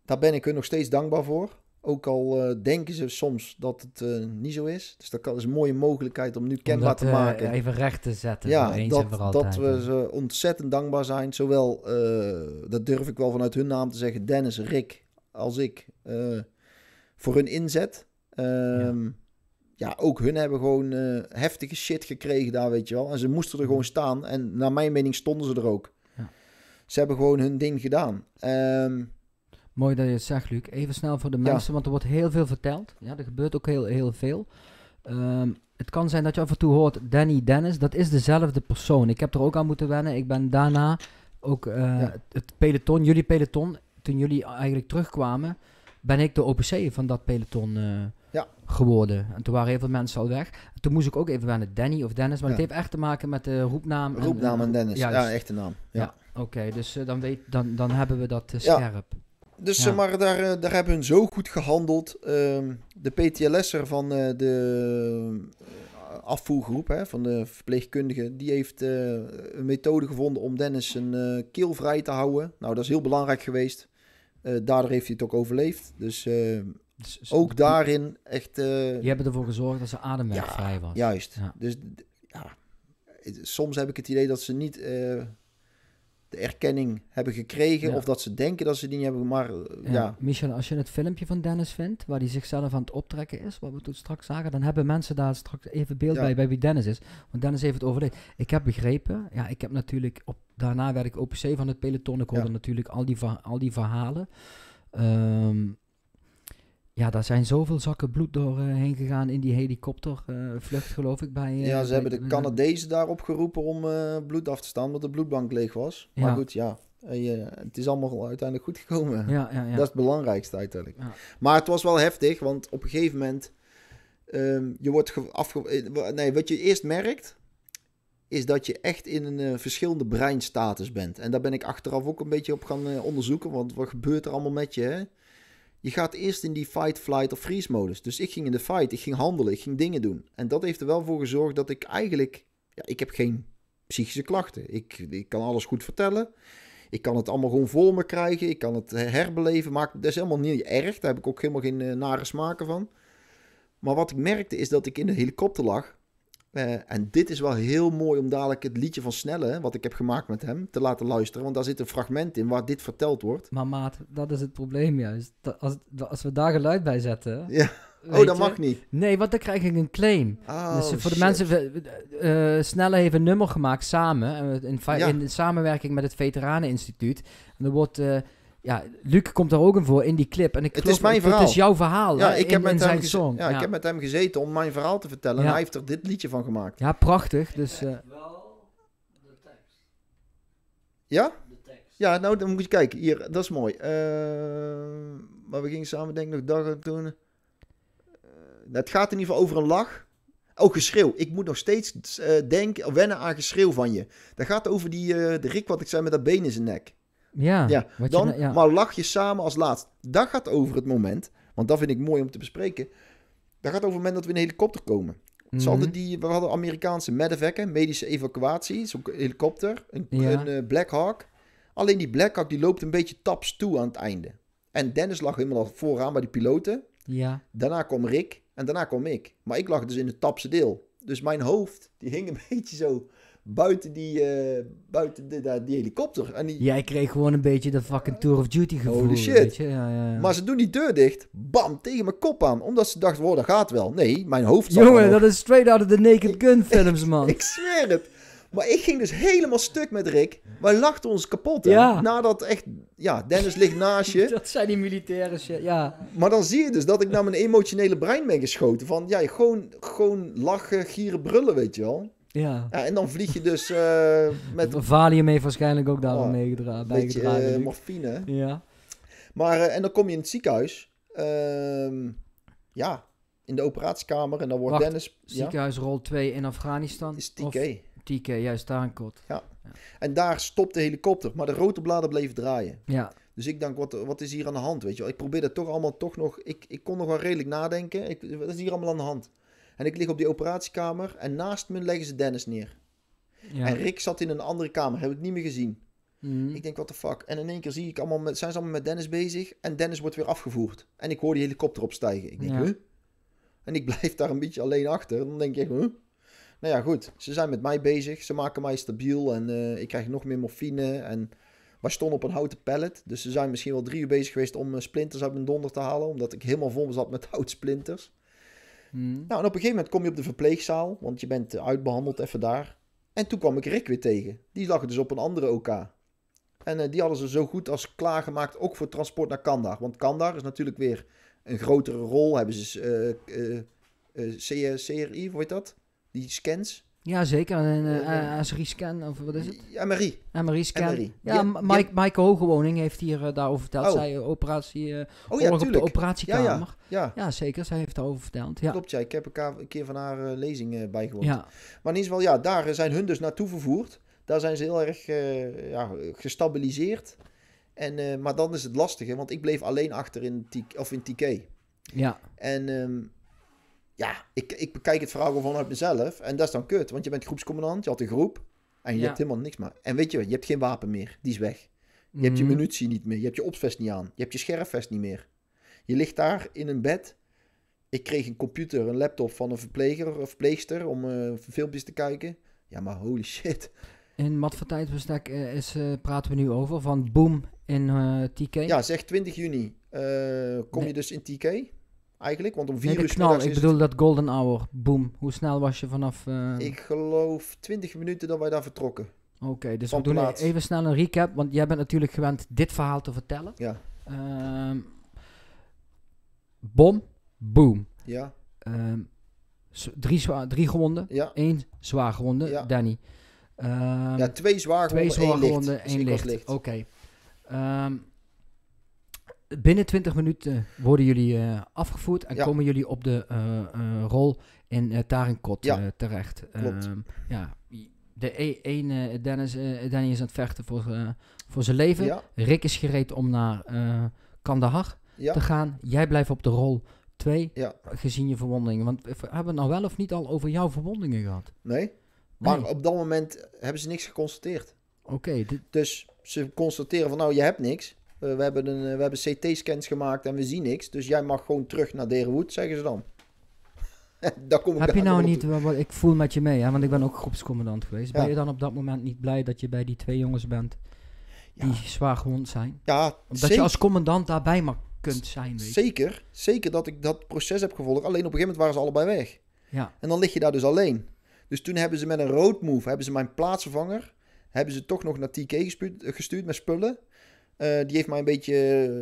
daar ben ik hun nog steeds dankbaar voor. Ook al eh, denken ze soms dat het eh, niet zo is. Dus dat, kan, is een mooie mogelijkheid om nu kenbaar te maken. even recht te zetten. Ja, dat, dat we ze ontzettend dankbaar zijn. Zowel, dat durf ik wel vanuit hun naam te zeggen, Dennis, Rick als ik voor hun inzet. Ehm, ja. ook hun hebben gewoon eh, heftige shit gekregen daar, weet je wel. En ze moesten er gewoon staan. En naar mijn mening stonden ze er ook. Ja. Ze hebben gewoon hun ding gedaan. Ehm, Mooi dat je het zegt, Luc. Even snel voor de mensen, want er wordt heel veel verteld. Ja, er gebeurt ook heel, heel veel. Ehm, het kan zijn dat je af en toe hoort Danny Dennis. Dat is dezelfde persoon. Ik heb er ook aan moeten wennen. Ik ben daarna ook eh, het peloton, jullie peloton, toen jullie eigenlijk terugkwamen ben ik de OPC van dat peloton eh, geworden. En toen waren heel veel mensen al weg. toen moest ik ook even wennen, Danny of Dennis. Maar het heeft echt te maken met de roepnaam. Roepnaam en, en Dennis, ja, echte naam. Ja, oké. dus eh, dan, weet, dan, dan hebben we dat eh, scherp. Dus ze maar daar, daar hebben hun zo goed gehandeld. Um, de PTLS'er van de afvoergroep, hè, van de verpleegkundige, die heeft een methode gevonden om Dennis een uh, keel vrij te houden. Nou, dat is heel belangrijk geweest. Eh, daardoor heeft hij het ook overleefd. Dus, eh, dus, dus ook daarin echt. Je eh, hebt ervoor gezorgd dat ze ademwerk ja, was. Juist. Dus ja, soms heb ik het idee dat ze niet de erkenning hebben gekregen. Of dat ze denken dat ze die niet hebben. Maar eh, ja. ja. Michel, als je het filmpje van Dennis vindt, waar hij zichzelf aan het optrekken is, wat we toen straks zagen, dan hebben mensen daar straks even beeld bij, bij wie Dennis is. Want Dennis heeft het overleefd. Ik heb begrepen, ja, ik heb natuurlijk, op, daarna werd ik OPC van het peloton. Ik hoorde natuurlijk al die, al die verhalen. Ehm, ja, daar zijn zoveel zakken bloed doorheen eh, gegaan in die helikoptervlucht, eh, geloof ik. Bij, eh, ja, ze hebben de Canadezen daarop geroepen om bloed af te staan, omdat de bloedbank leeg was. Maar goed, ja, het is allemaal uiteindelijk goed gekomen. Ja, ja, dat is het belangrijkste uiteindelijk. Maar het was wel heftig, want op een gegeven moment... Ehm, je wordt afge... Nee, wat je eerst merkt... is dat je echt in een verschillende breinstatus bent. En daar ben ik achteraf ook een beetje op gaan onderzoeken... want wat gebeurt er allemaal met je, hè? je gaat eerst in die fight, flight of freeze modus. Dus ik ging in de fight, ik ging handelen, ik ging dingen doen. En dat heeft er wel voor gezorgd dat ik eigenlijk, ja, ik heb geen psychische klachten. Ik, ik kan alles goed vertellen. Ik kan het allemaal gewoon voor me krijgen. Ik kan het herbeleven. Maakt, dat is helemaal niet erg. Daar heb ik ook helemaal geen eh, nare smaken van. Maar wat ik merkte is dat ik in de helikopter lag. Eh, en dit is wel heel mooi om dadelijk het liedje van Snelle, wat ik heb gemaakt met hem, te laten luisteren. Want daar zit een fragment in waar dit verteld wordt. Maar maat, dat is het probleem juist. als, als we daar geluid bij zetten... Ja. Oh, dat mag niet. Nee, want dan krijg ik een claim. Oh, dus voor de mensen, uh, Snelle heeft een nummer gemaakt samen, eh, in, in, samenwerking met het Veteraneninstituut. En er wordt ja, Luc komt daar ook een voor in die clip. En ik het is mijn verhaal. Het is jouw verhaal. Ja, ik, heb met hem Ja, ik heb met hem gezeten om mijn verhaal te vertellen. En hij heeft er dit liedje van gemaakt. Ja, prachtig. Dus, eh, Wel de tekst. Ja? De tekst. Ja, nou dan moet je kijken. Hier, dat is mooi. Uh, maar we gingen samen denk ik nog dag toen. Uh, het gaat in ieder geval over een lach. Oh, geschreeuw. Ik moet nog steeds denken, wennen aan geschreeuw van je. Dat gaat over die, de Rick wat ik zei met dat been in zijn nek. Ja, ja. Dan, nou- Maar lach je samen als laatst. Dat gaat over het moment, want dat vind ik mooi om te bespreken. Dat gaat over het moment dat we in een helikopter komen. Mhm. die, we hadden Amerikaanse medevekken, medische evacuatie, zo'n helikopter, een, eh, Black Hawk. Alleen die Black Hawk die loopt een beetje taps toe aan het einde. En Dennis lag helemaal vooraan bij die piloten. Ja. Daarna kwam Rick en daarna kwam ik. Maar ik lag dus in het tapse deel. Dus mijn hoofd, die hing een beetje zo buiten die, eh, buiten de, die, helikopter. En die... Jij kreeg gewoon een beetje dat fucking Tour of Duty gevoel. Holy shit. Ja, ja, ja. Maar ze doen die deur dicht, bam, tegen mijn kop aan. Omdat ze dachten, wow, dat gaat wel. Nee, mijn hoofd Jongen, dat is straight out of the Naked Gun films, man. Ik, zweer het. Maar ik ging dus helemaal stuk met Rick. Wij lachten ons kapot. Ja. Nadat echt, ja, Dennis ligt naast je. dat zijn die militairen, ja. Maar dan zie je dus dat ik naar mijn emotionele brein ben geschoten. Van ja, gewoon, gewoon lachen, gieren, brullen, weet je wel. Ja. ja. En dan vlieg je dus uh, met... Valium heeft waarschijnlijk ook daarom oh, mee meegedragen. Beetje uh, morfine. Ja. Maar, eh, en dan kom je in het ziekenhuis. Ehm, ja, in de operatiekamer. En dan wordt Dennis... Ziekenhuisrol 2 in Afghanistan. Is TK. Of TK, juist daar een Ja. En daar stopt de helikopter. Maar de rotorbladen bleven draaien. Ja. Dus ik denk, wat, wat is hier aan de hand? Weet je wel? Ik probeerde toch allemaal toch nog... Ik, ik kon nog wel redelijk nadenken. Ik, wat is hier allemaal aan de hand? En ik lig op die operatiekamer en naast me leggen ze Dennis neer. Ja. En Rick zat in een andere kamer, heb ik niet meer gezien. Mhm. Ik denk, wat de fuck. En in één keer zie ik allemaal met, zijn ze allemaal met Dennis bezig. En Dennis wordt weer afgevoerd. En ik hoor die helikopter opstijgen. Ik denk, ja. huh? En ik blijf daar een beetje alleen achter. Dan denk ik, huh? Nou ja, goed. Ze zijn met mij bezig. Ze maken mij stabiel. En eh, ik krijg nog meer morfine. En wij stonden op een houten pallet. Dus ze zijn misschien wel drie uur bezig geweest om uh, splinters uit mijn donder te halen. Omdat ik helemaal vol zat met houtsplinters. Hmm. Nou, en op een gegeven moment kom je op de verpleegzaal, want je bent eh, uitbehandeld even daar. En toen kwam ik Rick weer tegen. Die lag dus op een andere OK. En eh, die hadden ze zo goed als klaargemaakt, ook voor transport naar Kandahar. Want Kandahar is natuurlijk weer een grotere rol. Hebben ze uh, eh, uh, CRI, hoe heet dat? Die scans. Ja, zeker. En uh, Scan, of wat is het? Ja, Marie. Ja, Marie Scan. Ja, Mike, Mike Hogewoning heeft hier eh, daarover verteld. Oh. Zij eh, operatie, oh, ja, op de operatiekamer. Ja, ja, zeker. Zij heeft daarover verteld. Ja. Klopt, ja. Ik heb een keer van haar uh, lezing bijgewoond. Ja. Maar in ieder geval, ja, daar zijn hun dus naartoe vervoerd. Daar zijn ze heel erg ja, gestabiliseerd. En, maar dan is het lastige, want ik bleef alleen achter in, t of in TK. Ja. En... Ehm, ja, ik, ik bekijk het verhaal vanuit mezelf. En dat is dan kut, want je bent groepscommandant, je had een groep. En je hebt helemaal niks meer. En weet je, je hebt geen wapen meer. Die is weg. Je hebt je mhm. munitie niet meer. Je hebt je opsvest niet aan. Je hebt je scherfvest niet meer. Je ligt daar in een bed. Ik kreeg een computer, een laptop van een verpleger of verpleegster om uh, filmpjes te kijken. Ja, maar holy shit. in wat voor tijdbestek eh, is, eh, praten we nu over? Van boom in TK? Ja, zeg 20 juni. kom je dus in TK? Eigenlijk, want om vier nee, uur snel? Ik bedoel dat golden hour. Boom. Hoe snel was je vanaf... Eh, ik geloof 20 minuten dat wij daar vertrokken. Oké, dus Van we doen even snel een recap. Want jij bent natuurlijk gewend dit verhaal te vertellen. Ja. Ehm, bom. Boom. Ja. Um, drie, zwaar, drie gewonden. Ja. Eén zwaar gewonden. Ja. Danny. Ehm, ja, twee zwaar gewonden, één dus licht. Één licht. Oké. Okay binnen 20 minuten worden jullie eh, afgevoerd en komen jullie op de eh, eh, rol in Tarinkot terecht. Klopt. Ehm, ja, de e, ene Dennis, Danny is aan het vechten voor, voor zijn leven. Ja. Rick is gereed om naar Kandahar te gaan. Jij blijft op de rol 2, gezien je verwondingen. Want we hebben we het nou wel of niet al over jouw verwondingen gehad? Nee, maar op dat moment hebben ze niks geconstateerd. Oké. dus ze constateren van nou, je hebt niks. Eh, we hebben, een, eh, we hebben CT-scans gemaakt en we zien niks. Dus jij mag gewoon terug naar Derenwoed, zeggen ze dan. kom ik Heb je nou niet, wat, ik voel met je mee, hè, want ik ben ook groepscommandant geweest. Ben je dan op dat moment niet blij dat je bij die twee jongens bent die zwaar gewond zijn? Ja, Omdat je als commandant daarbij mag kunt zijn. Weet zeker, zeker dat ik dat proces heb gevolgd. Alleen op een gegeven moment waren ze allebei weg. Ja. En dan lig je daar dus alleen. Dus toen hebben ze met een road move, hebben ze mijn plaatsvervanger, hebben ze toch nog naar TK gestuurd met spullen. Eh, die heeft mij een beetje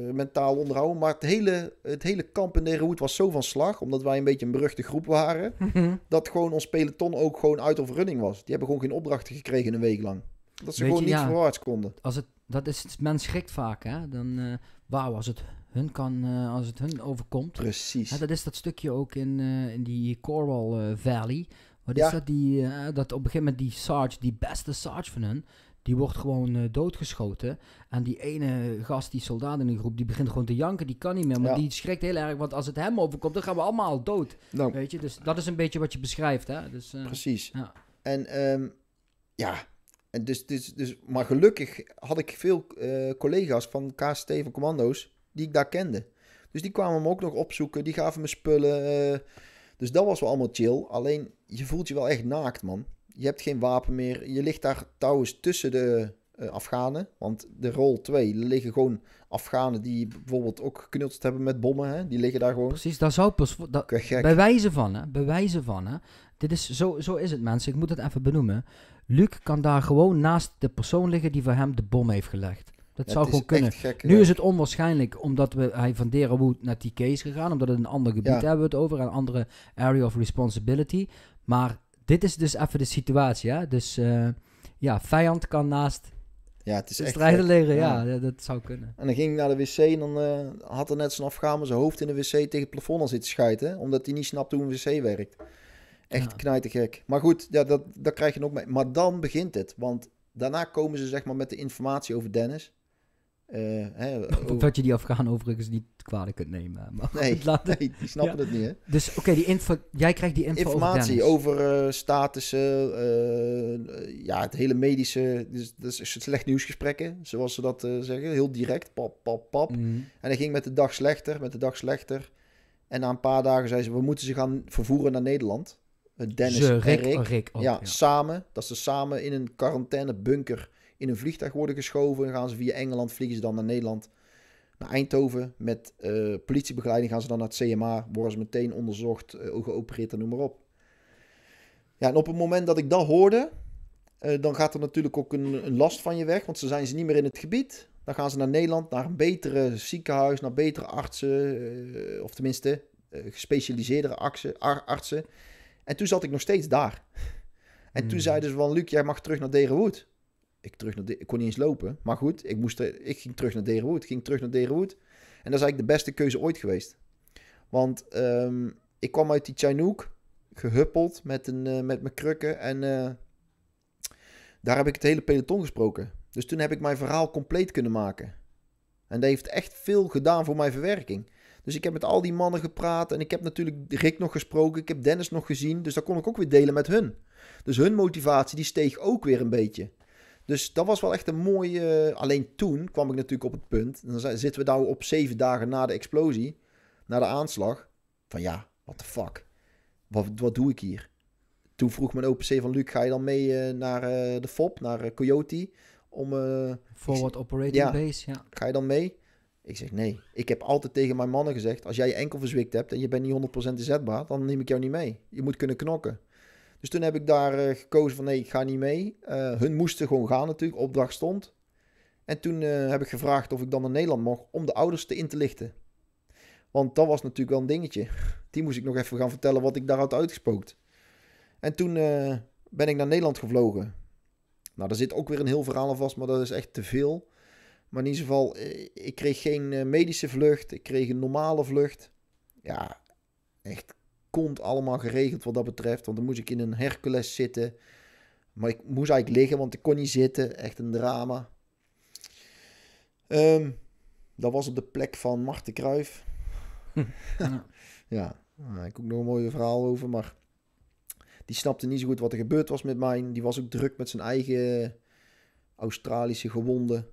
eh, mentaal onderhouden. Maar het hele, het hele kamp in de was zo van slag, omdat wij een beetje een beruchte groep waren, mhm. dat gewoon ons peloton ook gewoon uit of running was. Die hebben gewoon geen opdrachten gekregen een week lang. Dat ze gewoon niet voorwaarts konden. Als het, dat is, men schrikt vaak, hè? Dan, uh, wauw, als het hun kan, als het hun overkomt. Precies. Ja, dat is dat stukje ook in, in die Corwall Valley. Wat is dat? Die, dat op een gegeven moment die Sarge, die beste Sarge van hun, die wordt gewoon uh, doodgeschoten. En die ene gast, die soldaat in de groep, die begint gewoon te janken. Die kan niet meer. Maar die schrikt heel erg. Want als het hem overkomt, dan gaan we allemaal dood. Nou. weet je? Dus dat is een beetje wat je beschrijft. Hè? Dus, eh, precies. Ja. En ehm, ja, en dus, dus, dus, maar gelukkig had ik veel eh, collega's van KST, van commando's, die ik daar kende. Dus die kwamen me ook nog opzoeken. Die gaven me spullen. dus dat was wel allemaal chill. Alleen, je voelt je wel echt naakt, man. Je hebt geen wapen meer. Je ligt daar trouwens tussen de uh, Afghanen. Want de rol 2 liggen gewoon Afghanen die bijvoorbeeld ook geknutseld hebben met bommen. Hè? Die liggen daar gewoon. Precies, daar zou pas. Dat, bewijzen van, hè? Bewijzen van, hè? Dit is, zo, zo is het, mensen. Ik moet het even benoemen. Luc kan daar gewoon naast de persoon liggen die voor hem de bom heeft gelegd. Dat zou gewoon kunnen. nu is het onwaarschijnlijk omdat we, hij van Derawood naar TK is gegaan. Omdat het een ander gebied hebben we het over. Een andere area of responsibility. Maar dit is dus even de situatie, hè? Dus eh, ja, vijand kan naast ja, het is de echt strijden leren, Ja. ja. dat zou kunnen. En dan ging ik naar de wc en dan eh, had er net zo'n afgamer zijn hoofd in de wc tegen het plafond al zitten schijten. Omdat hij niet snapt hoe een wc werkt. Echt ja. gek. Maar goed, ja, dat, dat krijg je nog mee. Maar dan begint het. Want daarna komen ze zeg maar met de informatie over Dennis. Eh, hè, dat je die Afghanen overigens niet kwalijk kunt nemen. Maar nee, laten... die snappen het niet. Hè? Dus oké, die info, jij krijgt die info informatie over, over eh, statussen, eh, ja, het hele medische, dus, dus slecht nieuwsgesprekken, zoals ze dat zeggen, heel direct, pap, pap, pap. Mhm. En hij ging met de dag slechter, met de dag slechter. En na een paar dagen zei ze, we moeten ze gaan vervoeren naar Nederland. Dennis Rick, en Rick. Oh, oh, ja, samen, dat ze samen in een quarantainebunker bunker in een vliegtuig worden geschoven. gaan ze via Engeland, vliegen ze dan naar Nederland, naar Eindhoven. Met eh, politiebegeleiding gaan ze dan naar het CMA, worden ze meteen onderzocht, uh, geopereerd en noem maar op. Ja, en op het moment dat ik dat hoorde, eh, dan gaat er natuurlijk ook een, last van je weg, want ze zijn ze niet meer in het gebied. Dan gaan ze naar Nederland, naar een betere ziekenhuis, naar betere artsen, of tenminste gespecialiseerdere artsen. En toen zat ik nog steeds daar. En toen hmm. zeiden ze van, Luc, jij mag terug naar Derenwood ik, terug naar ik kon niet eens lopen. Maar goed, ik, moest, ik ging terug naar het ging terug naar Derenwood. En dat is eigenlijk de beste keuze ooit geweest. Want ehm, ik kwam uit die Chinook, gehuppeld met, een, eh, met mijn krukken. En eh, daar heb ik het hele peloton gesproken. Dus toen heb ik mijn verhaal compleet kunnen maken. En dat heeft echt veel gedaan voor mijn verwerking. Dus ik heb met al die mannen gepraat. En ik heb natuurlijk Rick nog gesproken. Ik heb Dennis nog gezien. Dus daar kon ik ook weer delen met hun. Dus hun motivatie die steeg ook weer een beetje. Dus dat was wel echt een mooie. alleen toen kwam ik natuurlijk op het punt. dan zitten we nou op zeven dagen na de explosie, na de aanslag. Van ja, what the fuck? Wat, wat doe ik hier? Toen vroeg mijn OPC van Luc, ga je dan mee eh, naar eh, de FOP, naar eh, Coyote? Om, Forward Operating Base, ja. Ga je dan mee? Ik zeg nee. Ik heb altijd tegen mijn mannen gezegd, als jij je enkel verzwikt hebt en je bent niet 100% inzetbaar, dan neem ik jou niet mee. Je moet kunnen knokken. Dus toen heb ik daar eh, gekozen van nee, ik ga niet mee. Eh, hun moesten gewoon gaan natuurlijk, opdracht stond. En toen eh, heb ik gevraagd of ik dan naar Nederland mocht om de ouders te in te lichten. Want dat was natuurlijk wel een dingetje. Die moest ik nog even gaan vertellen wat ik daar had uitgespookt. En toen ben ik naar Nederland gevlogen. Nou, daar zit ook weer een heel verhaal aan vast, maar dat is echt te veel. Maar in ieder geval, ik kreeg geen medische vlucht. Ik kreeg een normale vlucht. Ja, echt kont allemaal geregeld wat dat betreft. Want dan moest ik in een Hercules zitten. Maar ik moest eigenlijk liggen, want ik kon niet zitten. Echt een drama. Ehm, dat was op de plek van Marten Kruif. ja, ik ook nog een mooie verhaal over. Maar die snapte niet zo goed wat er gebeurd was met mij. Die was ook druk met zijn eigen Australische gewonden.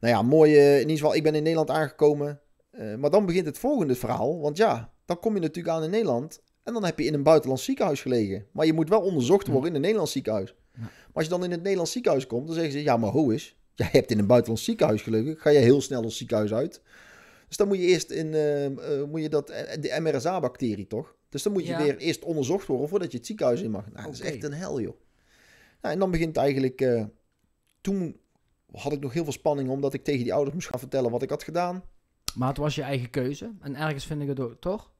Nou ja, mooie. in ieder geval, ik ben in Nederland aangekomen. Eh, maar dan begint het volgende verhaal. Want ja, dan kom je natuurlijk aan in Nederland en dan heb je in een buitenlands ziekenhuis gelegen. Maar je moet wel onderzocht worden in een Nederlands ziekenhuis. Maar als je dan in het Nederlands ziekenhuis komt, dan zeggen ze: ja, maar hoe is? Jij hebt in een buitenlands ziekenhuis gelegen. Ga je heel snel ons ziekenhuis uit. Dus dan moet je eerst in ehm, eh, moet je dat, eh, de MRSA-bacterie, toch? Dus dan moet je weer eerst onderzocht worden voordat je het ziekenhuis in mag. Nou, dat is echt een hel, joh. Nou, en dan begint eigenlijk. Eh, toen had ik nog heel veel spanning omdat ik tegen die ouders moest gaan vertellen wat ik had gedaan. Maar het was je eigen keuze. En ergens vind ik het ook, toch?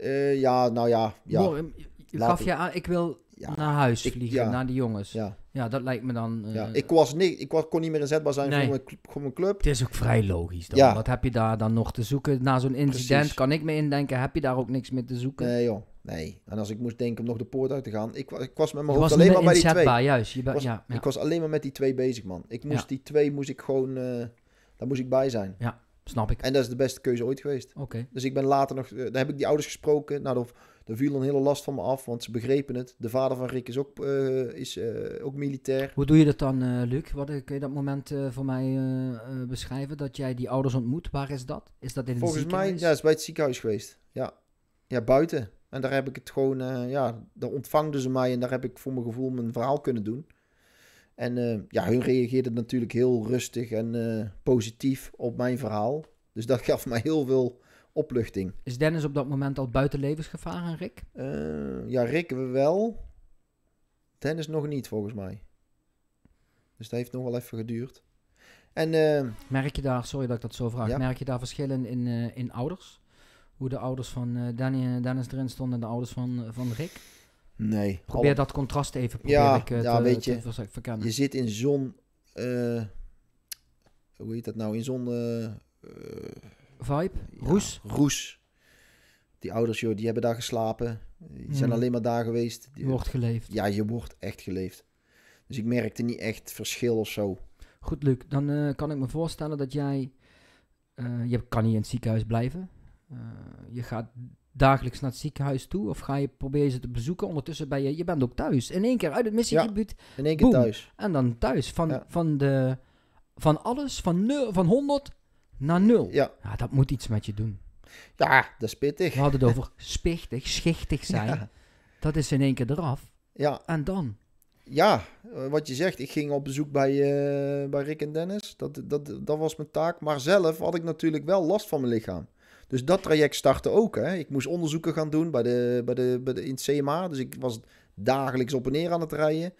Eh, ja, nou ja. ja. Eh, gaf je aan, ik wil naar huis vliegen, naar de jongens. Ja. ja, dat lijkt me dan... ja. Eh, ik, was niet, ik was, kon niet meer inzetbaar zijn voor, mijn, voor, mijn, club. Het is ook vrij logisch dan. Wat heb je daar dan nog te zoeken? Na zo'n incident kan ik me indenken, heb je daar ook niks meer te zoeken? Nee joh, nee. En als ik moest denken om nog de poort uit te gaan... Ik, ik was met mijn hoofd alleen maar bij die twee. Juist. ja, Ik was alleen maar met die twee bezig, man. Ik moest die twee, moest ik gewoon... daar moest ik bij zijn. Ja. Snap ik. En dat is de beste keuze ooit geweest. Oké. Dus ik ben later nog, eh, daar heb ik die ouders gesproken. Nou, daar, viel een hele last van me af, want ze begrepen het. De vader van Rick is ook, eh, is, eh, ook militair. Hoe doe je dat dan, uh, Luc? Wat, kun je dat moment voor mij beschrijven dat jij die ouders ontmoet? Waar is dat? Is dat in het Volgens mij, ja, is bij het ziekenhuis geweest. Ja, ja buiten. En daar heb ik het gewoon, ja, daar ontvangden ze mij en daar heb ik voor mijn gevoel mijn verhaal kunnen doen. En eh, ja, hun reageerden natuurlijk heel rustig en eh, positief op mijn verhaal. Dus dat gaf mij heel veel opluchting. Is Dennis op dat moment al buiten levensgevaar aan Rick? Eh, ja, Rick wel. Dennis nog niet, volgens mij. Dus dat heeft nog wel even geduurd. En, merk je daar, sorry dat ik dat zo vraag, merk je daar verschillen in, in ouders? Hoe de ouders van Danny, Dennis erin stonden en de ouders van, van Rick? Nee. Probeer dat contrast even ja, ik, ja, eh, nou, weet je, verkennen. Je zit in zo'n... Eh, hoe heet dat nou? In zo'n... Eh, Vibe? Ja, roes? Roes. Die ouders, joh, die hebben daar geslapen. Die zijn hmm. alleen maar daar geweest. Je wordt geleefd. Ja, je wordt echt geleefd. Dus ik merkte niet echt verschil of zo. Goed, Luc. Dan kan ik me voorstellen dat jij... je kan niet in het ziekenhuis blijven. je gaat dagelijks naar het ziekenhuis toe? Of ga je proberen ze te bezoeken? Ondertussen ben je, je bent ook thuis. In één keer uit het missiegebied. in één keer thuis. En dan thuis. Van, van, de, van alles, van, nul, van 100 naar 0. Ja. Dat moet iets met je doen. Ja, dat is pittig. We hadden het over spichtig, schichtig zijn. Dat is in één keer eraf. Ja. En dan? Ja, eh, wat je zegt, ik ging op bezoek bij, eh, bij Rick en Dennis. Dat, dat, dat was mijn taak. Maar zelf had ik natuurlijk wel last van mijn lichaam. Dus dat traject startte ook. Hè. Ik moest onderzoeken gaan doen bij de, bij de, bij de, in het CMA. Dus ik was dagelijks op en neer aan het rijden.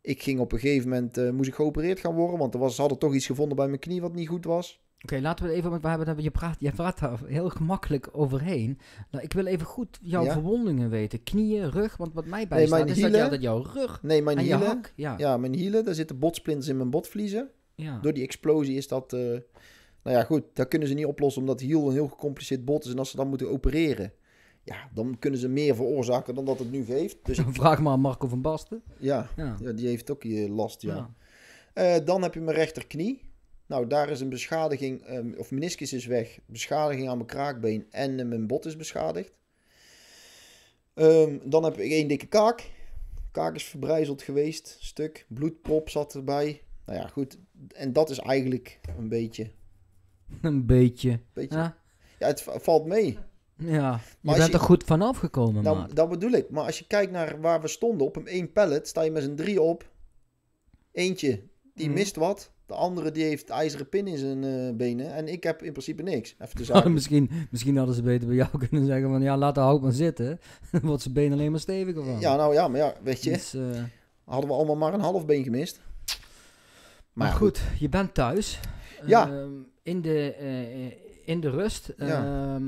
Ik ging op een gegeven moment, eh, moest ik geopereerd gaan worden, want er was, hadden toch iets gevonden bij mijn knie wat niet goed was. Oké, laten we even, we hebben, je, praat, je praat daar heel gemakkelijk overheen. Nou, ik wil even goed jouw verwondingen weten. Knieën, rug, want wat mij bijstaat nee, is hielen, dat, dat jouw rug nee, mijn en hielen, je hak, ja. mijn hielen, daar zitten botsplinters in mijn botvliezen. Ja. Door die explosie is dat... Eh, nou ja, goed, dat kunnen ze niet oplossen omdat heel een heel gecompliceerd bot is. En als ze dan moeten opereren, ja, dan kunnen ze meer veroorzaken dan dat het nu geeft. Dus Vraag maar aan Marco van Basten. Ja, ja. die heeft ook je last, ja. Eh, dan heb je mijn rechterknie. Nou, daar is een beschadiging, ehm, of meniscus is weg, beschadiging aan mijn kraakbeen en eh, mijn bot is beschadigd. Ehm, dan heb ik één dikke kaak. Kaak is verbrijzeld geweest, stuk. Bloedprop zat erbij. Nou ja, goed. En dat is eigenlijk een beetje Een beetje. Ja. ja, het valt mee. Ja, je bent er goed vanaf gekomen, nou, Dat bedoel ik. Maar als je kijkt naar waar we stonden op een één pallet, sta je met z'n drie op. Eentje, die mhm. mist wat. De andere die heeft ijzeren pin in zijn eh, benen. En ik heb in principe niks. Even oh, misschien, misschien hadden ze beter bij jou kunnen zeggen van... Ja, laat de hout maar zitten. Dan wordt zijn been alleen maar steviger van. Ja, nou ja, maar ja, weet je. Dus, eh, hadden we allemaal maar een half been gemist. Maar, goed, je bent thuis. Ja. Ehm, in de, eh, in de rust. Ehm,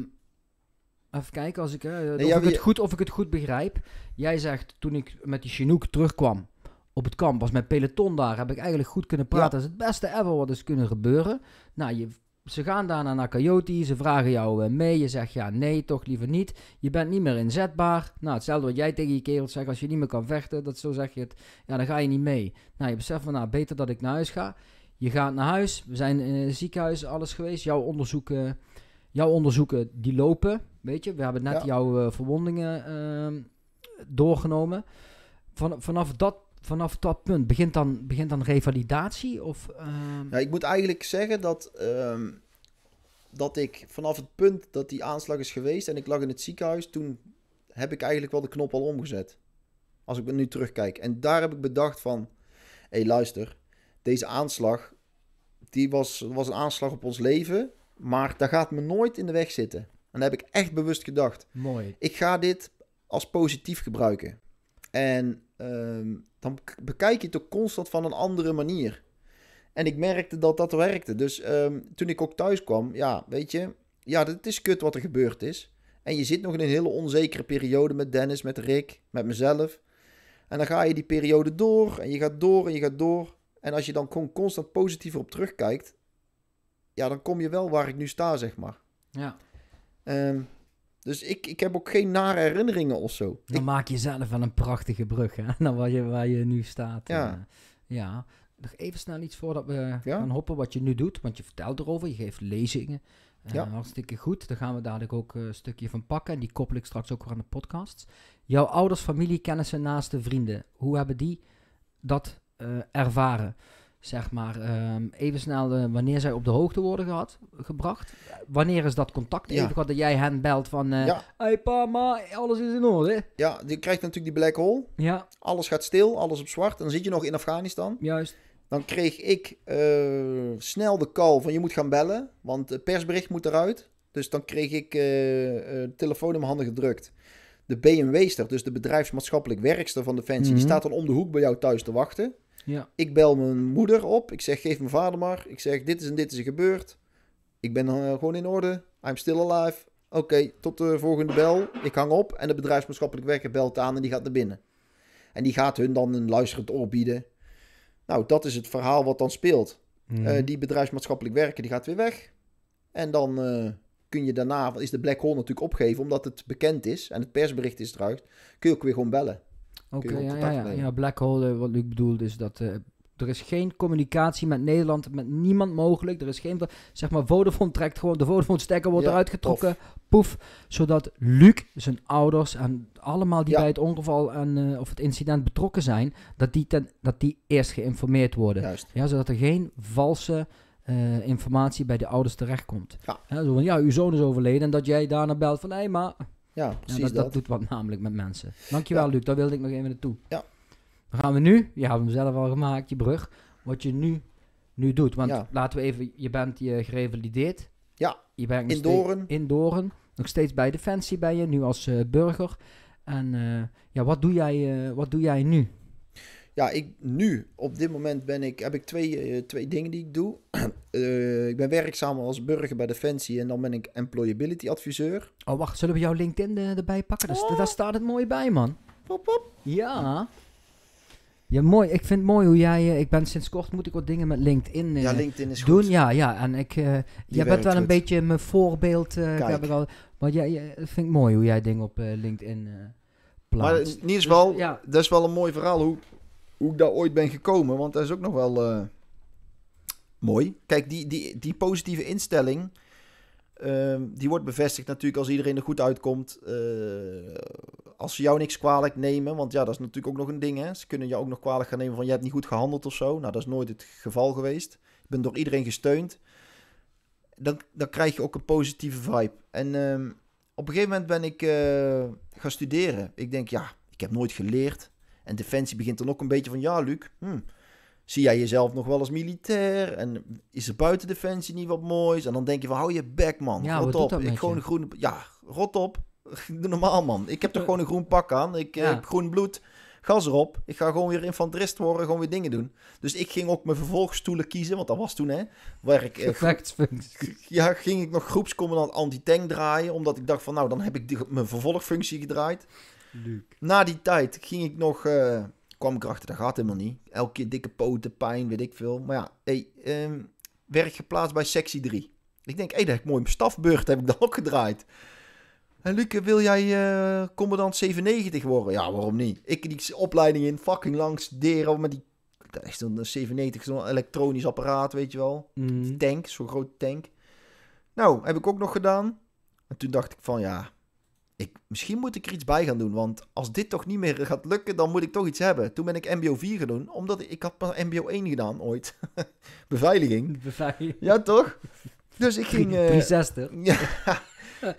even kijken als ik, uh, of, ik het goed, of ik het goed begrijp. Jij zegt toen ik met die Chinook terugkwam op het kamp, was mijn peloton daar. Heb ik eigenlijk goed kunnen praten. Dat is het beste ever wat is kunnen gebeuren. Nou, je ze gaan daarna naar Coyote, ze vragen jou eh, mee, je zegt ja, nee, toch liever niet. Je bent niet meer inzetbaar. Nou, hetzelfde wat jij tegen je kerel zegt, als je niet meer kan vechten, dat zo zeg je het, ja, dan ga je niet mee. Nou, je beseft van, nou, beter dat ik naar huis ga. Je gaat naar huis. We zijn in het ziekenhuis, alles geweest. Jouw onderzoeken, jouw onderzoeken die lopen. Weet je, we hebben net jouw eh, verwondingen ehm, doorgenomen. Van, vanaf dat vanaf dat punt begint dan, begint dan revalidatie? Of, ehm? ja, ik moet eigenlijk zeggen dat, ehm, dat ik vanaf het punt dat die aanslag is geweest en ik lag in het ziekenhuis, toen heb ik eigenlijk wel de knop al omgezet. Als ik nu terugkijk. En daar heb ik bedacht van, hé hey, luister, deze aanslag, die was, was een aanslag op ons leven, maar daar gaat me nooit in de weg zitten. En dan heb ik echt bewust gedacht. Mooi. Ik ga dit als positief gebruiken. En ehm, dan bekijk je het ook constant van een andere manier. En ik merkte dat dat werkte. Dus ehm, toen ik ook thuis kwam, ja, weet je, ja, het is kut wat er gebeurd is. En je zit nog in een hele onzekere periode met Dennis, met Rick, met mezelf. En dan ga je die periode door en je gaat door en je gaat door. En als je dan constant positief op terugkijkt, ja, dan kom je wel waar ik nu sta, zeg maar. Ja. Ehm, dus ik, ik heb ook geen nare herinneringen of zo. Dan maak je zelf wel een prachtige brug, hè? Dan waar je, waar je nu staat. Ja. Eh, ja. Nog even snel iets voordat we gaan hoppen wat je nu doet. Want je vertelt erover, je geeft lezingen. Eh, ja. Hartstikke goed. Daar gaan we dadelijk ook een stukje van pakken. En die koppel ik straks ook weer aan de podcast. Jouw ouders, familie, kennissen, naaste, vrienden. Hoe hebben die dat eh, ervaren zeg maar, ehm, even snel eh, wanneer zij op de hoogte worden gehad, gebracht. Wanneer is dat contact even gehad dat jij hen belt van, uh, ja. pa, ma, alles is in orde? Ja, je krijgt natuurlijk die black hole. Ja. Alles gaat stil, alles op zwart. En dan zit je nog in Afghanistan. Juist. Dan kreeg ik snel de call van je moet gaan bellen, want het persbericht moet eruit. Dus dan kreeg ik telefoon in mijn handen gedrukt. De BMW'ster, dus de bedrijfsmaatschappelijk werkster van Defensie, mm die mhm. staat dan om de hoek bij jou thuis te wachten. Ja. Ik bel mijn moeder op. Ik zeg, geef mijn vader maar. Ik zeg, dit is en dit is gebeurd. Ik ben eh, gewoon in orde. I'm still alive. Oké, tot de volgende bel. Ik hang op en de bedrijfsmaatschappelijk werker belt aan en die gaat naar binnen. En die gaat hun dan een luisterend oor bieden. Nou, dat is het verhaal wat dan speelt. Mm. Eh, die bedrijfsmaatschappelijk werker die gaat weer weg. En dan eh, kun je daarna, is de black hole natuurlijk opgegeven, omdat het bekend is en het persbericht is eruit, kun je ook weer gewoon bellen. Oké, ja, ja, ja, black hole, eh, wat Luc bedoelt is dat eh, er is geen communicatie met Nederland, met niemand mogelijk. Er is geen, zeg maar, Vodafone trekt gewoon, de Vodafone stekker wordt eruit getrokken, poef. Zodat Luc, zijn ouders en allemaal die bij het ongeval en, eh, of het incident betrokken zijn, dat die, ten, dat die eerst geïnformeerd worden. Ja, zodat er geen valse informatie bij de ouders terechtkomt. Ja. ja zo van, ja, uw zoon is overleden en dat jij daarna belt van, hé, maar... Ja, precies. dat, dat, doet wat namelijk met mensen. Dankjewel, Luc. Daar wilde ik nog even naartoe. Ja. Dan gaan we nu, je hebt hem zelf al gemaakt, je brug, wat je nu, nu doet. Want laten we even, je bent je gerevalideerd. Ja, je bent in Doren. In Doren. Nog steeds bij Defensie ben je, nu als eh, burger. En eh, ja, wat doe, jij, eh, wat doe jij nu? ja, ik, nu, op dit moment ben ik, heb ik twee, eh, twee dingen die ik doe. Eh, ik ben werkzaam als burger bij Defensie en dan ben ik employability adviseur. Oh, wacht, zullen we jouw LinkedIn de, eh, erbij pakken? Daar, oh. daar, staat het mooi bij, man. Pop, pop. Ja. Ja, mooi. Ik vind het mooi hoe jij... Ik ben sinds kort moet ik wat dingen met LinkedIn doen. ja, LinkedIn is doen. Ja, ja. En ik, uh, jij bent wel een beetje mijn voorbeeld. ik heb ik al, maar jij, ja, vind ik mooi hoe jij dingen op LinkedIn plaatst. Maar in ieder geval, dus, ja. dat is wel een mooi verhaal hoe hoe ik daar ooit ben gekomen. Want dat is ook nog wel eh, mooi. Kijk, die, die, die positieve instelling. Ehm, die wordt bevestigd natuurlijk als iedereen er goed uitkomt. Eh, als ze jou niks kwalijk nemen. Want ja, dat is natuurlijk ook nog een ding. Hè? Ze kunnen jou ook nog kwalijk gaan nemen van je hebt niet goed gehandeld of zo. Nou, dat is nooit het geval geweest. Ik ben door iedereen gesteund. Dan, dan krijg je ook een positieve vibe. En ehm, op een gegeven moment ben ik eh, gaan studeren. Ik denk, ja, ik heb nooit geleerd. En Defensie begint dan ook een beetje van, ja Luc, hmm, zie jij jezelf nog wel als militair? En is er buiten Defensie niet wat moois? En dan denk je van, hou je bek man, ja, rot op. Ik gewoon een groene, ja, rot op. normaal man. Ik heb toch gewoon een groen pak aan. Ik eh, heb groen bloed. Gas erop. Ik ga gewoon weer infanterist worden. Gewoon weer dingen doen. Dus ik ging ook mijn vervolgstoelen kiezen. Want dat was toen hè. Waar eh, ja, ging ik nog groepscommandant anti-tank draaien. Omdat ik dacht van nou dan heb ik mijn vervolgfunctie gedraaid. Na die tijd ging ik nog, eh, kwam ik erachter, dat gaat helemaal niet. Elke keer dikke poten, pijn, weet ik veel. Maar ja, hey, um, ehm, werd geplaatst bij sectie 3. Ik denk, hé, hey, dat heb ik mooi mijn stafbeurt, heb ik dan ook gedraaid. En Luc, wil jij eh, commandant 97 worden? Ja, waarom niet? Ik die opleiding in, fucking langs deren met die... Dat is dan een 97, zo'n elektronisch apparaat, weet je wel. Mhm. Tank, zo'n grote tank. Nou, heb ik ook nog gedaan. En toen dacht ik van, ja, ik, misschien moet ik er iets bij gaan doen. Want als dit toch niet meer gaat lukken, dan moet ik toch iets hebben. Toen ben ik MBO 4 gaan doen, omdat ik, had maar MBO 1 gedaan ooit. Beveiliging. Ja, toch? Dus ik ging... Uh, eh, 360. Ja.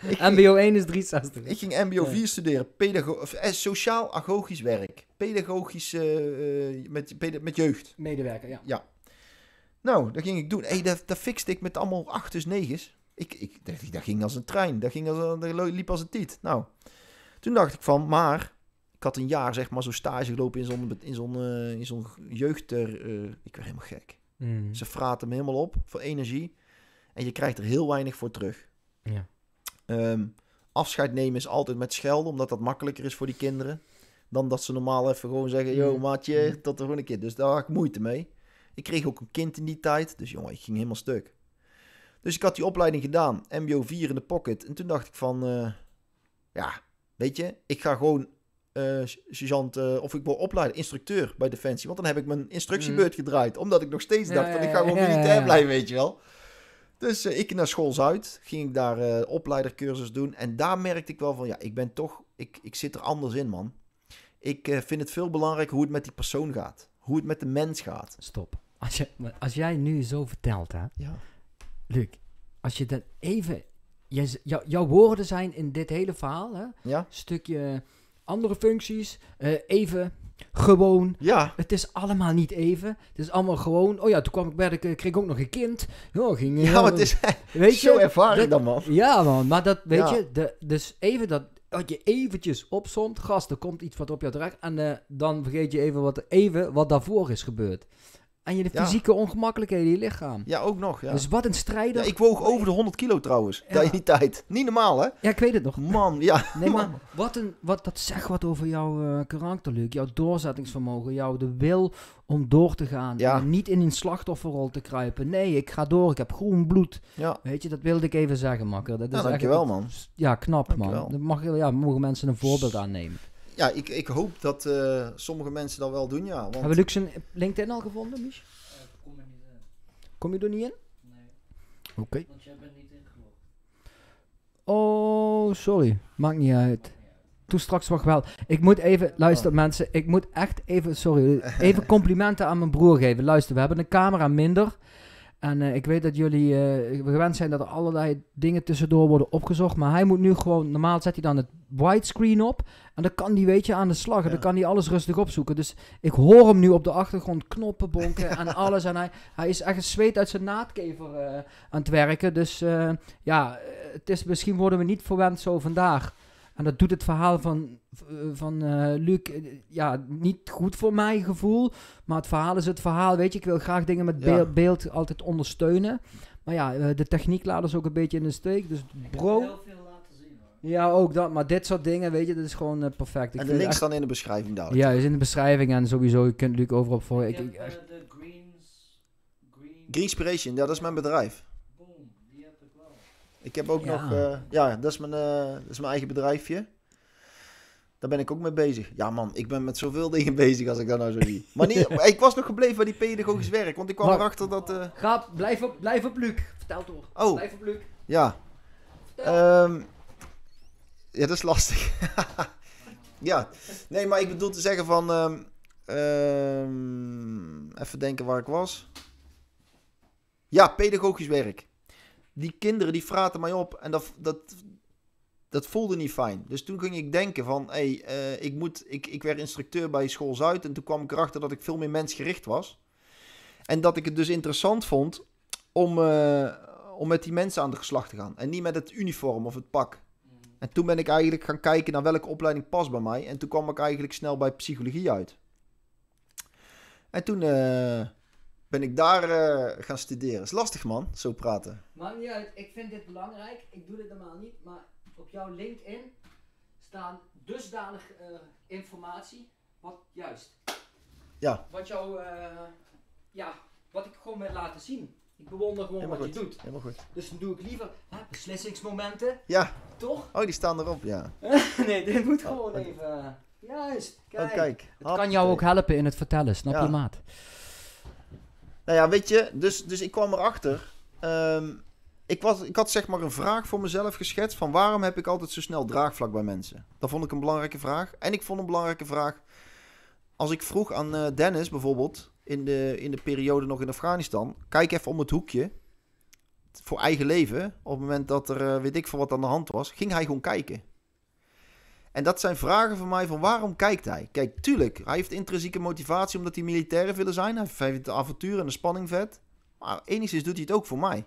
MBO 1 is 360. Ik ging MBO 4 studeren. Pedago eh, sociaal agogisch werk. Pedagogisch eh, met, met jeugd. Medewerker, ja. Ja. Nou, dat ging ik doen. hey, dat, dat ik met allemaal achters, negens. Ik, ik, dat, ging als een trein, dat, ging als een, liep als een tiet. Nou, toen dacht ik van, maar ik had een jaar zeg maar zo stage gelopen in zo'n in zo'n, eh, in zo'n jeugd. Eh, ik werd helemaal gek. Mm. Ze fraten me helemaal op voor energie. En je krijgt er heel weinig voor terug. Ja. Ehm, afscheid nemen is altijd met schelden, omdat dat makkelijker is voor die kinderen. Dan dat ze normaal even gewoon zeggen: Yo, mm. maatje, mm. tot de volgende keer. Dus daar had ik moeite mee. Ik kreeg ook een kind in die tijd, dus jongen, ik ging helemaal stuk. Dus ik had die opleiding gedaan, MBO 4 in de pocket. En toen dacht ik van, eh, ja, weet je, ik ga gewoon eh, sergeant, eh, of ik wil opleiden, instructeur bij Defensie. Want dan heb ik mijn instructiebeurt mhm. gedraaid. Omdat ik nog steeds dacht, van, ik ga gewoon militair blijven, weet je wel. Dus ik naar school Zuid, ging ik daar opleidercursus doen. En daar merkte ik wel van, ja, ik ben toch, ik, ik zit er anders in, man. Ik vind het veel belangrijker hoe het met die persoon gaat. Hoe het met de mens gaat. Stop. Als, je, als jij nu zo vertelt, hè. Ja Luc, als je dan even... Je, jouw woorden zijn in dit hele verhaal, hè? Ja. Stukje eh, andere functies, eh, even, gewoon. Ja. Het is allemaal niet even. Het is allemaal gewoon. Oh ja, toen kwam ik bij de, eh, kreeg ik ook nog een kind. Oh, ging, ja, maar het is weet je, zo ervaring dan, man. Ja, man. Maar dat, weet je, de, dus even dat, dat je eventjes opzond, Gast, er komt iets wat op jou terecht. En dan vergeet je even wat, even wat daarvoor is gebeurd en je de fysieke ongemakkelijkheden in je lichaam. Ja, ook nog. Ja. Dus wat een strijder. Ja, ik woog over de 100 kilo trouwens, ja. die tijd. Niet normaal, hè? Ja, ik weet het nog. Man, ja. Nee, man. maar wat een, wat, dat zegt wat over jouw uh, karakter, Luc. Jouw doorzettingsvermogen, jouw de wil om door te gaan. En niet in een slachtofferrol te kruipen. Nee, ik ga door, ik heb groen bloed. Ja. Weet je, dat wilde ik even zeggen, makker. Dat is ja, dankjewel, man. Ja, knap, man. Dat mag, ja, mogen mensen een voorbeeld aannemen ja, ik, ik hoop dat eh, sommige mensen dat wel doen, ja. Want... Hebben we LinkedIn al gevonden, Mich? Eh, kom Kom je er niet in? Nee. Oké. Want jij bent niet ingelogd. Oh, sorry. Maakt niet uit. Toen straks wacht wel. Ik moet even, ah. luister mensen, ik moet echt even, sorry, even complimenten aan mijn broer geven. Luister, we hebben een camera minder. En eh, ik weet dat jullie eh, gewend zijn dat er allerlei dingen tussendoor worden opgezocht. Maar hij moet nu gewoon, normaal zet hij dan het widescreen op. En dan kan hij, weet je, aan de slag. En dan kan hij alles rustig opzoeken. Dus ik hoor hem nu op de achtergrond knoppen bonken en alles. En hij, hij is echt zweet uit zijn naadkever eh, aan het werken. Dus ja, het is, misschien worden we niet verwend zo vandaag. En dat doet het verhaal van, eh, van uh, Luc eh, ja, niet goed voor mijn gevoel. Maar het verhaal is het verhaal, weet je. Ik wil graag dingen met beeld, beeld altijd ondersteunen. Maar ja, de techniek laat ons ook een beetje in de steek. Dus bro... Heel veel zien, hoor. Ja, ook dat. Maar dit soort dingen, weet je, dat is gewoon perfect. en de link staat in de beschrijving dadelijk. Ja, is in de beschrijving en sowieso, je kunt Luc overal voor. Ik, de Greens... Greenspiration, ja, dat is mijn bedrijf. Ik heb ook nog, eh, ja, dat is, mijn, eh, dat is mijn eigen bedrijfje. Daar ben ik ook mee bezig. Ja man, ik ben met zoveel dingen bezig als ik dat nou zo zie. Maar niet, ik was nog gebleven bij die pedagogisch werk, want ik kwam maar, erachter dat... Uh... Eh, Ga, blijf op, blijf op Luc. Vertel toch. Oh. Blijf op Luc. Ja. Um, ja, dat is lastig. ja. Nee, maar ik bedoel te zeggen van... Ehm, ehm, even denken waar ik was. Ja, pedagogisch werk die kinderen die fraten mij op. En dat, dat, dat voelde niet fijn. Dus toen ging ik denken van, hé, hey, eh, ik, moet, ik, ik werd instructeur bij School Zuid. En toen kwam ik erachter dat ik veel meer mensgericht was. En dat ik het dus interessant vond om, eh, om met die mensen aan de geslag te gaan. En niet met het uniform of het pak. En toen ben ik eigenlijk gaan kijken naar welke opleiding past bij mij. En toen kwam ik eigenlijk snel bij psychologie uit. En toen eh, ben ik daar eh, gaan studeren. Is lastig, man, zo praten. Maakt niet uit, ik vind dit belangrijk. Ik doe dit normaal niet, maar op jouw LinkedIn staan dusdanig eh, informatie. Wat juist. Ja. Wat jou, eh, ja, wat ik gewoon wil laten zien. Ik bewonder gewoon wat je doet. Helemaal goed. Dus dan doe ik liever beslissingsmomenten. Ja. Toch? Oh, die staan erop, ja. nee, dit moet oh, gewoon even. Juist, oh, kijk. Het kan jou ook helpen in het vertellen, snap je maat? Nou ja, weet je, dus, dus ik kwam erachter. Um, ik, was, ik had zeg maar een vraag voor mezelf geschetst van waarom heb ik altijd zo snel draagvlak bij mensen? Dat vond ik een belangrijke vraag. En ik vond een belangrijke vraag, als ik vroeg aan eh, Dennis bijvoorbeeld, in de, in de periode nog in Afghanistan, kijk even om het hoekje, voor eigen leven, op het moment dat er eh, weet ik veel wat aan de hand was, ging hij gewoon kijken. En dat zijn vragen van mij van waarom kijkt hij? Kijk, tuurlijk, hij heeft intrinsieke motivatie omdat hij militairen willen zijn. Hij vindt de avontuur en de spanning vet. Maar enigszins doet hij het ook voor mij.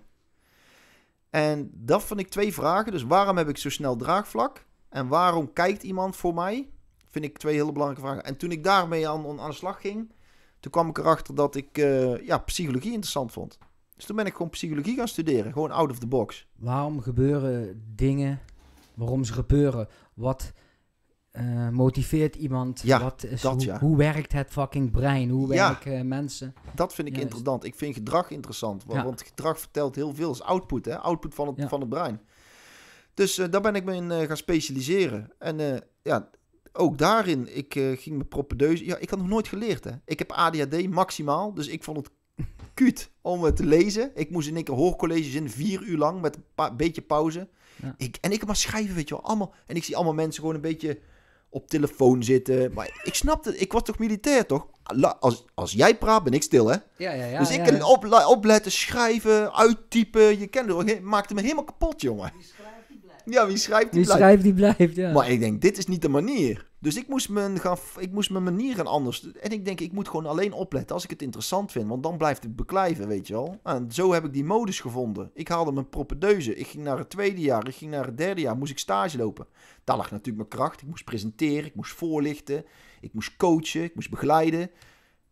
En dat vond ik twee vragen. Dus waarom heb ik zo snel draagvlak? En waarom kijkt iemand voor mij? Vind ik twee hele belangrijke vragen. En toen ik daarmee aan, aan de slag ging, toen kwam ik erachter dat ik eh, ja, psychologie interessant vond. Dus toen ben ik gewoon psychologie gaan studeren. Gewoon out of the box. Waarom gebeuren dingen waarom ze gebeuren? Wat eh, motiveert iemand? Ja, wat is, dat, hoe, hoe, werkt het fucking brein? Hoe ja, werken eh, mensen? Dat vind ik dus- interessant. Ik vind gedrag interessant, want, want gedrag vertelt heel veel. is output, hè? output van het, van het brein. Dus eh, daar ben ik me in gaan specialiseren. En ja, ook daarin, ik ging me propedeus. Ja, ik had nog nooit geleerd, hè. Ik heb ADHD maximaal, dus ik vond het kut om het te lezen. Ik moest in één keer hoorcolleges in, vier uur lang, met een beetje pauze. Ik, en ik heb maar schrijven, weet je wel, allemaal. En ik zie allemaal mensen gewoon een beetje op telefoon zitten. Maar ik snapte, ik was toch militair, toch? Als, als jij praat, ben ik stil, hè? Ja, ja, ja. Dus ik kan op, opletten, schrijven, uittypen. Je kent het, maakte me helemaal kapot, jongen. Wie schrijft, die blijft. Ja, wie schrijft, die wie blijft. schrijft, die blijft, ja. Maar ik denk, dit is niet de manier. Dus ik moest, mijn gaan, ik moest mijn manieren anders. En ik denk, ik moet gewoon alleen opletten als ik het interessant vind. Want dan blijft het beklijven, weet je wel. En zo heb ik die modus gevonden. Ik haalde mijn propedeuse. Ik ging naar het tweede jaar. Ik ging naar het derde jaar. Moest ik stage lopen. Daar lag natuurlijk mijn kracht. Ik moest presenteren. Ik moest voorlichten. Ik moest coachen. Ik moest begeleiden.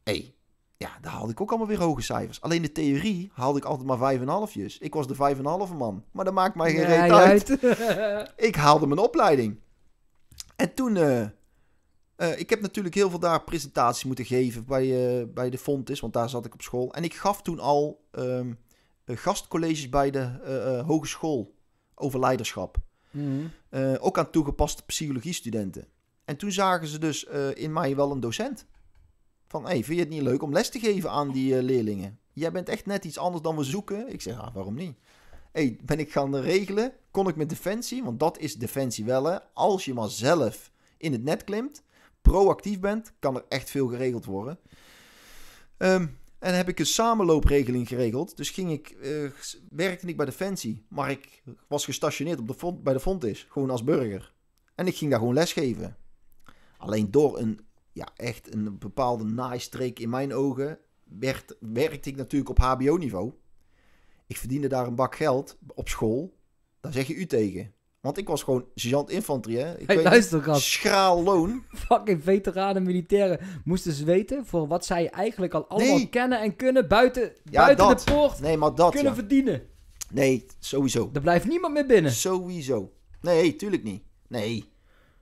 hey, ja, daar haalde ik ook allemaal weer hoge cijfers. Alleen de theorie haalde ik altijd maar vijf en halfjes. Ik was de vijf en halve man. Maar dat maakt mij geen ja, reet uit. ik haalde mijn opleiding. En toen... Eh, eh, ik heb natuurlijk heel veel daar presentaties moeten geven bij, eh, bij de Fontis, want daar zat ik op school. En ik gaf toen al ehm, eh, gastcolleges bij de hogeschool over leiderschap. Mhm. ook aan toegepaste psychologie-studenten. En toen zagen ze dus in mij wel een docent. Van, hey, vind je het niet leuk om les te geven aan die leerlingen? Jij bent echt net iets anders dan we zoeken. Ik zeg, ah, waarom niet? hey, ben ik gaan regelen? Kon ik met Defensie? Want dat is Defensie wel, hè? Als je maar zelf in het net klimt, proactief bent, kan er echt veel geregeld worden. Ehm, en heb ik een samenloopregeling geregeld. Dus ging ik, uh, werkte ik bij Defensie, maar ik was gestationeerd op de font bij de Fontis, gewoon als burger. En ik ging daar gewoon lesgeven. Alleen door een, ja, echt een bepaalde naaistreek in mijn ogen, werd, werkte ik natuurlijk op HBO-niveau. Ik verdiende daar een bak geld op school. Daar zeg je u tegen. Want ik was gewoon sergeant infanterie, hè. Ik weet luister, niet, Schraal loon. Fucking veteranen militairen moesten ze weten voor wat zij eigenlijk al allemaal kennen en kunnen buiten, buiten de poort nee, maar dat, kunnen verdienen. Nee, sowieso. Er blijft niemand meer binnen. Sowieso. Nee, tuurlijk niet. Nee.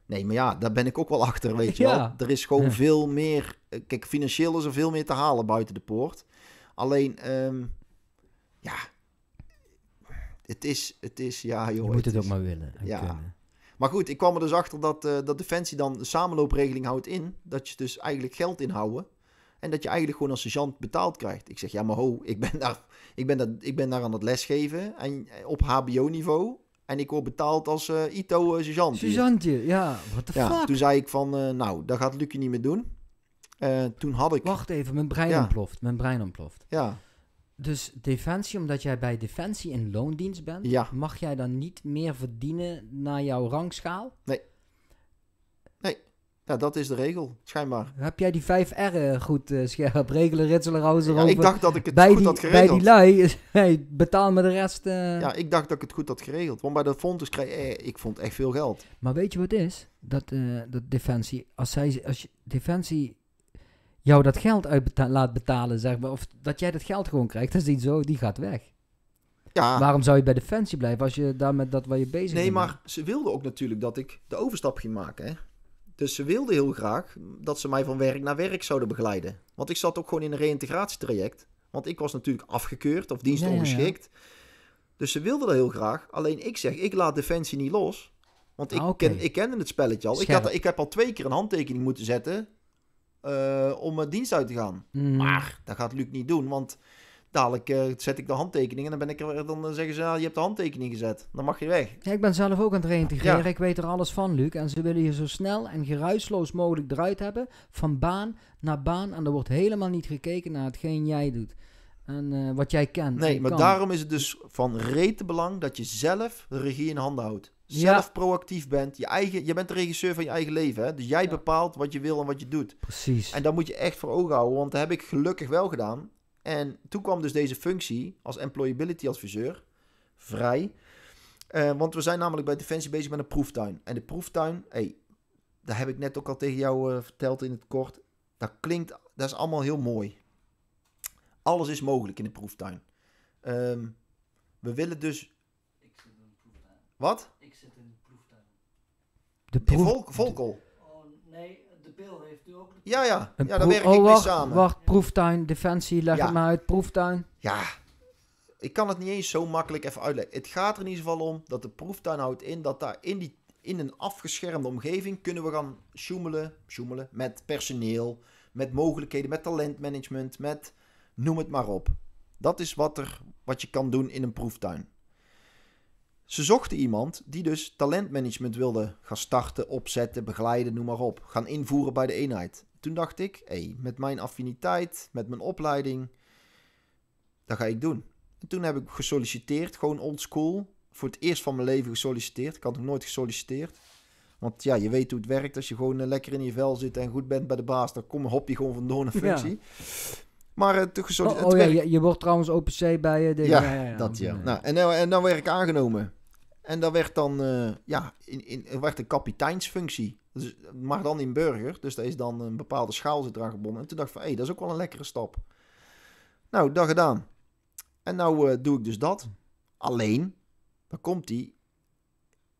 Nee, maar ja, daar ben ik ook wel achter, weet je wel. Er is gewoon veel meer... Eh, kijk, financieel is er veel meer te halen buiten de poort. Alleen, ehm, ja, het is, het is, ja joh. Je moet het, ook maar willen ja. Maar goed, ik kwam er dus achter dat, eh, dat Defensie dan de samenloopregeling houdt in. Dat je dus eigenlijk geld inhouden. En dat je eigenlijk gewoon als sergeant betaald krijgt. Ik zeg, ja maar ho, ik ben daar, ik ben daar, ik ben daar aan het lesgeven. En eh, op hbo-niveau. En ik word betaald als uh, eh, Ito uh, sergeant. ja, wat de ja, fuck? Toen zei ik van, nou, dat gaat Lucky niet meer doen. toen had ik... Wacht even, mijn brein ja. ontploft, mijn brein ontploft. Ja. Dus defensie, omdat jij bij defensie in loondienst bent, mag jij dan niet meer verdienen naar jouw rangschaal? Nee. Nee. Ja, dat is de regel, schijnbaar. Heb jij die 5R goed eh, scherp? Regelen, ritselen, rozen, Ik dacht dat ik het bij goed die, had geregeld. Bij die lui, hey, betaal me de rest. Eh. Ja, ik dacht dat ik het goed had geregeld. Want bij de fondsen kreeg eh, ik vond echt veel geld. Maar weet je wat is? Dat, dat Defensie, als, zij, als je, Defensie jou dat geld uit laat betalen, zeg maar, of dat jij dat geld gewoon krijgt, dat is niet zo, die gaat weg. Ja. Waarom zou je bij Defensie blijven als je daar met dat waar je bezig bent? Nee, maar ze wilden ook natuurlijk dat ik de overstap ging maken. Hè? Dus ze wilden heel graag dat ze mij van werk naar werk zouden begeleiden. Want ik zat ook gewoon in een reïntegratietraject. Want ik was natuurlijk afgekeurd of dienstongeschikt. Ja, dus ze wilden dat heel graag. Alleen ik zeg, ik laat Defensie niet los. Want ik, ah, ken, ik kende het spelletje al. Ik, had, ik, heb al twee keer een handtekening moeten zetten uh, om eh, dienst uit te gaan. Hmm. Maar dat gaat Luc niet doen, want dadelijk eh, zet ik de handtekening en dan, ben ik er, dan zeggen ze, je hebt de handtekening gezet. Dan mag je weg. Ja, ik ben zelf ook aan het reintegreren. Ik weet er alles van, Luc. En ze willen je zo snel en geruisloos mogelijk eruit hebben. Van baan naar baan. En er wordt helemaal niet gekeken naar hetgeen jij doet. En wat jij kent. Nee, maar daarom is het dus van reet belang dat je zelf de regie in handen houdt zelf proactief bent. Je, eigen, je bent de regisseur van je eigen leven. Hè? Dus jij bepaalt wat je wil en wat je doet. Precies. En dat moet je echt voor ogen houden. Want dat heb ik gelukkig wel gedaan. En toen kwam dus deze functie als employability adviseur vrij. Eh, want we zijn namelijk bij Defensie bezig met een proeftuin. En de proeftuin, hey, daar heb ik net ook al tegen jou eh, verteld in het kort. Dat klinkt, dat is allemaal heel mooi. Alles is mogelijk in de proeftuin. Ehm, we willen dus wat? Ik zit in de proeftuin. De proef... Nee, Volk, Oh, nee, de Pil heeft u ook... Ja, ja. ja, daar werk oh, ik wacht, mee samen. Wacht, proeftuin, defensie, leg ja. het maar uit. Proeftuin. Ja. Ik kan het niet eens zo makkelijk even uitleggen. Het gaat er in ieder geval om dat de proeftuin houdt in dat daar in, die, in een afgeschermde omgeving kunnen we gaan sjoemelen, sjoemelen met personeel, met mogelijkheden, met talentmanagement, met noem het maar op. Dat is wat, er, wat je kan doen in een proeftuin. Ze zochten iemand die dus talentmanagement wilde gaan starten, opzetten, begeleiden, noem maar op. Gaan invoeren bij de eenheid. Toen dacht ik, hé, hey, met mijn affiniteit, met mijn opleiding, dat ga ik doen. En toen heb ik gesolliciteerd, gewoon oldschool. Voor het eerst van mijn leven gesolliciteerd. Ik had nog nooit gesolliciteerd. Want ja, je weet hoe het werkt. Als je gewoon eh, lekker in je vel zit en goed bent bij de baas, dan kom, hop je gewoon vandoor naar functie. Maar eh, toen gesolliciteerd. Oh, oh, ja, je, wordt trouwens OPC bij uh, Ja, dat ja. Nou, en, nou, en dan werd ik aangenomen. En daar werd dan, eh, ja, in, in, werd een kapiteinsfunctie. Dus, maar dan in burger. Dus daar is dan een bepaalde schaal zit eraan gebonden. En toen dacht ik van, hé, hey, dat is ook wel een lekkere stap. Nou, dat gedaan. En nou eh, doe ik dus dat. Alleen, dan komt die.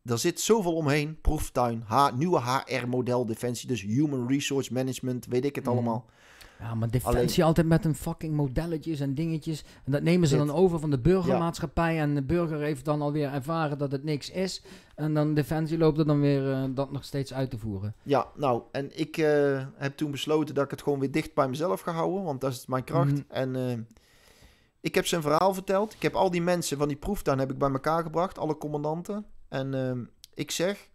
Er zit zoveel omheen. Proeftuin, H, nieuwe HR-model defensie. Dus human resource management, weet ik het mhm. allemaal. Ja, maar Defensie altijd met een fucking modelletjes en dingetjes. En dat nemen ze dan over van de burgermaatschappij. En de burger heeft dan alweer ervaren dat het niks is. En dan Defensie loopt er dan weer eh, dat nog steeds uit te voeren. Ja, nou, en ik eh, heb toen besloten dat ik het gewoon weer dicht bij mezelf ga houden. Want dat is mijn kracht. Mhm. En eh, ik heb zijn verhaal verteld. Ik heb al die mensen van die proeftuin heb ik bij elkaar gebracht. Alle commandanten. En ehm, ik zeg,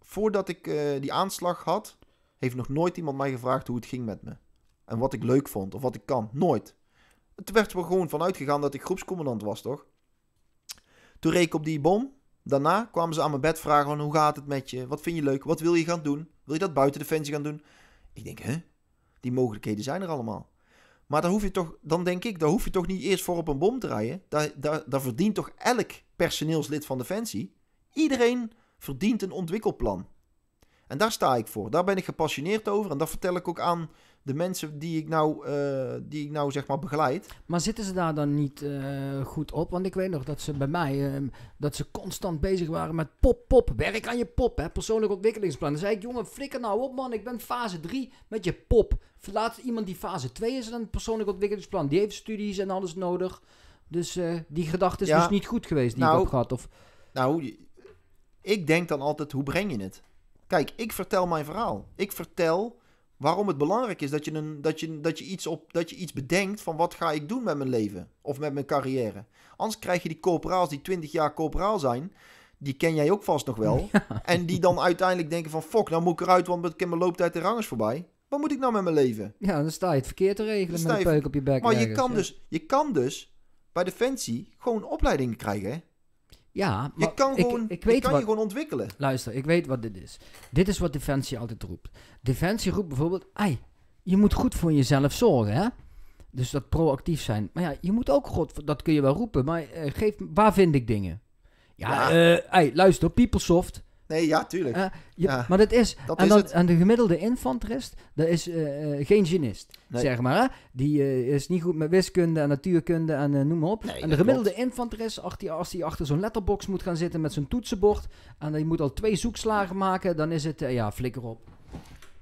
voordat ik die aanslag had... heeft nog nooit iemand mij gevraagd hoe het ging met me en wat ik leuk vond of wat ik kan. Nooit. Het werd er gewoon vanuit gegaan dat ik groepscommandant was, toch? Toen reek ik op die bom. Daarna kwamen ze aan mijn bed vragen van hoe gaat het met je? Wat vind je leuk? Wat wil je gaan doen? Wil je dat buiten defensie gaan doen? Ik denk, hè? Die mogelijkheden zijn er allemaal. Maar daar hoef je toch, dan denk ik, daar hoef je toch niet eerst voor op een bom te rijden. Daar, daar, daar verdient toch elk personeelslid van Defensie. Iedereen verdient een ontwikkelplan. En daar sta ik voor. Daar ben ik gepassioneerd over. En dat vertel ik ook aan de mensen die ik nou, eh, die ik nou zeg maar begeleid. Maar zitten ze daar dan niet eh, goed op? Want ik weet nog dat ze bij mij, ehm, dat ze constant bezig waren met pop, pop, werk aan je pop, hè, persoonlijk ontwikkelingsplan. Dan zei ik, jongen, flikker nou op man, ik ben fase 3 met je pop. Laat iemand die fase 2 is dan een persoonlijk ontwikkelingsplan. Die heeft studies en alles nodig. Dus eh, die gedachte is dus niet goed geweest die ik nou, heb gehad. Of... Nou, ik denk dan altijd, hoe breng je het? Kijk, ik vertel mijn verhaal. Ik vertel Waarom het belangrijk is dat je, een, dat, je, dat, je iets op, dat je iets bedenkt van wat ga ik doen met mijn leven of met mijn carrière. Anders krijg je die corporaals die 20 jaar corporaal zijn, die ken jij ook vast nog wel. En die dan uiteindelijk denken van fuck, nou moet ik eruit, want ik heb mijn looptijd de rang voorbij. Wat moet ik nou met mijn leven? Ja, dan sta je het verkeerd te regelen met een peuk op je bek. Maar je, kan dus, je kan dus bij Defensie gewoon opleidingen krijgen. Ja, maar je kan, ik, gewoon, je, kan je gewoon ontwikkelen. Luister, ik weet wat dit is. Dit is wat Defensie altijd roept. Defensie roept bijvoorbeeld, ai, je moet goed voor jezelf zorgen, hè? Dus dat proactief zijn. Maar ja, je moet ook, God, dat kun je wel roepen, maar uh, geef, waar vind ik dingen? Ja, ja. Eh, luister, PeopleSoft, Nee, ja, tuurlijk. Eh, ja. Maar dat is, dat dat, aan, de gemiddelde infanterist, dat is uh, geen genist, zeg maar. Hè? Die is niet goed met wiskunde en natuurkunde en noem maar op. Nee, en de gemiddelde infanterist, als die, als die achter zo'n letterbox moet gaan zitten met zijn toetsenbord... en die moet al twee zoekslagen maken, dan is het, ja, flikker op.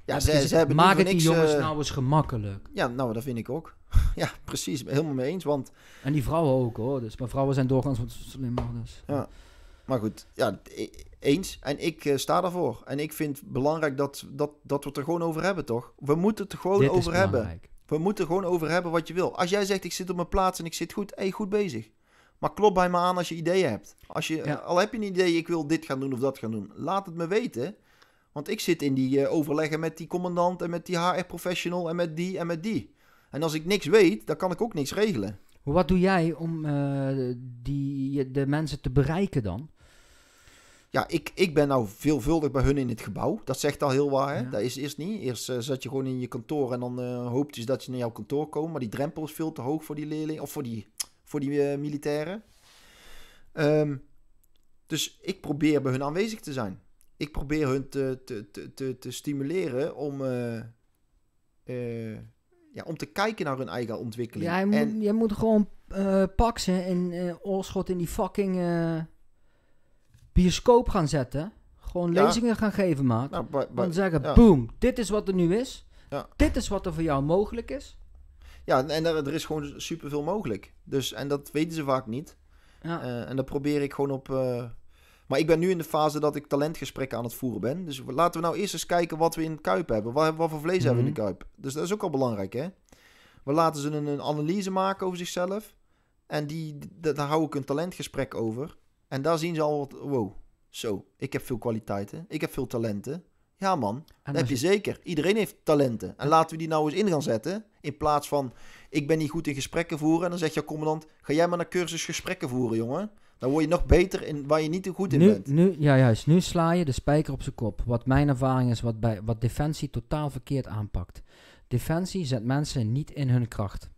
Ja, ze, hebben Maak het die jongens nou eens gemakkelijk. Ja, nou, dat vind ik ook. ja, precies. Helemaal mee eens, want... En die vrouwen ook, hoor. Dus, maar vrouwen zijn doorgaans wat slimmer, dus... Ja. Maar goed, ja, e-, eens. En ik eh, sta daarvoor. En ik vind het belangrijk dat, dat, dat we het er gewoon over hebben, toch? We moeten het er gewoon Dit over hebben. We moeten er gewoon over hebben wat je wil. Als jij zegt, ik zit op mijn plaats en ik zit goed, hey, goed bezig. Maar klop bij me aan als je ideeën hebt. Als je, Al heb je een idee, ik wil dit gaan doen of dat gaan doen. Laat het me weten. Want ik zit in die eh, overleggen met die commandant en met die HR-professional en met die en met die. En als ik niks weet, dan kan ik ook niks regelen. Wat doe jij om eh, die, de mensen te bereiken dan? ja, ik, ik ben nou veelvuldig bij hun in het gebouw. Dat zegt al heel waar. Hè? Dat is eerst niet. Eerst uh, eh, zat je gewoon in je kantoor en dan uh, hoopt je dat je naar jouw kantoor komen Maar die drempel is veel te hoog voor die leerlingen of voor die, voor die uh, militairen. Ehm, dus ik probeer bij hun aanwezig te zijn. Ik probeer hun te, te, te, te, te stimuleren om, ja, om te kijken naar hun eigen ontwikkeling. Ja, je moet, en, moet gewoon paksen en oorschot in die fucking bioscoop gaan zetten. Gewoon lezingen gaan geven, maat. Nou, en zeggen, boom, dit is wat er nu is. Dit is wat er voor jou mogelijk is. Ja, en er, is gewoon superveel mogelijk. Dus, en dat weten ze vaak niet. Ja. Eh, en dat probeer ik gewoon op... Eh, maar ik ben nu in de fase dat ik talentgesprekken aan het voeren ben. Dus laten we nou eerst eens kijken wat we in de Kuip hebben. Wat, voor vlees hebben we in de mhm. Kuip? Dus dat is ook al belangrijk, hè? We laten ze een, een analyse maken over zichzelf. En die, daar hou ik een talentgesprek over. En daar zien ze al wat, wow, zo, ik heb veel kwaliteiten, ik heb veel talenten. Ja man, dat heb je zeker. Iedereen heeft talenten. En laten we die nou eens in gaan zetten. In plaats van, ik ben niet goed in gesprekken voeren. En dan zegt je commandant, ga jij maar naar cursus gesprekken voeren, jongen. Dan word je nog beter in waar je niet te goed in bent. Nu, ja, juist. Nu sla je de spijker op zijn kop. Wat mijn ervaring is, wat, bij, wat Defensie totaal verkeerd aanpakt. Defensie zet mensen niet in hun kracht.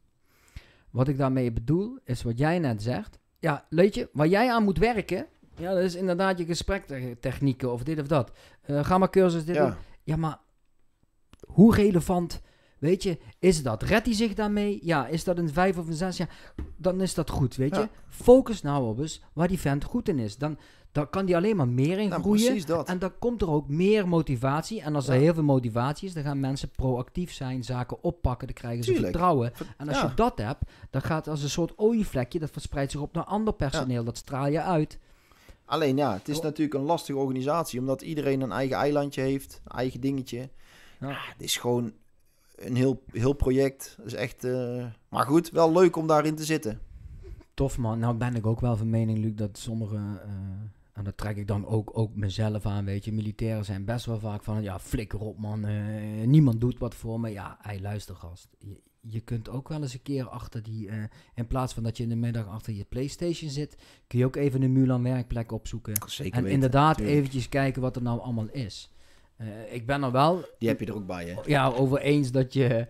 Wat ik daarmee bedoel, is wat jij net zegt ja, weet je, waar jij aan moet werken, ja, dat is inderdaad je gesprektechnieken of dit of dat. Eh, ga maar cursus dit. Ja. ja, maar hoe relevant, weet je, is dat? Redt hij zich daarmee? Ja, is dat een vijf of een zes? Ja, dan is dat goed, weet je. Focus nou op eens waar die vent goed in is. Dan, dan kan die alleen maar meer in nou, groeien. En dan komt er ook meer motivatie. En als er heel veel motivatie is, dan gaan mensen proactief zijn, zaken oppakken, dan krijgen ze vertrouwen. En als je dat hebt, dan gaat als een soort olievlekje, dat verspreidt zich op naar ander personeel, dat straal je uit. Alleen ja, het is oh. natuurlijk een lastige organisatie, omdat iedereen een eigen eilandje heeft, eigen dingetje. Ja. het is gewoon een heel, heel project. is echt, eh, maar goed, wel leuk om daarin te zitten. Tof man. Nou ben ik ook wel van mening, Luc, dat sommige eh, en dat trek ik dan ook, ook mezelf aan, weet je. Militairen zijn best wel vaak van, ja, flikker op man, eh, niemand doet wat voor me. Ja, hij luister gast. Je, kunt ook wel eens een keer achter die, eh, in plaats van dat je in de middag achter je Playstation zit, kun je ook even een Mulan werkplek opzoeken. en inderdaad eventjes kijken wat er nou allemaal is. Eh, ik ben er wel... Die heb je er ook bij, hè? Ja, over eens dat je...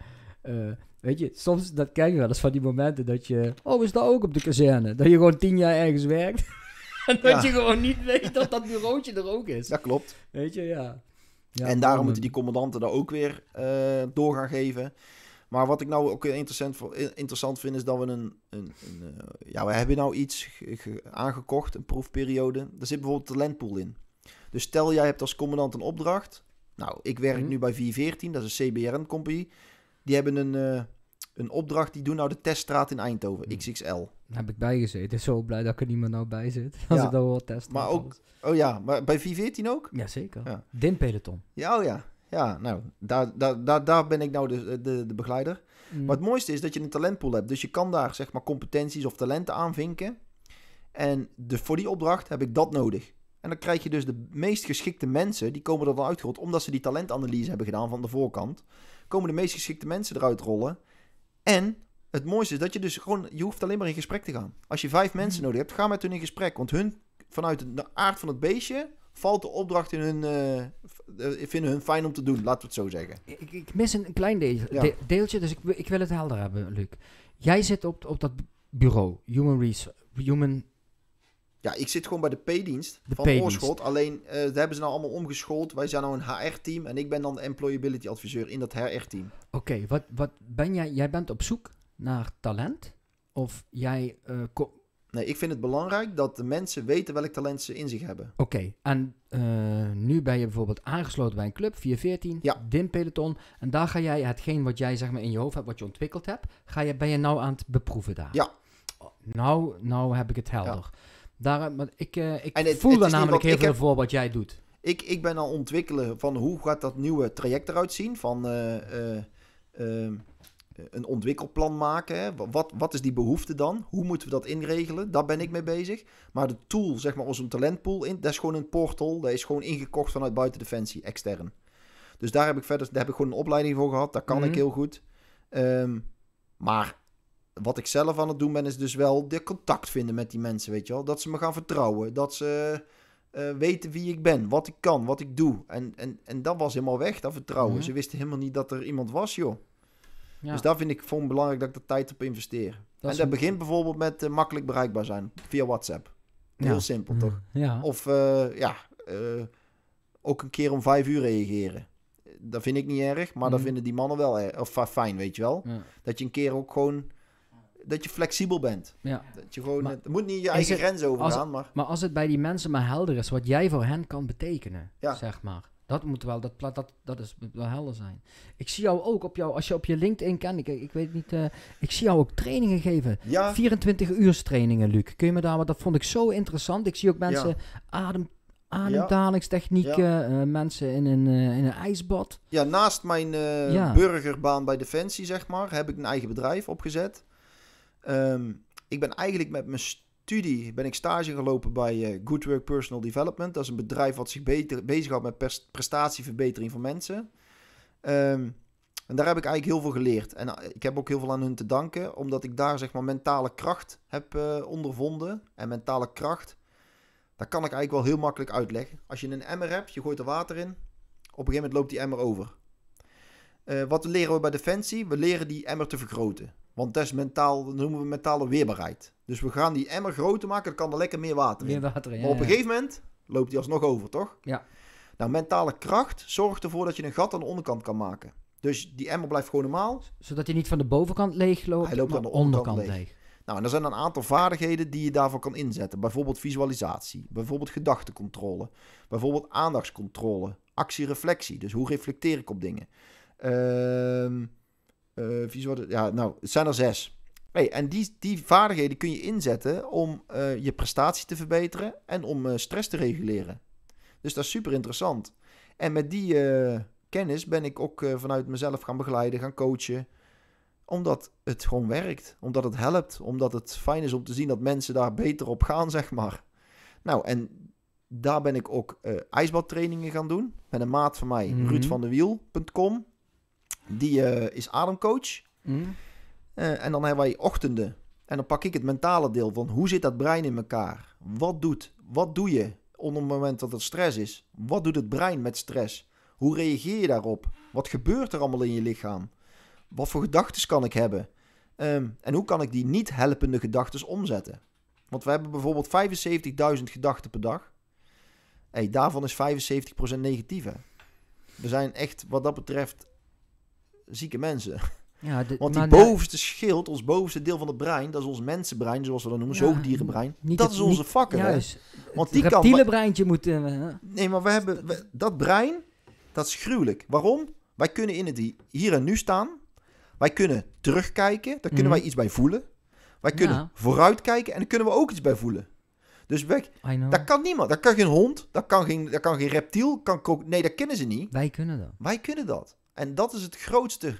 Weet je, soms dat kijken je wel eens van die momenten dat je. Oh, is dat ook op de kazerne? Dat je gewoon tien jaar ergens werkt. dat je gewoon niet weet dat dat bureautje er ook is. Dat klopt. Weet je, ja. ja en daarom moeten die commandanten daar ook weer eh, door gaan geven. Maar wat ik nou ook interessant, interessant vind, is dat we een, een, een eh, ja, we hebben nou iets aangekocht, een proefperiode. Daar zit bijvoorbeeld talentpool in. Dus stel, jij hebt als commandant een opdracht. Nou, ik werk mhm. nu bij 414, dat is een CBRN-compagnie. Die hebben een, eh, een opdracht die doen nou de teststraat in Eindhoven, hmm. XXL. Daar heb ik bijgezeten. Zo blij dat ik er niemand nou bij zit. Als ik dat wel test. Maar ook, oh ja, maar bij V14 ook? Jazeker. zeker. Dim peloton. Ja, oh ja. Ja, nou, daar, daar, daar, daar ben ik nou de, de, de begeleider. Wat hmm. Maar het mooiste is dat je een talentpool hebt. Dus je kan daar zeg maar competenties of talenten aanvinken. En de, voor die opdracht heb ik dat nodig. En dan krijg je dus de meest geschikte mensen, die komen er dan uitgerold. Omdat ze die talentanalyse hebben gedaan van de voorkant. Komen de meest geschikte mensen eruit rollen. En het mooiste is dat je dus gewoon, je hoeft alleen maar in gesprek te gaan. Als je vijf mensen mhm. nodig hebt, ga met hun in gesprek. Want hun, vanuit de aard van het beestje, valt de opdracht in hun, Ik eh, eh, vinden hun fijn om te doen, laten we het zo zeggen. Ik, ik mis een klein deeltje, dus ik, ik, wil het helder hebben, Luc. Jij zit op, op dat bureau, Human, Resource, Human ja, ik zit gewoon bij de P-dienst van dienst Oorschot. Alleen, uh, eh, dat hebben ze nou allemaal omgeschoold. Wij zijn nou een HR-team en ik ben dan de employability adviseur in dat HR-team. Oké, wat, wat ben jij? Jij bent op zoek naar talent? Of jij... Uh, nee, ik vind het belangrijk dat de mensen weten welk talent ze in zich hebben. Oké, en eh, nu ben je bijvoorbeeld aangesloten bij een club, 414, ja. dim Peloton. En daar ga jij hetgeen wat jij zeg maar in je hoofd hebt, wat je ontwikkeld hebt, ga je, ben je nou aan het beproeven daar? Ja. Nou, nou heb ik het helder. Ja. Daar, maar ik, eh, ik voel daar namelijk heel veel voor wat jij doet. Ik, ik ben al ontwikkelen van hoe gaat dat nieuwe traject eruit zien. Van eh, eh, ehm, een ontwikkelplan maken. Hè? Wat, wat is die behoefte dan? Hoe moeten we dat inregelen? Daar ben ik mee bezig. Maar de tool, zeg maar, onze talentpool, in, dat is gewoon een portal. Dat is gewoon ingekocht vanuit buiten Defensie, extern. Dus daar heb ik verder daar heb ik gewoon een opleiding voor gehad. Daar kan ik mhm. heel goed. Ehm, maar wat ik zelf aan het doen ben, is dus wel de contact vinden met die mensen, weet je wel. Dat ze me gaan vertrouwen, dat ze eh, eh, weten wie ik ben, wat ik kan, wat ik doe. En, en, en dat was helemaal weg, dat vertrouwen. Mhm. Ze wisten helemaal niet dat er iemand was, joh. Ja. Dus daar vind ik voor belangrijk dat ik de tijd op investeer. en dat begint bijvoorbeeld met eh, makkelijk bereikbaar zijn via WhatsApp. Heel simpel, toch? Mhm. Of ja, ook een keer om vijf uur reageren dat vind ik niet erg, maar mm. dat mhm. vinden die mannen wel e- of, fijn, weet je wel. Dat je een keer ook gewoon dat je flexibel bent. Ja. Dat je gewoon, het moet niet je eigen grens overgaan. maar. maar als het bij die mensen maar helder is wat jij voor hen kan betekenen, zeg maar. Dat moet wel, dat, dat, dat is wel helder zijn. Ik zie jou ook op jou, als je op je LinkedIn kent, ik, ik weet niet, eh, ik zie jou ook trainingen geven. 24 uur trainingen, Luc. Kun je me daar, want dat vond ik zo interessant. Ik zie ook mensen ja. adem, eh, ademdalingstechnieken, mensen in een, uh, in een ijsbad. Ja, naast mijn burgerbaan bij Defensie, zeg maar, heb ik een eigen bedrijf opgezet. Ehm, ik ben eigenlijk met mijn studie ben ik stage gelopen bij eh, Good Work Personal Development. Dat is een bedrijf wat zich beter, bezighoudt met prestatieverbetering van mensen. Ehm, en daar heb ik eigenlijk heel veel geleerd. En eh, ik heb ook heel veel aan hun te danken, omdat ik daar zeg maar mentale kracht heb eh, ondervonden. En mentale kracht, dat kan ik eigenlijk wel heel makkelijk uitleggen. Als je een emmer hebt, je gooit er water in, op een gegeven moment loopt die emmer over. wat leren we bij Defensie? We leren die emmer te vergroten. Want dat is mentaal, dat noemen we mentale weerbaarheid. Dus we gaan die emmer groter maken, dan kan er lekker meer water in. water maar op een gegeven moment loopt die alsnog over, toch? Ja. Nou, mentale kracht zorgt ervoor dat je een gat aan de onderkant kan maken. Dus die emmer blijft gewoon normaal. Zodat hij niet van de bovenkant leeg loopt, hij loopt aan de onderkant, leeg. Nou, en er zijn een aantal vaardigheden die je daarvoor kan inzetten. Bijvoorbeeld visualisatie, bijvoorbeeld gedachtecontrole, bijvoorbeeld aandachtscontrole, actiereflectie. Dus hoe reflecteer ik op dingen? Ehm... Eh, ja, nou, het zijn er zes. Hey, en die, die vaardigheden kun je inzetten om eh, je prestatie te verbeteren en om eh, stress te reguleren. Dus dat is super interessant. En met die kennis ben ik ook vanuit mezelf gaan begeleiden, gaan coachen. Omdat het gewoon werkt, omdat het helpt, omdat het fijn is om te zien dat mensen daar beter op gaan, zeg maar. Nou, en daar ben ik ook ijsbadtrainingen gaan doen met een maat van mij, mm die eh, is ademcoach. Mm. Eh, en dan hebben wij ochtenden. En dan pak ik het mentale deel van hoe zit dat brein in elkaar? Wat doet, wat doe je onder het moment dat er stress is? Wat doet het brein met stress? Hoe reageer je daarop? Wat gebeurt er allemaal in je lichaam? Wat voor gedachten kan ik hebben? Ehm, en hoe kan ik die niet helpende gedachten omzetten? Want we hebben bijvoorbeeld 75.000 gedachten per dag. Hey, daarvan is 75% negatief. Hè? We zijn echt wat dat betreft zieke mensen. Ja, Want die bovenste schild, ons bovenste deel van het brein, dat is ons mensenbrein, zoals we dat noemen, ja, zoogdierenbrein. Niet dat is onze vakken. Juist. Hè? Want het breintje moet... Eh, nee, maar we hebben... dat brein, dat is gruwelijk. Waarom? Wij kunnen in het hier en nu staan. Wij kunnen terugkijken. Daar kunnen mhm. wij iets bij voelen. Wij kunnen vooruitkijken en daar kunnen we ook iets bij voelen. Dus dat kan niemand. Dat kan geen hond. Dat kan geen, dat kan geen reptiel. Kan nee, dat kennen ze niet. Wij kunnen dat. Wij kunnen dat. En dat is het grootste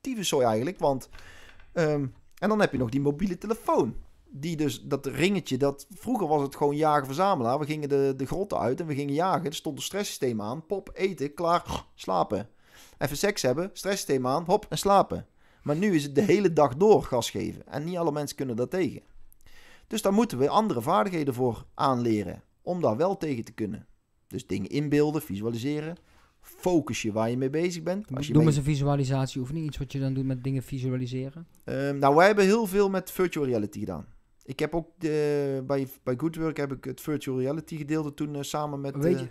tyfuszooi eigenlijk. Want, ehm, en dan heb je nog die mobiele telefoon. Die dus, dat ringetje, dat, vroeger was het gewoon jagen-verzamelaar. We gingen de, de grotten uit en we gingen jagen. Er stond een stresssysteem aan. Pop, eten, klaar, slapen. Even seks hebben, stresssysteem aan, hop, en slapen. Maar nu is het de hele dag door gas geven. En niet alle mensen kunnen dat tegen. Dus daar moeten we andere vaardigheden voor aanleren. Om daar wel tegen te kunnen. Dus dingen inbeelden, visualiseren focus je waar je mee bezig bent. Als je Noem visualisatie eens een visualisatieoefening, iets wat je dan doet met dingen visualiseren. Um, nou, wij hebben heel veel met virtual reality gedaan. Ik heb ook de, eh, bij, bij Good heb ik het virtual reality gedeelte toen eh, samen met. Weet eh, je,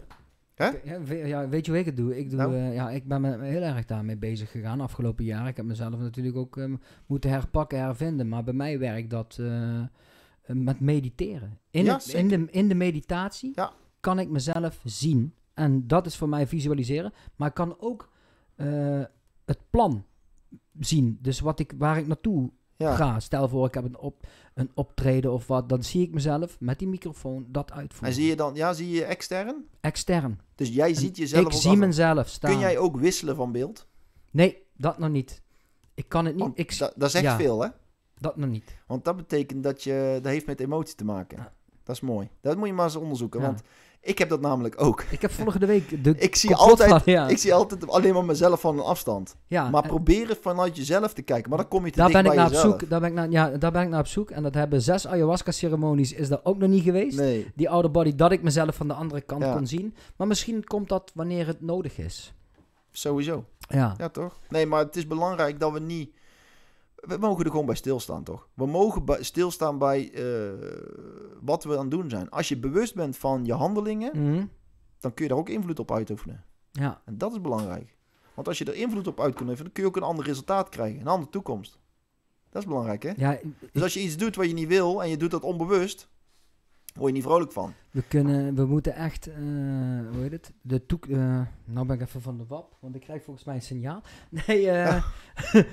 hè? Ja, weet, je hoe ik het doe? Ik, doe, nou? ja, ik ben me heel erg daarmee bezig gegaan afgelopen jaar. Ik heb mezelf natuurlijk ook ehm, moeten herpakken, hervinden. Maar bij mij werkt dat met mediteren. In, in, de, in de meditatie kan ik mezelf zien. En dat is voor mij visualiseren. Maar ik kan ook eh, het plan zien. Dus wat ik, waar ik naartoe ga. Stel voor, ik heb een, op, een optreden of wat. Dan zie ik mezelf met die microfoon dat uitvoeren. En zie je dan, ja, zie je extern? Extern. Dus jij ziet jezelf. Ik zie mezelf staan. Kun jij ook wisselen van beeld? Nee, dat nog niet. Ik kan het niet. Oh, ik, dat is echt veel, hè? Dat nog niet. Want dat betekent dat je. Dat heeft met emotie te maken. Dat is mooi. Dat moet je maar eens onderzoeken. Want ik heb dat namelijk ook. Ik heb volgende week de ik zie altijd, Ik zie altijd alleen maar mezelf van een afstand. Ja, maar eh, proberen vanuit jezelf te kijken. Maar dan kom je te daar ben ik naar Op zoek, daar, ben ik naar, ja, daar ben ik naar op zoek. En dat hebben zes ayahuasca-ceremonies is dat ook nog niet geweest. Nee. Die oude body, dat ik mezelf van de andere kant kon zien. Maar misschien komt dat wanneer het nodig is. Sowieso. Ja. ja, toch? Nee, maar het is belangrijk dat we niet we mogen er gewoon bij stilstaan, toch? We mogen bij, stilstaan bij eh, wat we aan het doen zijn. Als je bewust bent van je handelingen, mhm. dan kun je daar ook invloed op uitoefenen. Ja. En dat is belangrijk. Want als je er invloed op uit kunt oefenen, dan kun je ook een ander resultaat krijgen, een andere toekomst. Dat is belangrijk, hè? Ja, dus als je iets doet wat je niet wil en je doet dat onbewust, word je niet vrolijk van. We, kunnen, we moeten echt, eh, hoe heet het? De toek, eh, nou ben ik even van de wap, want ik krijg volgens mij een signaal. Nee, eh.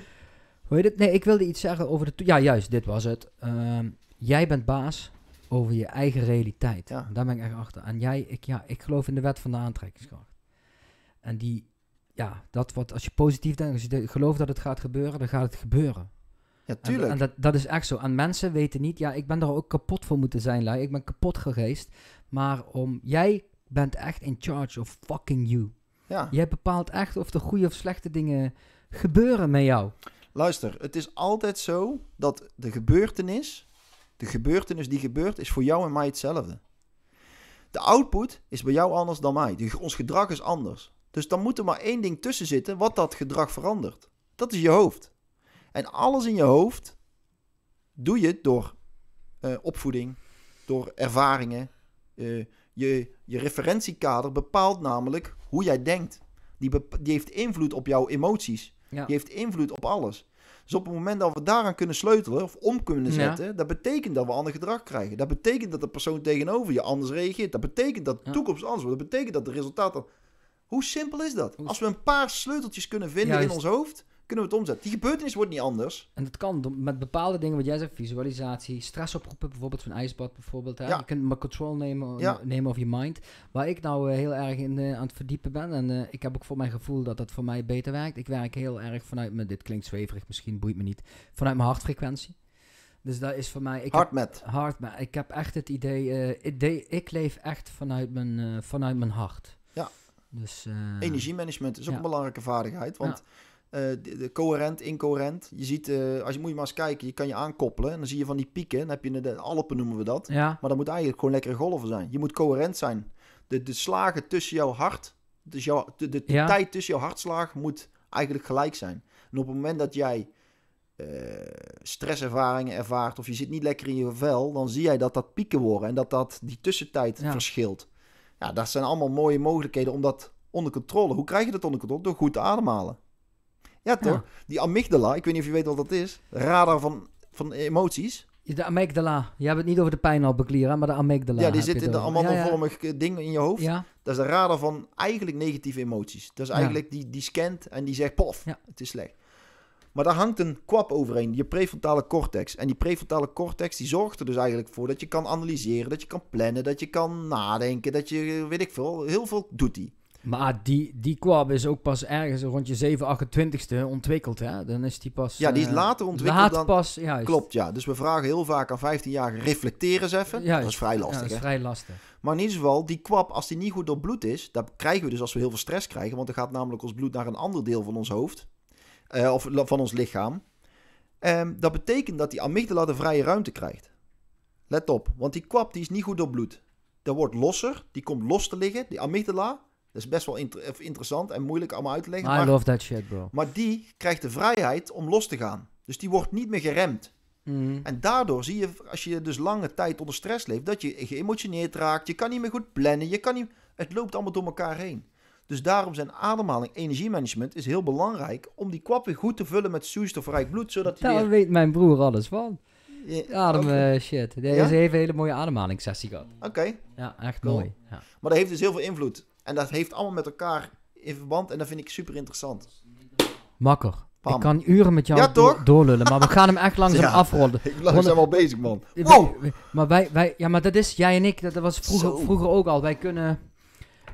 Hoe heet het? Nee, ik wilde iets zeggen over de... Ja, juist, dit was het. Ehm, jij bent baas over je eigen realiteit. Daar ben ik echt achter. En jij, ik, ja, ik geloof in de wet van de aantrekkingskracht. En die, ja, dat wat, als je positief denkt, als je gelooft dat het gaat gebeuren, dan gaat het gebeuren. Ja, tuurlijk. En, dat, dat is echt zo. En mensen weten niet, ja, ik ben daar ook kapot voor moeten zijn, Ik ben kapot geweest. Maar om, jij bent echt in charge of fucking you. Ja. Jij bepaalt echt of de goede of slechte dingen gebeuren met jou. Luister, het is altijd zo dat de gebeurtenis, de gebeurtenis die gebeurt, is voor jou en mij hetzelfde. De output is bij jou anders dan mij. ons gedrag is anders. Dus dan moet er maar één ding tussen zitten wat dat gedrag verandert. Dat is je hoofd. En alles in je hoofd doe je door eh, opvoeding, door ervaringen. Eh, je, je referentiekader bepaalt namelijk hoe jij denkt. Die, die heeft invloed op jouw emoties. Die heeft invloed op alles. Dus op het moment dat we daaraan kunnen sleutelen of om kunnen zetten, dat betekent dat we ander gedrag krijgen. Dat betekent dat de persoon tegenover je anders reageert. Dat betekent dat de toekomst anders wordt. Dat betekent dat de resultaten. Hoe simpel is dat? Als we een paar sleuteltjes kunnen vinden in ons hoofd, kunnen we het omzetten. Die gebeurtenis wordt niet anders. En dat kan met bepaalde dingen, wat jij zegt, visualisatie, stress oproepen, bijvoorbeeld van ijsbad bijvoorbeeld. Hè? Ja. Je kunt maar control nemen, nemen over je mind. Waar ik nou eh, heel erg in eh, aan het verdiepen ben, en eh, ik heb ook voor mijn gevoel dat dat voor mij beter werkt. Ik werk heel erg vanuit mijn, dit klinkt zweverig misschien, boeit me niet, vanuit mijn hartfrequentie. Dus dat is voor mij. Ik hard met. Heb, hard met. Ik heb echt het idee. idee ik leef echt vanuit mijn, vanuit mijn hart. Ja. Dus, uh, Energiemanagement is ook een belangrijke vaardigheid. Want ja. Eh, de, coherent, incoherent. Je ziet, eh, als je moet je maar eens kijken, je kan je aankoppelen. En dan zie je van die pieken. Dan heb je de Alpen noemen we dat. Maar dat moet eigenlijk gewoon lekkere golven zijn. Je moet coherent zijn. De, de slagen tussen jouw hart, dus jouw, de, tijd tussen jouw hartslag moet eigenlijk gelijk zijn. En op het moment dat jij eh, stresservaringen ervaart of je zit niet lekker in je vel, dan zie jij dat dat pieken worden en dat dat die tussentijd verschilt. Ja, dat zijn allemaal mooie mogelijkheden om dat onder controle. Hoe krijg je dat onder controle? Door goed te ademhalen. Ja, toch? Die amygdala, ik weet niet of je weet wat dat is. Radar van, van emoties. De amygdala. Je hebt het niet over de pijnappelklier, maar de amygdala. Ja, die zit in de amandelvormig ja, ja. Eh, in je hoofd. Ja. Dat is de radar van eigenlijk negatieve emoties. Dat is eigenlijk die, die scant en die zegt, pof, het is slecht. Maar daar hangt een kwap overheen, je prefrontale cortex. En die prefrontale cortex die zorgt er dus eigenlijk voor dat je kan analyseren, dat je kan plannen, dat je kan nadenken, dat je, eh, weet ik veel, heel veel doet die. Maar ah, die, die kwab is ook pas ergens rond je 7, 28ste ontwikkeld. Hè? Dan is die pas. Ja, die is eh, later ontwikkeld. Laat dan, pas, juist. Klopt, ja. Dus we vragen heel vaak aan 15 jaar reflecteren eens even. Dat is vrij lastig. Ja, dat is vrij lastig. Maar in ieder geval, die kwab, als die niet goed door bloed is, dat krijgen we dus als we heel veel stress krijgen. Want dan gaat namelijk ons bloed naar een ander deel van ons hoofd. Eh, of van ons lichaam. Eh, dat betekent dat die amygdala de vrije ruimte krijgt. Let op, want die kwab die is niet goed door bloed. Dat wordt losser, die komt los te liggen. Die amygdala, dat is best wel interessant en moeilijk allemaal uit te leggen. I maar, love that shit, bro. Maar die krijgt de vrijheid om los te gaan. Dus die wordt niet meer geremd. Mhm. En daardoor zie je, als je dus lange tijd onder stress leeft, dat je geëmotioneerd raakt. Je kan niet meer goed plannen. Je kan niet, het loopt allemaal door elkaar heen. Dus daarom zijn ademhaling, energiemanagement is heel belangrijk om die kwap goed te vullen met zuurstofrijk bloed. Zodat Daar weet mijn broer alles van. Adem okay. Eh, shit. Hij heeft een hele mooie ademhalingssessie gehad. Oké. Ja, echt mooi. Ja. Maar dat heeft dus heel veel invloed. En dat heeft allemaal met elkaar in verband en dat vind ik super interessant. Makker. Ik kan uren met jou doorlullen, maar we gaan hem echt langzaam ja, afrollen. Ik ben langzaam al bezig, man. maar wij, wij, ja, maar dat is jij en ik, dat was vroeger, vroeger ook al. Wij kunnen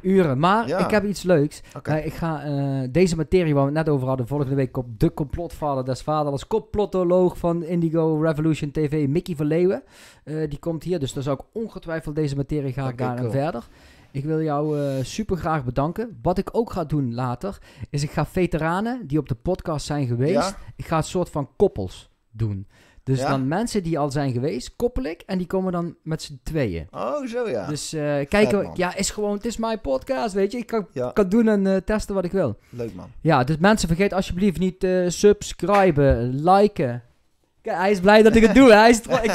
uren. Maar ik heb iets leuks. ik ga eh, deze materie waar we het net over hadden, volgende week op de complotvader des vaders, als complotoloog van Indigo Revolution TV, Mickey van Leeuwen. Eh, die komt hier, dus dan zou ik ongetwijfeld deze materie gaan, okay, en verder. Ik wil jou uh, eh, super graag bedanken. Wat ik ook ga doen later, is ik ga veteranen die op de podcast zijn geweest, ik ga een soort van koppels doen. Dus dan mensen die al zijn geweest, koppel ik. En die komen dan met z'n tweeën. Oh, zo ja. Dus uh, eh, kijken, ja, is gewoon, het is mijn podcast, weet je. Ik kan, kan doen en eh, testen wat ik wil. Leuk man. Ja, dus mensen vergeet alsjeblieft niet subscriben, liken, Kijk, hij is blij dat ik het doe. Hij is ik,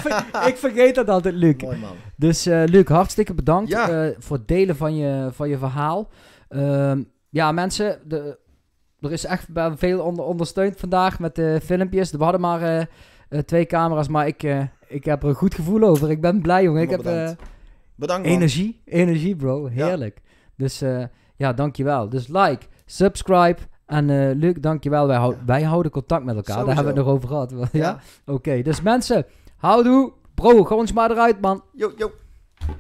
ik, vergeet dat altijd, Luc. Mooi man. Dus uh, Luc, hartstikke bedankt eh, voor het delen van je, van je verhaal. Ehm, ja, mensen, de, er is echt veel onder, ondersteund vandaag met de filmpjes. We hadden maar eh, twee camera's, maar ik, ik heb er een goed gevoel over. Ik ben blij, jongen. Ik heb bedankt, bedankt energie. Energie, bro. Heerlijk. Ja. Dus ja, dankjewel. Dus like, subscribe en uh, Luc, dankjewel. Wij, hou wij houden contact met elkaar. Daar hebben we het nog over gehad. ja? Oké, dus mensen, houdoe. Bro, gewoon maar eruit, man. Jo, jo.